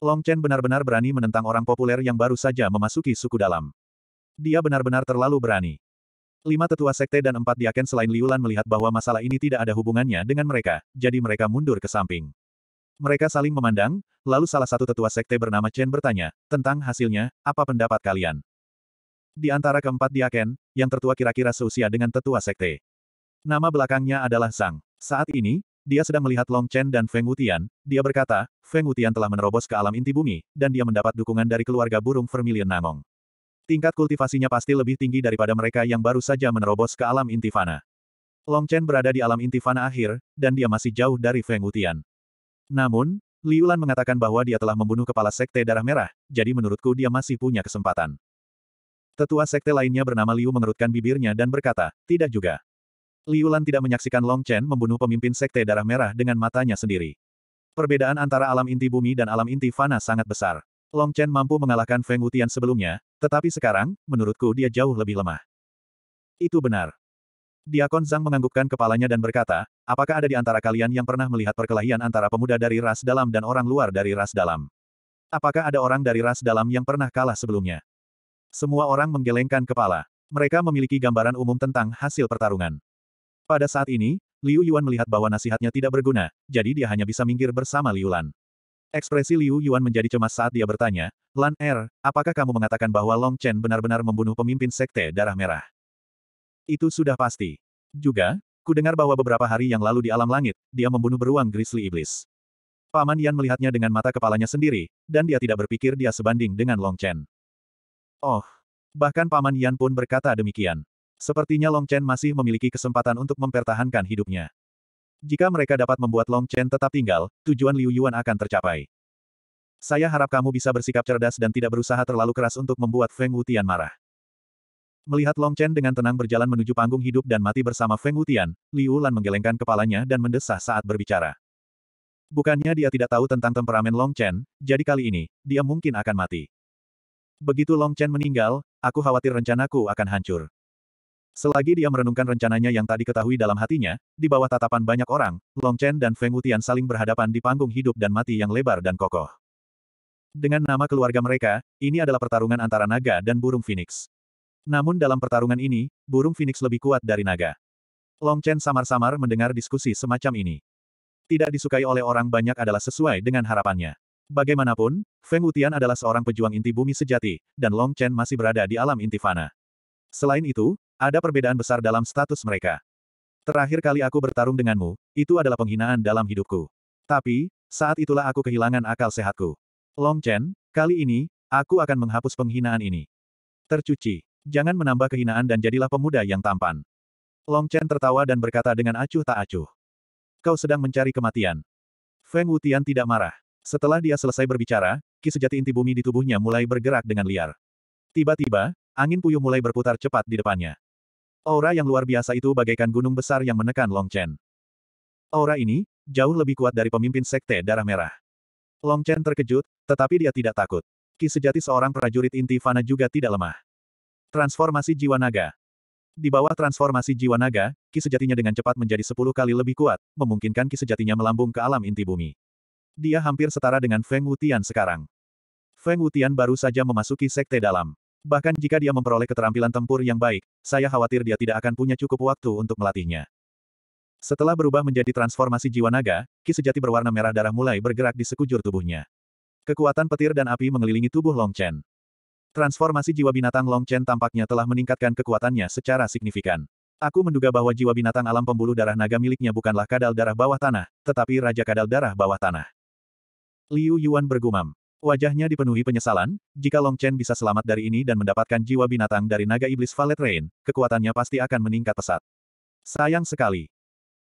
[SPEAKER 1] Long Chen benar-benar berani menentang orang populer yang baru saja memasuki suku dalam. Dia benar-benar terlalu berani. Lima tetua sekte dan empat diaken selain Liulan melihat bahwa masalah ini tidak ada hubungannya dengan mereka, jadi mereka mundur ke samping. Mereka saling memandang, lalu salah satu tetua sekte bernama Chen bertanya, tentang hasilnya, apa pendapat kalian? Di antara keempat diaken, yang tertua kira-kira seusia dengan tetua sekte. Nama belakangnya adalah Sang. Saat ini, dia sedang melihat Long Chen dan Feng Wutian, dia berkata, Feng Wutian telah menerobos ke alam inti bumi, dan dia mendapat dukungan dari keluarga burung Vermilion Nangong. Tingkat kultivasinya pasti lebih tinggi daripada mereka yang baru saja menerobos ke alam inti fana. Long Chen berada di alam inti fana akhir, dan dia masih jauh dari Feng Wutian. Namun, Liulan mengatakan bahwa dia telah membunuh kepala sekte darah merah, jadi menurutku dia masih punya kesempatan. Tetua sekte lainnya bernama Liu mengerutkan bibirnya dan berkata, tidak juga. Liu Lan tidak menyaksikan Long Chen membunuh pemimpin sekte darah merah dengan matanya sendiri. Perbedaan antara alam inti bumi dan alam inti fana sangat besar. Long Chen mampu mengalahkan Feng Wutian sebelumnya, tetapi sekarang, menurutku dia jauh lebih lemah. Itu benar. Diakon Zhang menganggukkan kepalanya dan berkata, apakah ada di antara kalian yang pernah melihat perkelahian antara pemuda dari ras dalam dan orang luar dari ras dalam? Apakah ada orang dari ras dalam yang pernah kalah sebelumnya? Semua orang menggelengkan kepala. Mereka memiliki gambaran umum tentang hasil pertarungan. Pada saat ini, Liu Yuan melihat bahwa nasihatnya tidak berguna, jadi dia hanya bisa minggir bersama Liu Lan. Ekspresi Liu Yuan menjadi cemas saat dia bertanya, Lan Er, apakah kamu mengatakan bahwa Long Chen benar-benar membunuh pemimpin sekte darah merah? Itu sudah pasti. Juga, ku dengar bahwa beberapa hari yang lalu di alam langit, dia membunuh beruang grizzly iblis. Paman Yan melihatnya dengan mata kepalanya sendiri, dan dia tidak berpikir dia sebanding dengan Long Chen. Oh. Bahkan Paman Yan pun berkata demikian. Sepertinya Long Chen masih memiliki kesempatan untuk mempertahankan hidupnya. Jika mereka dapat membuat Long Chen tetap tinggal, tujuan Liu Yuan akan tercapai. Saya harap kamu bisa bersikap cerdas dan tidak berusaha terlalu keras untuk membuat Feng Wutian marah. Melihat Long Chen dengan tenang berjalan menuju panggung hidup dan mati bersama Feng Wutian, Liu Lan menggelengkan kepalanya dan mendesah saat berbicara. Bukannya dia tidak tahu tentang temperamen Long Chen, jadi kali ini, dia mungkin akan mati. Begitu Long Chen meninggal, aku khawatir rencanaku akan hancur. Selagi dia merenungkan rencananya yang tak diketahui dalam hatinya, di bawah tatapan banyak orang, Long Chen dan Feng Wutian saling berhadapan di panggung hidup dan mati yang lebar dan kokoh. Dengan nama keluarga mereka, ini adalah pertarungan antara naga dan burung phoenix. Namun dalam pertarungan ini, burung phoenix lebih kuat dari naga. Long Chen samar-samar mendengar diskusi semacam ini. Tidak disukai oleh orang banyak adalah sesuai dengan harapannya. Bagaimanapun, Feng Wutian adalah seorang pejuang inti bumi sejati, dan Long Chen masih berada di alam inti fana. Selain itu, ada perbedaan besar dalam status mereka. Terakhir kali aku bertarung denganmu, itu adalah penghinaan dalam hidupku. Tapi, saat itulah aku kehilangan akal sehatku. Long Chen, kali ini, aku akan menghapus penghinaan ini. Tercuci, jangan menambah kehinaan dan jadilah pemuda yang tampan. Long Chen tertawa dan berkata dengan acuh tak acuh. Kau sedang mencari kematian. Feng Wutian tidak marah. Setelah dia selesai berbicara, ki sejati inti bumi di tubuhnya mulai bergerak dengan liar. Tiba-tiba, angin puyuh mulai berputar cepat di depannya. Aura yang luar biasa itu bagaikan gunung besar yang menekan Long Chen. Aura ini, jauh lebih kuat dari pemimpin sekte darah merah. Long Chen terkejut, tetapi dia tidak takut. Ki sejati seorang prajurit inti Fana juga tidak lemah. Transformasi jiwa naga, di bawah transformasi jiwa naga, ki sejatinya dengan cepat menjadi sepuluh kali lebih kuat, memungkinkan ki sejatinya melambung ke alam inti bumi. Dia hampir setara dengan Feng Wutian sekarang. Feng Wutian baru saja memasuki sekte dalam. Bahkan jika dia memperoleh keterampilan tempur yang baik, saya khawatir dia tidak akan punya cukup waktu untuk melatihnya. Setelah berubah menjadi transformasi jiwa naga, ki sejati berwarna merah darah mulai bergerak di sekujur tubuhnya. Kekuatan petir dan api mengelilingi tubuh Long Chen. Transformasi jiwa binatang Long Chen tampaknya telah meningkatkan kekuatannya secara signifikan. Aku menduga bahwa jiwa binatang alam pembuluh darah naga miliknya bukanlah kadal darah bawah tanah, tetapi raja kadal darah bawah tanah. Liu Yuan bergumam. Wajahnya dipenuhi penyesalan, jika Long Chen bisa selamat dari ini dan mendapatkan jiwa binatang dari naga iblis Valet Rain, kekuatannya pasti akan meningkat pesat. Sayang sekali.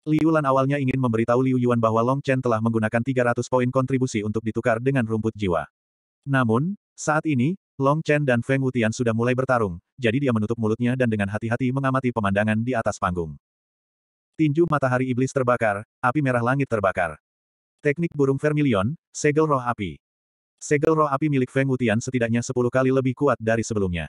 [SPEAKER 1] Liu Lan awalnya ingin memberitahu Liu Yuan bahwa Long Chen telah menggunakan 300 poin kontribusi untuk ditukar dengan rumput jiwa. Namun, saat ini, Long Chen dan Feng Wutian sudah mulai bertarung, jadi dia menutup mulutnya dan dengan hati-hati mengamati pemandangan di atas panggung. Tinju matahari iblis terbakar, api merah langit terbakar. Teknik burung vermilion, segel roh api. Segel roh api milik Feng Wutian setidaknya 10 kali lebih kuat dari sebelumnya.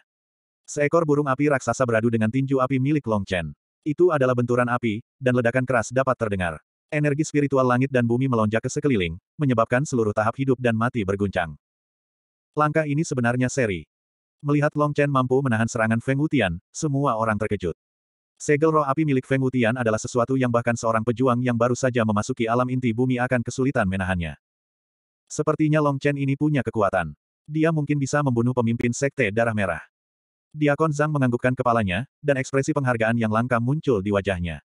[SPEAKER 1] Seekor burung api raksasa beradu dengan tinju api milik Long Chen. Itu adalah benturan api, dan ledakan keras dapat terdengar. Energi spiritual langit dan bumi melonjak ke sekeliling, menyebabkan seluruh tahap hidup dan mati berguncang. Langkah ini sebenarnya seri. Melihat Long Chen mampu menahan serangan Feng Wutian, semua orang terkejut. Segel roh api milik Feng Wutian adalah sesuatu yang bahkan seorang pejuang yang baru saja memasuki alam inti bumi akan kesulitan menahannya. Sepertinya Long Chen ini punya kekuatan. Dia mungkin bisa membunuh pemimpin sekte darah merah. Diakon Zhang menganggukkan kepalanya, dan ekspresi penghargaan yang langka muncul di wajahnya.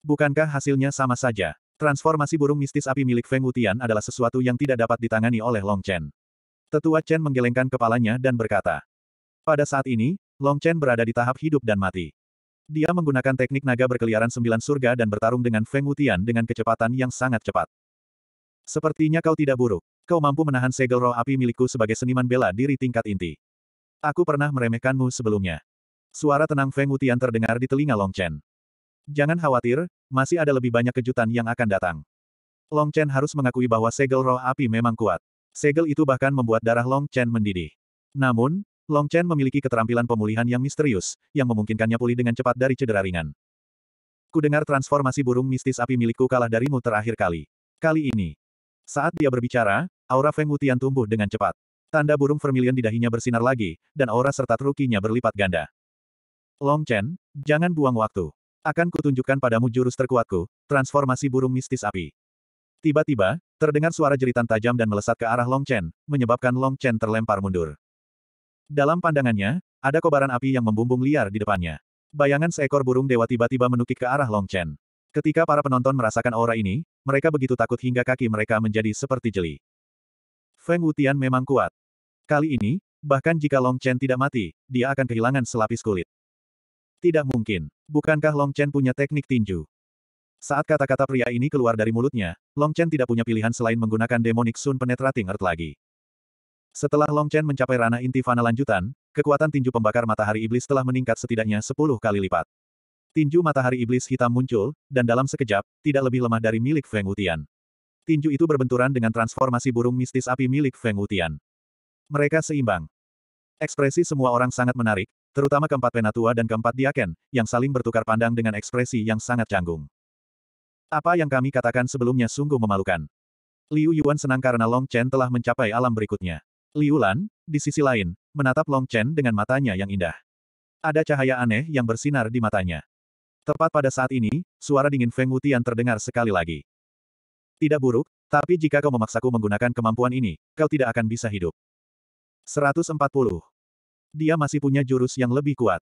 [SPEAKER 1] Bukankah hasilnya sama saja? Transformasi burung mistis api milik Feng Wutian adalah sesuatu yang tidak dapat ditangani oleh Long Chen. Tetua Chen menggelengkan kepalanya dan berkata, Pada saat ini, Long Chen berada di tahap hidup dan mati. Dia menggunakan teknik naga berkeliaran sembilan surga dan bertarung dengan Feng Wutian dengan kecepatan yang sangat cepat. Sepertinya kau tidak buruk. Kau mampu menahan segel roh api milikku sebagai seniman bela diri tingkat inti. Aku pernah meremehkanmu sebelumnya. Suara tenang Feng Wutian terdengar di telinga Long Chen. Jangan khawatir, masih ada lebih banyak kejutan yang akan datang. Long Chen harus mengakui bahwa segel roh api memang kuat. Segel itu bahkan membuat darah Long Chen mendidih. Namun, Long Chen memiliki keterampilan pemulihan yang misterius, yang memungkinkannya pulih dengan cepat dari cedera ringan. Ku dengar transformasi burung mistis api milikku kalah darimu terakhir kali. Kali ini. Saat dia berbicara, aura Feng Wutian tumbuh dengan cepat. Tanda burung vermilion di dahinya bersinar lagi, dan aura serta trukinya berlipat ganda. Long Chen, jangan buang waktu. Akan kutunjukkan padamu jurus terkuatku, transformasi burung mistis api. Tiba-tiba, terdengar suara jeritan tajam dan melesat ke arah Long Chen, menyebabkan Long Chen terlempar mundur. Dalam pandangannya, ada kobaran api yang membumbung liar di depannya. Bayangan seekor burung dewa tiba-tiba menukik ke arah Long Chen. Ketika para penonton merasakan aura ini, mereka begitu takut hingga kaki mereka menjadi seperti jeli. Feng Wutian memang kuat. Kali ini, bahkan jika Long Chen tidak mati, dia akan kehilangan selapis kulit. Tidak mungkin. Bukankah Long Chen punya teknik tinju? Saat kata-kata pria ini keluar dari mulutnya, Long Chen tidak punya pilihan selain menggunakan demonic sun penetrating earth lagi. Setelah Long Chen mencapai ranah inti fana lanjutan, kekuatan tinju pembakar matahari iblis telah meningkat setidaknya 10 kali lipat. Tinju matahari iblis hitam muncul, dan dalam sekejap, tidak lebih lemah dari milik Feng Wutian. Tinju itu berbenturan dengan transformasi burung mistis api milik Feng Wutian. Mereka seimbang. Ekspresi semua orang sangat menarik, terutama keempat penatua dan keempat diaken, yang saling bertukar pandang dengan ekspresi yang sangat canggung. Apa yang kami katakan sebelumnya sungguh memalukan. Liu Yuan senang karena Long Chen telah mencapai alam berikutnya. Liu Lan, di sisi lain, menatap Long Chen dengan matanya yang indah. Ada cahaya aneh yang bersinar di matanya. Tepat pada saat ini, suara dingin Feng Wutian terdengar sekali lagi. Tidak buruk, tapi jika kau memaksaku menggunakan kemampuan ini, kau tidak akan bisa hidup. 140. Dia masih punya jurus yang lebih kuat.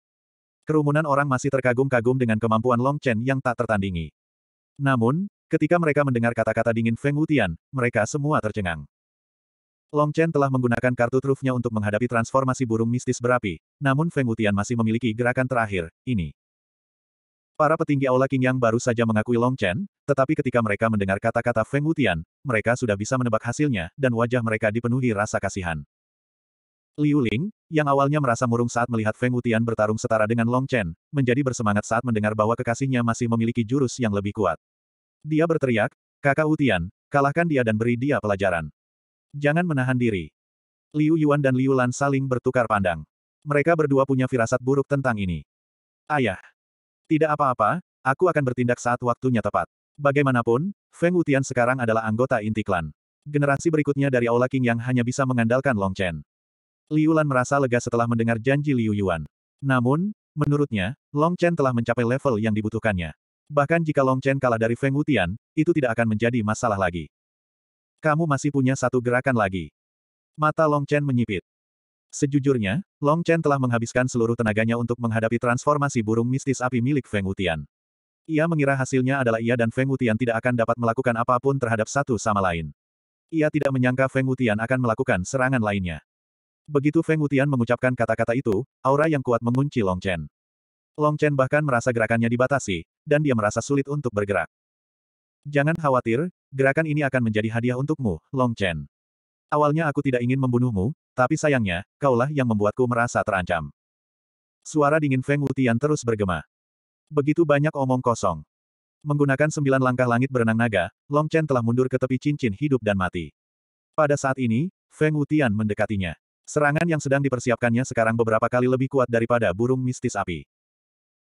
[SPEAKER 1] Kerumunan orang masih terkagum-kagum dengan kemampuan Long Chen yang tak tertandingi. Namun, ketika mereka mendengar kata-kata dingin Feng Wutian, mereka semua tercengang. Long Chen telah menggunakan kartu trufnya untuk menghadapi transformasi burung mistis berapi, namun Feng Wutian masih memiliki gerakan terakhir, ini. Para petinggi Aula King yang baru saja mengakui Long Chen, tetapi ketika mereka mendengar kata-kata Feng Wutian, mereka sudah bisa menebak hasilnya, dan wajah mereka dipenuhi rasa kasihan. Liu Ling, yang awalnya merasa murung saat melihat Feng Wutian bertarung setara dengan Long Chen, menjadi bersemangat saat mendengar bahwa kekasihnya masih memiliki jurus yang lebih kuat. Dia berteriak, Kakak Wutian, kalahkan dia dan beri dia pelajaran. Jangan menahan diri. Liu Yuan dan Liu Lan saling bertukar pandang. Mereka berdua punya firasat buruk tentang ini. Ayah. Tidak apa-apa, aku akan bertindak saat waktunya tepat. Bagaimanapun, Feng Wutian sekarang adalah anggota inti klan. Generasi berikutnya dari Aula King yang hanya bisa mengandalkan Long Chen. Liu Lan merasa lega setelah mendengar janji Liu Yuan. Namun, menurutnya, Long Chen telah mencapai level yang dibutuhkannya. Bahkan jika Long Chen kalah dari Feng Wutian, itu tidak akan menjadi masalah lagi. Kamu masih punya satu gerakan lagi. Mata Long Chen menyipit. Sejujurnya, Long Chen telah menghabiskan seluruh tenaganya untuk menghadapi transformasi burung mistis api milik Feng Wutian. Ia mengira hasilnya adalah ia dan Feng Wutian tidak akan dapat melakukan apapun terhadap satu sama lain. Ia tidak menyangka Feng Wutian akan melakukan serangan lainnya. Begitu Feng Wutian mengucapkan kata-kata itu, aura yang kuat mengunci Long Chen. Long Chen bahkan merasa gerakannya dibatasi, dan dia merasa sulit untuk bergerak. Jangan khawatir, gerakan ini akan menjadi hadiah untukmu, Long Chen. Awalnya aku tidak ingin membunuhmu, tapi sayangnya, kaulah yang membuatku merasa terancam. Suara dingin Feng Wutian terus bergema. Begitu banyak omong kosong. Menggunakan sembilan langkah langit berenang naga, Long Chen telah mundur ke tepi cincin hidup dan mati. Pada saat ini, Feng Wutian mendekatinya. Serangan yang sedang dipersiapkannya sekarang beberapa kali lebih kuat daripada burung mistis api.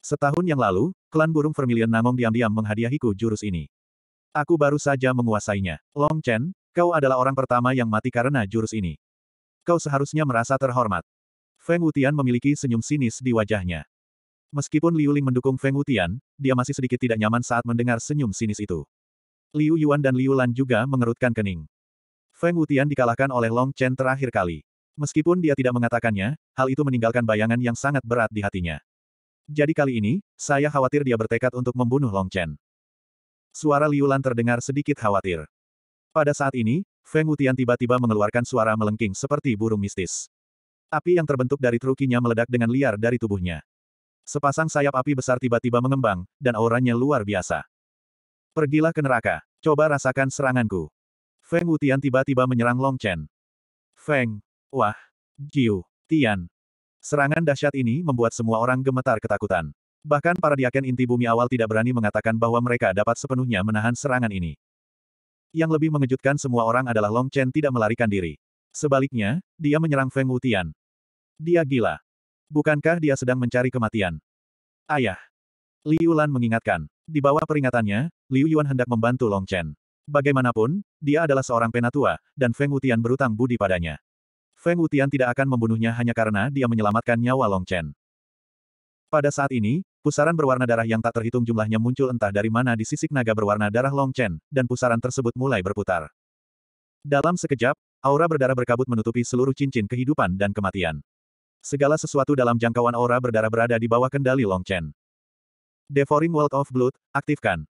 [SPEAKER 1] Setahun yang lalu, klan burung Vermilion Nangong diam-diam menghadiahiku jurus ini. Aku baru saja menguasainya. Long Chen, kau adalah orang pertama yang mati karena jurus ini. Kau seharusnya merasa terhormat. Feng Wutian memiliki senyum sinis di wajahnya. Meskipun Liu Ling mendukung Feng Wutian, dia masih sedikit tidak nyaman saat mendengar senyum sinis itu. Liu Yuan dan Liu Lan juga mengerutkan kening. Feng Wutian dikalahkan oleh Long Chen terakhir kali. Meskipun dia tidak mengatakannya, hal itu meninggalkan bayangan yang sangat berat di hatinya. Jadi kali ini, saya khawatir dia bertekad untuk membunuh Long Chen. Suara Liulan terdengar sedikit khawatir. Pada saat ini, Feng Wutian tiba-tiba mengeluarkan suara melengking seperti burung mistis. Api yang terbentuk dari trukinya meledak dengan liar dari tubuhnya. Sepasang sayap api besar tiba-tiba mengembang, dan auranya luar biasa. Pergilah ke neraka, coba rasakan seranganku. Feng Wutian tiba-tiba menyerang Long Chen. Feng, Wah, Jiu, Tian. Serangan dahsyat ini membuat semua orang gemetar ketakutan. Bahkan para diaken inti bumi awal tidak berani mengatakan bahwa mereka dapat sepenuhnya menahan serangan ini. Yang lebih mengejutkan semua orang adalah Long Chen tidak melarikan diri. Sebaliknya, dia menyerang Feng Wutian. Dia gila. Bukankah dia sedang mencari kematian? Ayah. Liu Lan mengingatkan. Di bawah peringatannya, Liu Yuan hendak membantu Long Chen. Bagaimanapun, dia adalah seorang penatua, dan Feng Wutian berutang budi padanya. Feng Wutian tidak akan membunuhnya hanya karena dia menyelamatkan nyawa Long Chen. Pada saat ini, Pusaran berwarna darah yang tak terhitung jumlahnya muncul entah dari mana di sisik naga berwarna darah Long Chen, dan pusaran tersebut mulai berputar. Dalam sekejap, aura berdarah berkabut menutupi seluruh cincin kehidupan dan kematian. Segala sesuatu dalam jangkauan aura berdarah berada di bawah kendali Long Chen. Devouring World of Blood, aktifkan.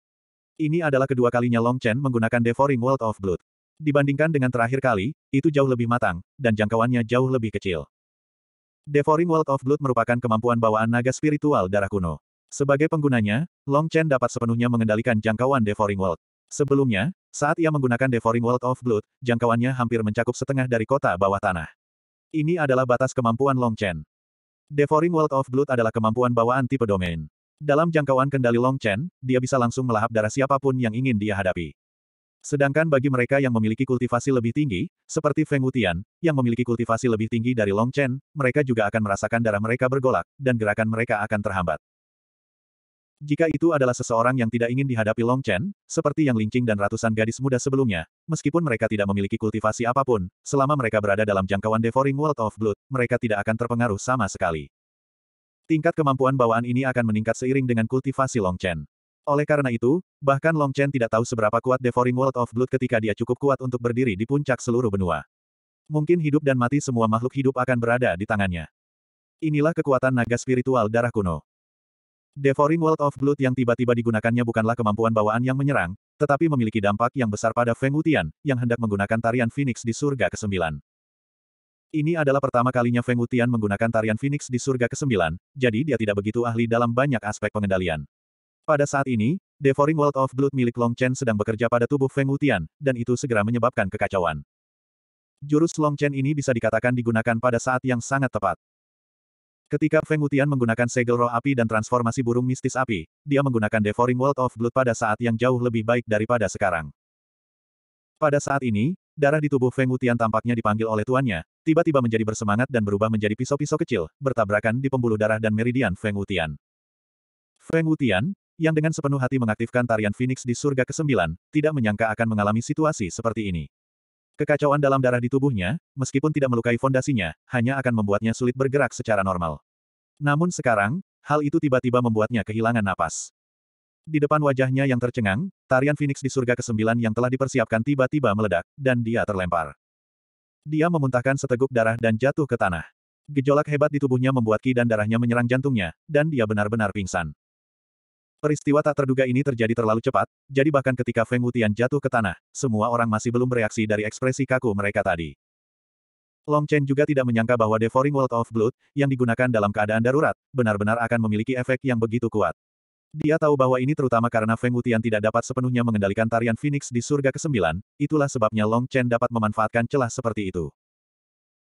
[SPEAKER 1] Ini adalah kedua kalinya Long Chen menggunakan Devouring World of Blood. Dibandingkan dengan terakhir kali, itu jauh lebih matang, dan jangkauannya jauh lebih kecil. Devouring World of Blood merupakan kemampuan bawaan naga spiritual darah kuno. Sebagai penggunanya, Long Chen dapat sepenuhnya mengendalikan jangkauan Devouring World. Sebelumnya, saat ia menggunakan Devouring World of Blood, jangkauannya hampir mencakup setengah dari kota bawah tanah. Ini adalah batas kemampuan Long Chen. Devouring World of Blood adalah kemampuan bawaan tipe domain. Dalam jangkauan kendali Long Chen, dia bisa langsung melahap darah siapapun yang ingin dia hadapi. Sedangkan bagi mereka yang memiliki kultivasi lebih tinggi, seperti Feng Wutian, yang memiliki kultivasi lebih tinggi dari Long Chen, mereka juga akan merasakan darah mereka bergolak, dan gerakan mereka akan terhambat. Jika itu adalah seseorang yang tidak ingin dihadapi Long Chen, seperti yang Lingqing dan ratusan gadis muda sebelumnya, meskipun mereka tidak memiliki kultivasi apapun, selama mereka berada dalam jangkauan Devouring World of Blood, mereka tidak akan terpengaruh sama sekali. Tingkat kemampuan bawaan ini akan meningkat seiring dengan kultivasi Long Chen. Oleh karena itu, bahkan Long Chen tidak tahu seberapa kuat Devouring World of Blood ketika dia cukup kuat untuk berdiri di puncak seluruh benua. Mungkin hidup dan mati semua makhluk hidup akan berada di tangannya. Inilah kekuatan naga spiritual darah kuno. Devouring World of Blood yang tiba-tiba digunakannya bukanlah kemampuan bawaan yang menyerang, tetapi memiliki dampak yang besar pada Feng Wutian, yang hendak menggunakan tarian Phoenix di surga ke-9. Ini adalah pertama kalinya Feng Wutian menggunakan tarian Phoenix di surga ke-9, jadi dia tidak begitu ahli dalam banyak aspek pengendalian. Pada saat ini, Devouring World of Blood milik Long Chen sedang bekerja pada tubuh Feng Wutian, dan itu segera menyebabkan kekacauan. Jurus Long Chen ini bisa dikatakan digunakan pada saat yang sangat tepat. Ketika Feng Wutian menggunakan segel roh api dan transformasi burung mistis api, dia menggunakan Devouring World of Blood pada saat yang jauh lebih baik daripada sekarang. Pada saat ini, darah di tubuh Feng Wutian tampaknya dipanggil oleh tuannya, tiba-tiba menjadi bersemangat dan berubah menjadi pisau-pisau kecil, bertabrakan di pembuluh darah dan meridian Feng Wutian. Feng Wutian, yang dengan sepenuh hati mengaktifkan tarian Phoenix di surga ke-9, tidak menyangka akan mengalami situasi seperti ini. Kekacauan dalam darah di tubuhnya, meskipun tidak melukai fondasinya, hanya akan membuatnya sulit bergerak secara normal. Namun sekarang, hal itu tiba-tiba membuatnya kehilangan napas. Di depan wajahnya yang tercengang, tarian Phoenix di surga ke-9 yang telah dipersiapkan tiba-tiba meledak, dan dia terlempar. Dia memuntahkan seteguk darah dan jatuh ke tanah. Gejolak hebat di tubuhnya membuat ki dan darahnya menyerang jantungnya, dan dia benar-benar pingsan. Peristiwa tak terduga ini terjadi terlalu cepat, jadi bahkan ketika Feng Wutian jatuh ke tanah, semua orang masih belum bereaksi dari ekspresi kaku mereka tadi. Long Chen juga tidak menyangka bahwa Devouring World of Blood, yang digunakan dalam keadaan darurat, benar-benar akan memiliki efek yang begitu kuat. Dia tahu bahwa ini terutama karena Feng Wutian tidak dapat sepenuhnya mengendalikan tarian Phoenix di surga ke-9, itulah sebabnya Long Chen dapat memanfaatkan celah seperti itu.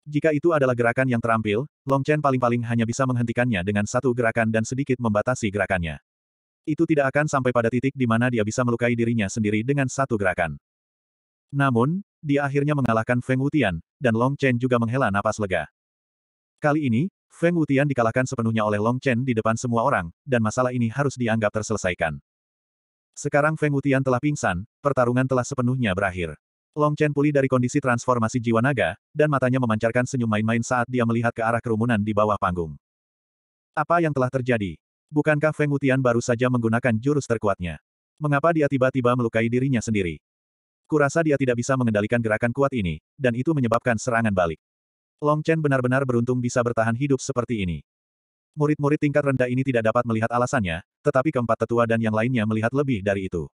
[SPEAKER 1] Jika itu adalah gerakan yang terampil, Long Chen paling-paling hanya bisa menghentikannya dengan satu gerakan dan sedikit membatasi gerakannya. Itu tidak akan sampai pada titik di mana dia bisa melukai dirinya sendiri dengan satu gerakan. Namun, dia akhirnya mengalahkan Feng Wutian, dan Long Chen juga menghela napas lega. Kali ini, Feng Wutian dikalahkan sepenuhnya oleh Long Chen di depan semua orang, dan masalah ini harus dianggap terselesaikan. Sekarang Feng Wutian telah pingsan, pertarungan telah sepenuhnya berakhir. Long Chen pulih dari kondisi transformasi jiwa naga, dan matanya memancarkan senyum main-main saat dia melihat ke arah kerumunan di bawah panggung. Apa yang telah terjadi? Bukankah Feng Wutian baru saja menggunakan jurus terkuatnya? Mengapa dia tiba-tiba melukai dirinya sendiri? Kurasa dia tidak bisa mengendalikan gerakan kuat ini, dan itu menyebabkan serangan balik. Long Chen benar-benar beruntung bisa bertahan hidup seperti ini. Murid-murid tingkat rendah ini tidak dapat melihat alasannya, tetapi keempat tetua dan yang lainnya melihat lebih dari itu.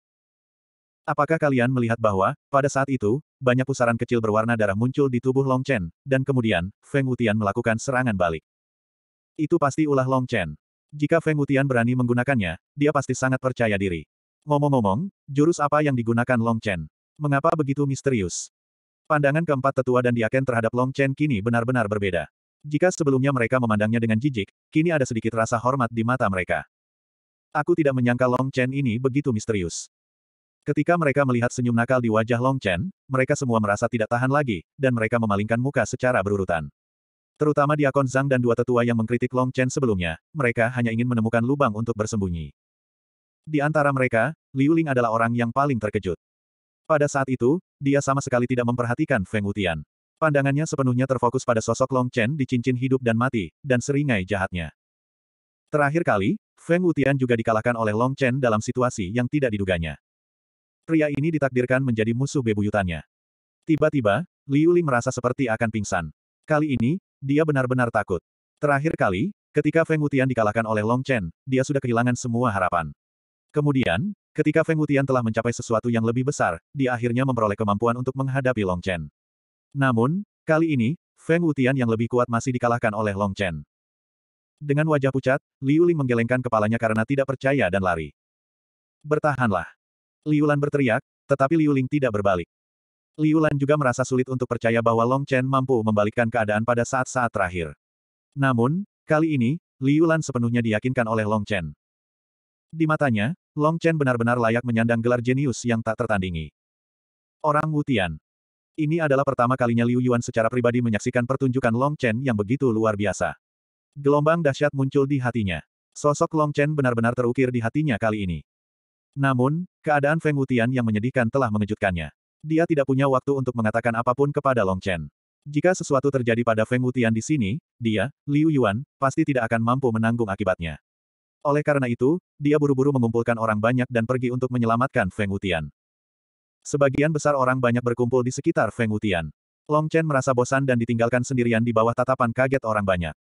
[SPEAKER 1] Apakah kalian melihat bahwa, pada saat itu, banyak pusaran kecil berwarna darah muncul di tubuh Long Chen, dan kemudian, Feng Wutian melakukan serangan balik. Itu pasti ulah Long Chen. Jika Feng Wutian berani menggunakannya, dia pasti sangat percaya diri. Ngomong-ngomong, jurus apa yang digunakan Long Chen? Mengapa begitu misterius? Pandangan keempat tetua dan Diaken terhadap Long Chen kini benar-benar berbeda. Jika sebelumnya mereka memandangnya dengan jijik, kini ada sedikit rasa hormat di mata mereka. Aku tidak menyangka Long Chen ini begitu misterius. Ketika mereka melihat senyum nakal di wajah Long Chen, mereka semua merasa tidak tahan lagi, dan mereka memalingkan muka secara berurutan. Terutama Diakon Zhang dan dua tetua yang mengkritik Long Chen sebelumnya, mereka hanya ingin menemukan lubang untuk bersembunyi. Di antara mereka, Liu Ling adalah orang yang paling terkejut. Pada saat itu, dia sama sekali tidak memperhatikan Feng Wutian. Pandangannya sepenuhnya terfokus pada sosok Long Chen di cincin hidup dan mati, dan seringai jahatnya. Terakhir kali, Feng Wutian juga dikalahkan oleh Long Chen dalam situasi yang tidak diduganya. Pria ini ditakdirkan menjadi musuh bebuyutannya. Tiba-tiba, Liu Yuling merasa seperti akan pingsan. Kali ini, dia benar-benar takut. Terakhir kali, ketika Feng Wutian dikalahkan oleh Long Chen, dia sudah kehilangan semua harapan. Kemudian, ketika Feng Wutian telah mencapai sesuatu yang lebih besar, dia akhirnya memperoleh kemampuan untuk menghadapi Long Chen. Namun, kali ini, Feng Wutian yang lebih kuat masih dikalahkan oleh Long Chen. Dengan wajah pucat, Liu Ling menggelengkan kepalanya karena tidak percaya dan lari. Bertahanlah. Liu Lan berteriak, tetapi Liu Ling tidak berbalik. Liu Lan juga merasa sulit untuk percaya bahwa Long Chen mampu membalikkan keadaan pada saat-saat terakhir. Namun, kali ini, Liu Lan sepenuhnya diyakinkan oleh Long Chen. Di matanya, Long Chen benar-benar layak menyandang gelar jenius yang tak tertandingi. Orang Wutian. Ini adalah pertama kalinya Liu Yuan secara pribadi menyaksikan pertunjukan Long Chen yang begitu luar biasa. Gelombang dahsyat muncul di hatinya. Sosok Long Chen benar-benar terukir di hatinya kali ini. Namun, keadaan Feng Wutian yang menyedihkan telah mengejutkannya. Dia tidak punya waktu untuk mengatakan apapun kepada Long Chen. Jika sesuatu terjadi pada Feng Wutian di sini, dia, Liu Yuan, pasti tidak akan mampu menanggung akibatnya. Oleh karena itu, dia buru-buru mengumpulkan orang banyak dan pergi untuk menyelamatkan Feng Wutian. Sebagian besar orang banyak berkumpul di sekitar Feng Wutian. Long Chen merasa bosan dan ditinggalkan sendirian di bawah tatapan kaget orang banyak.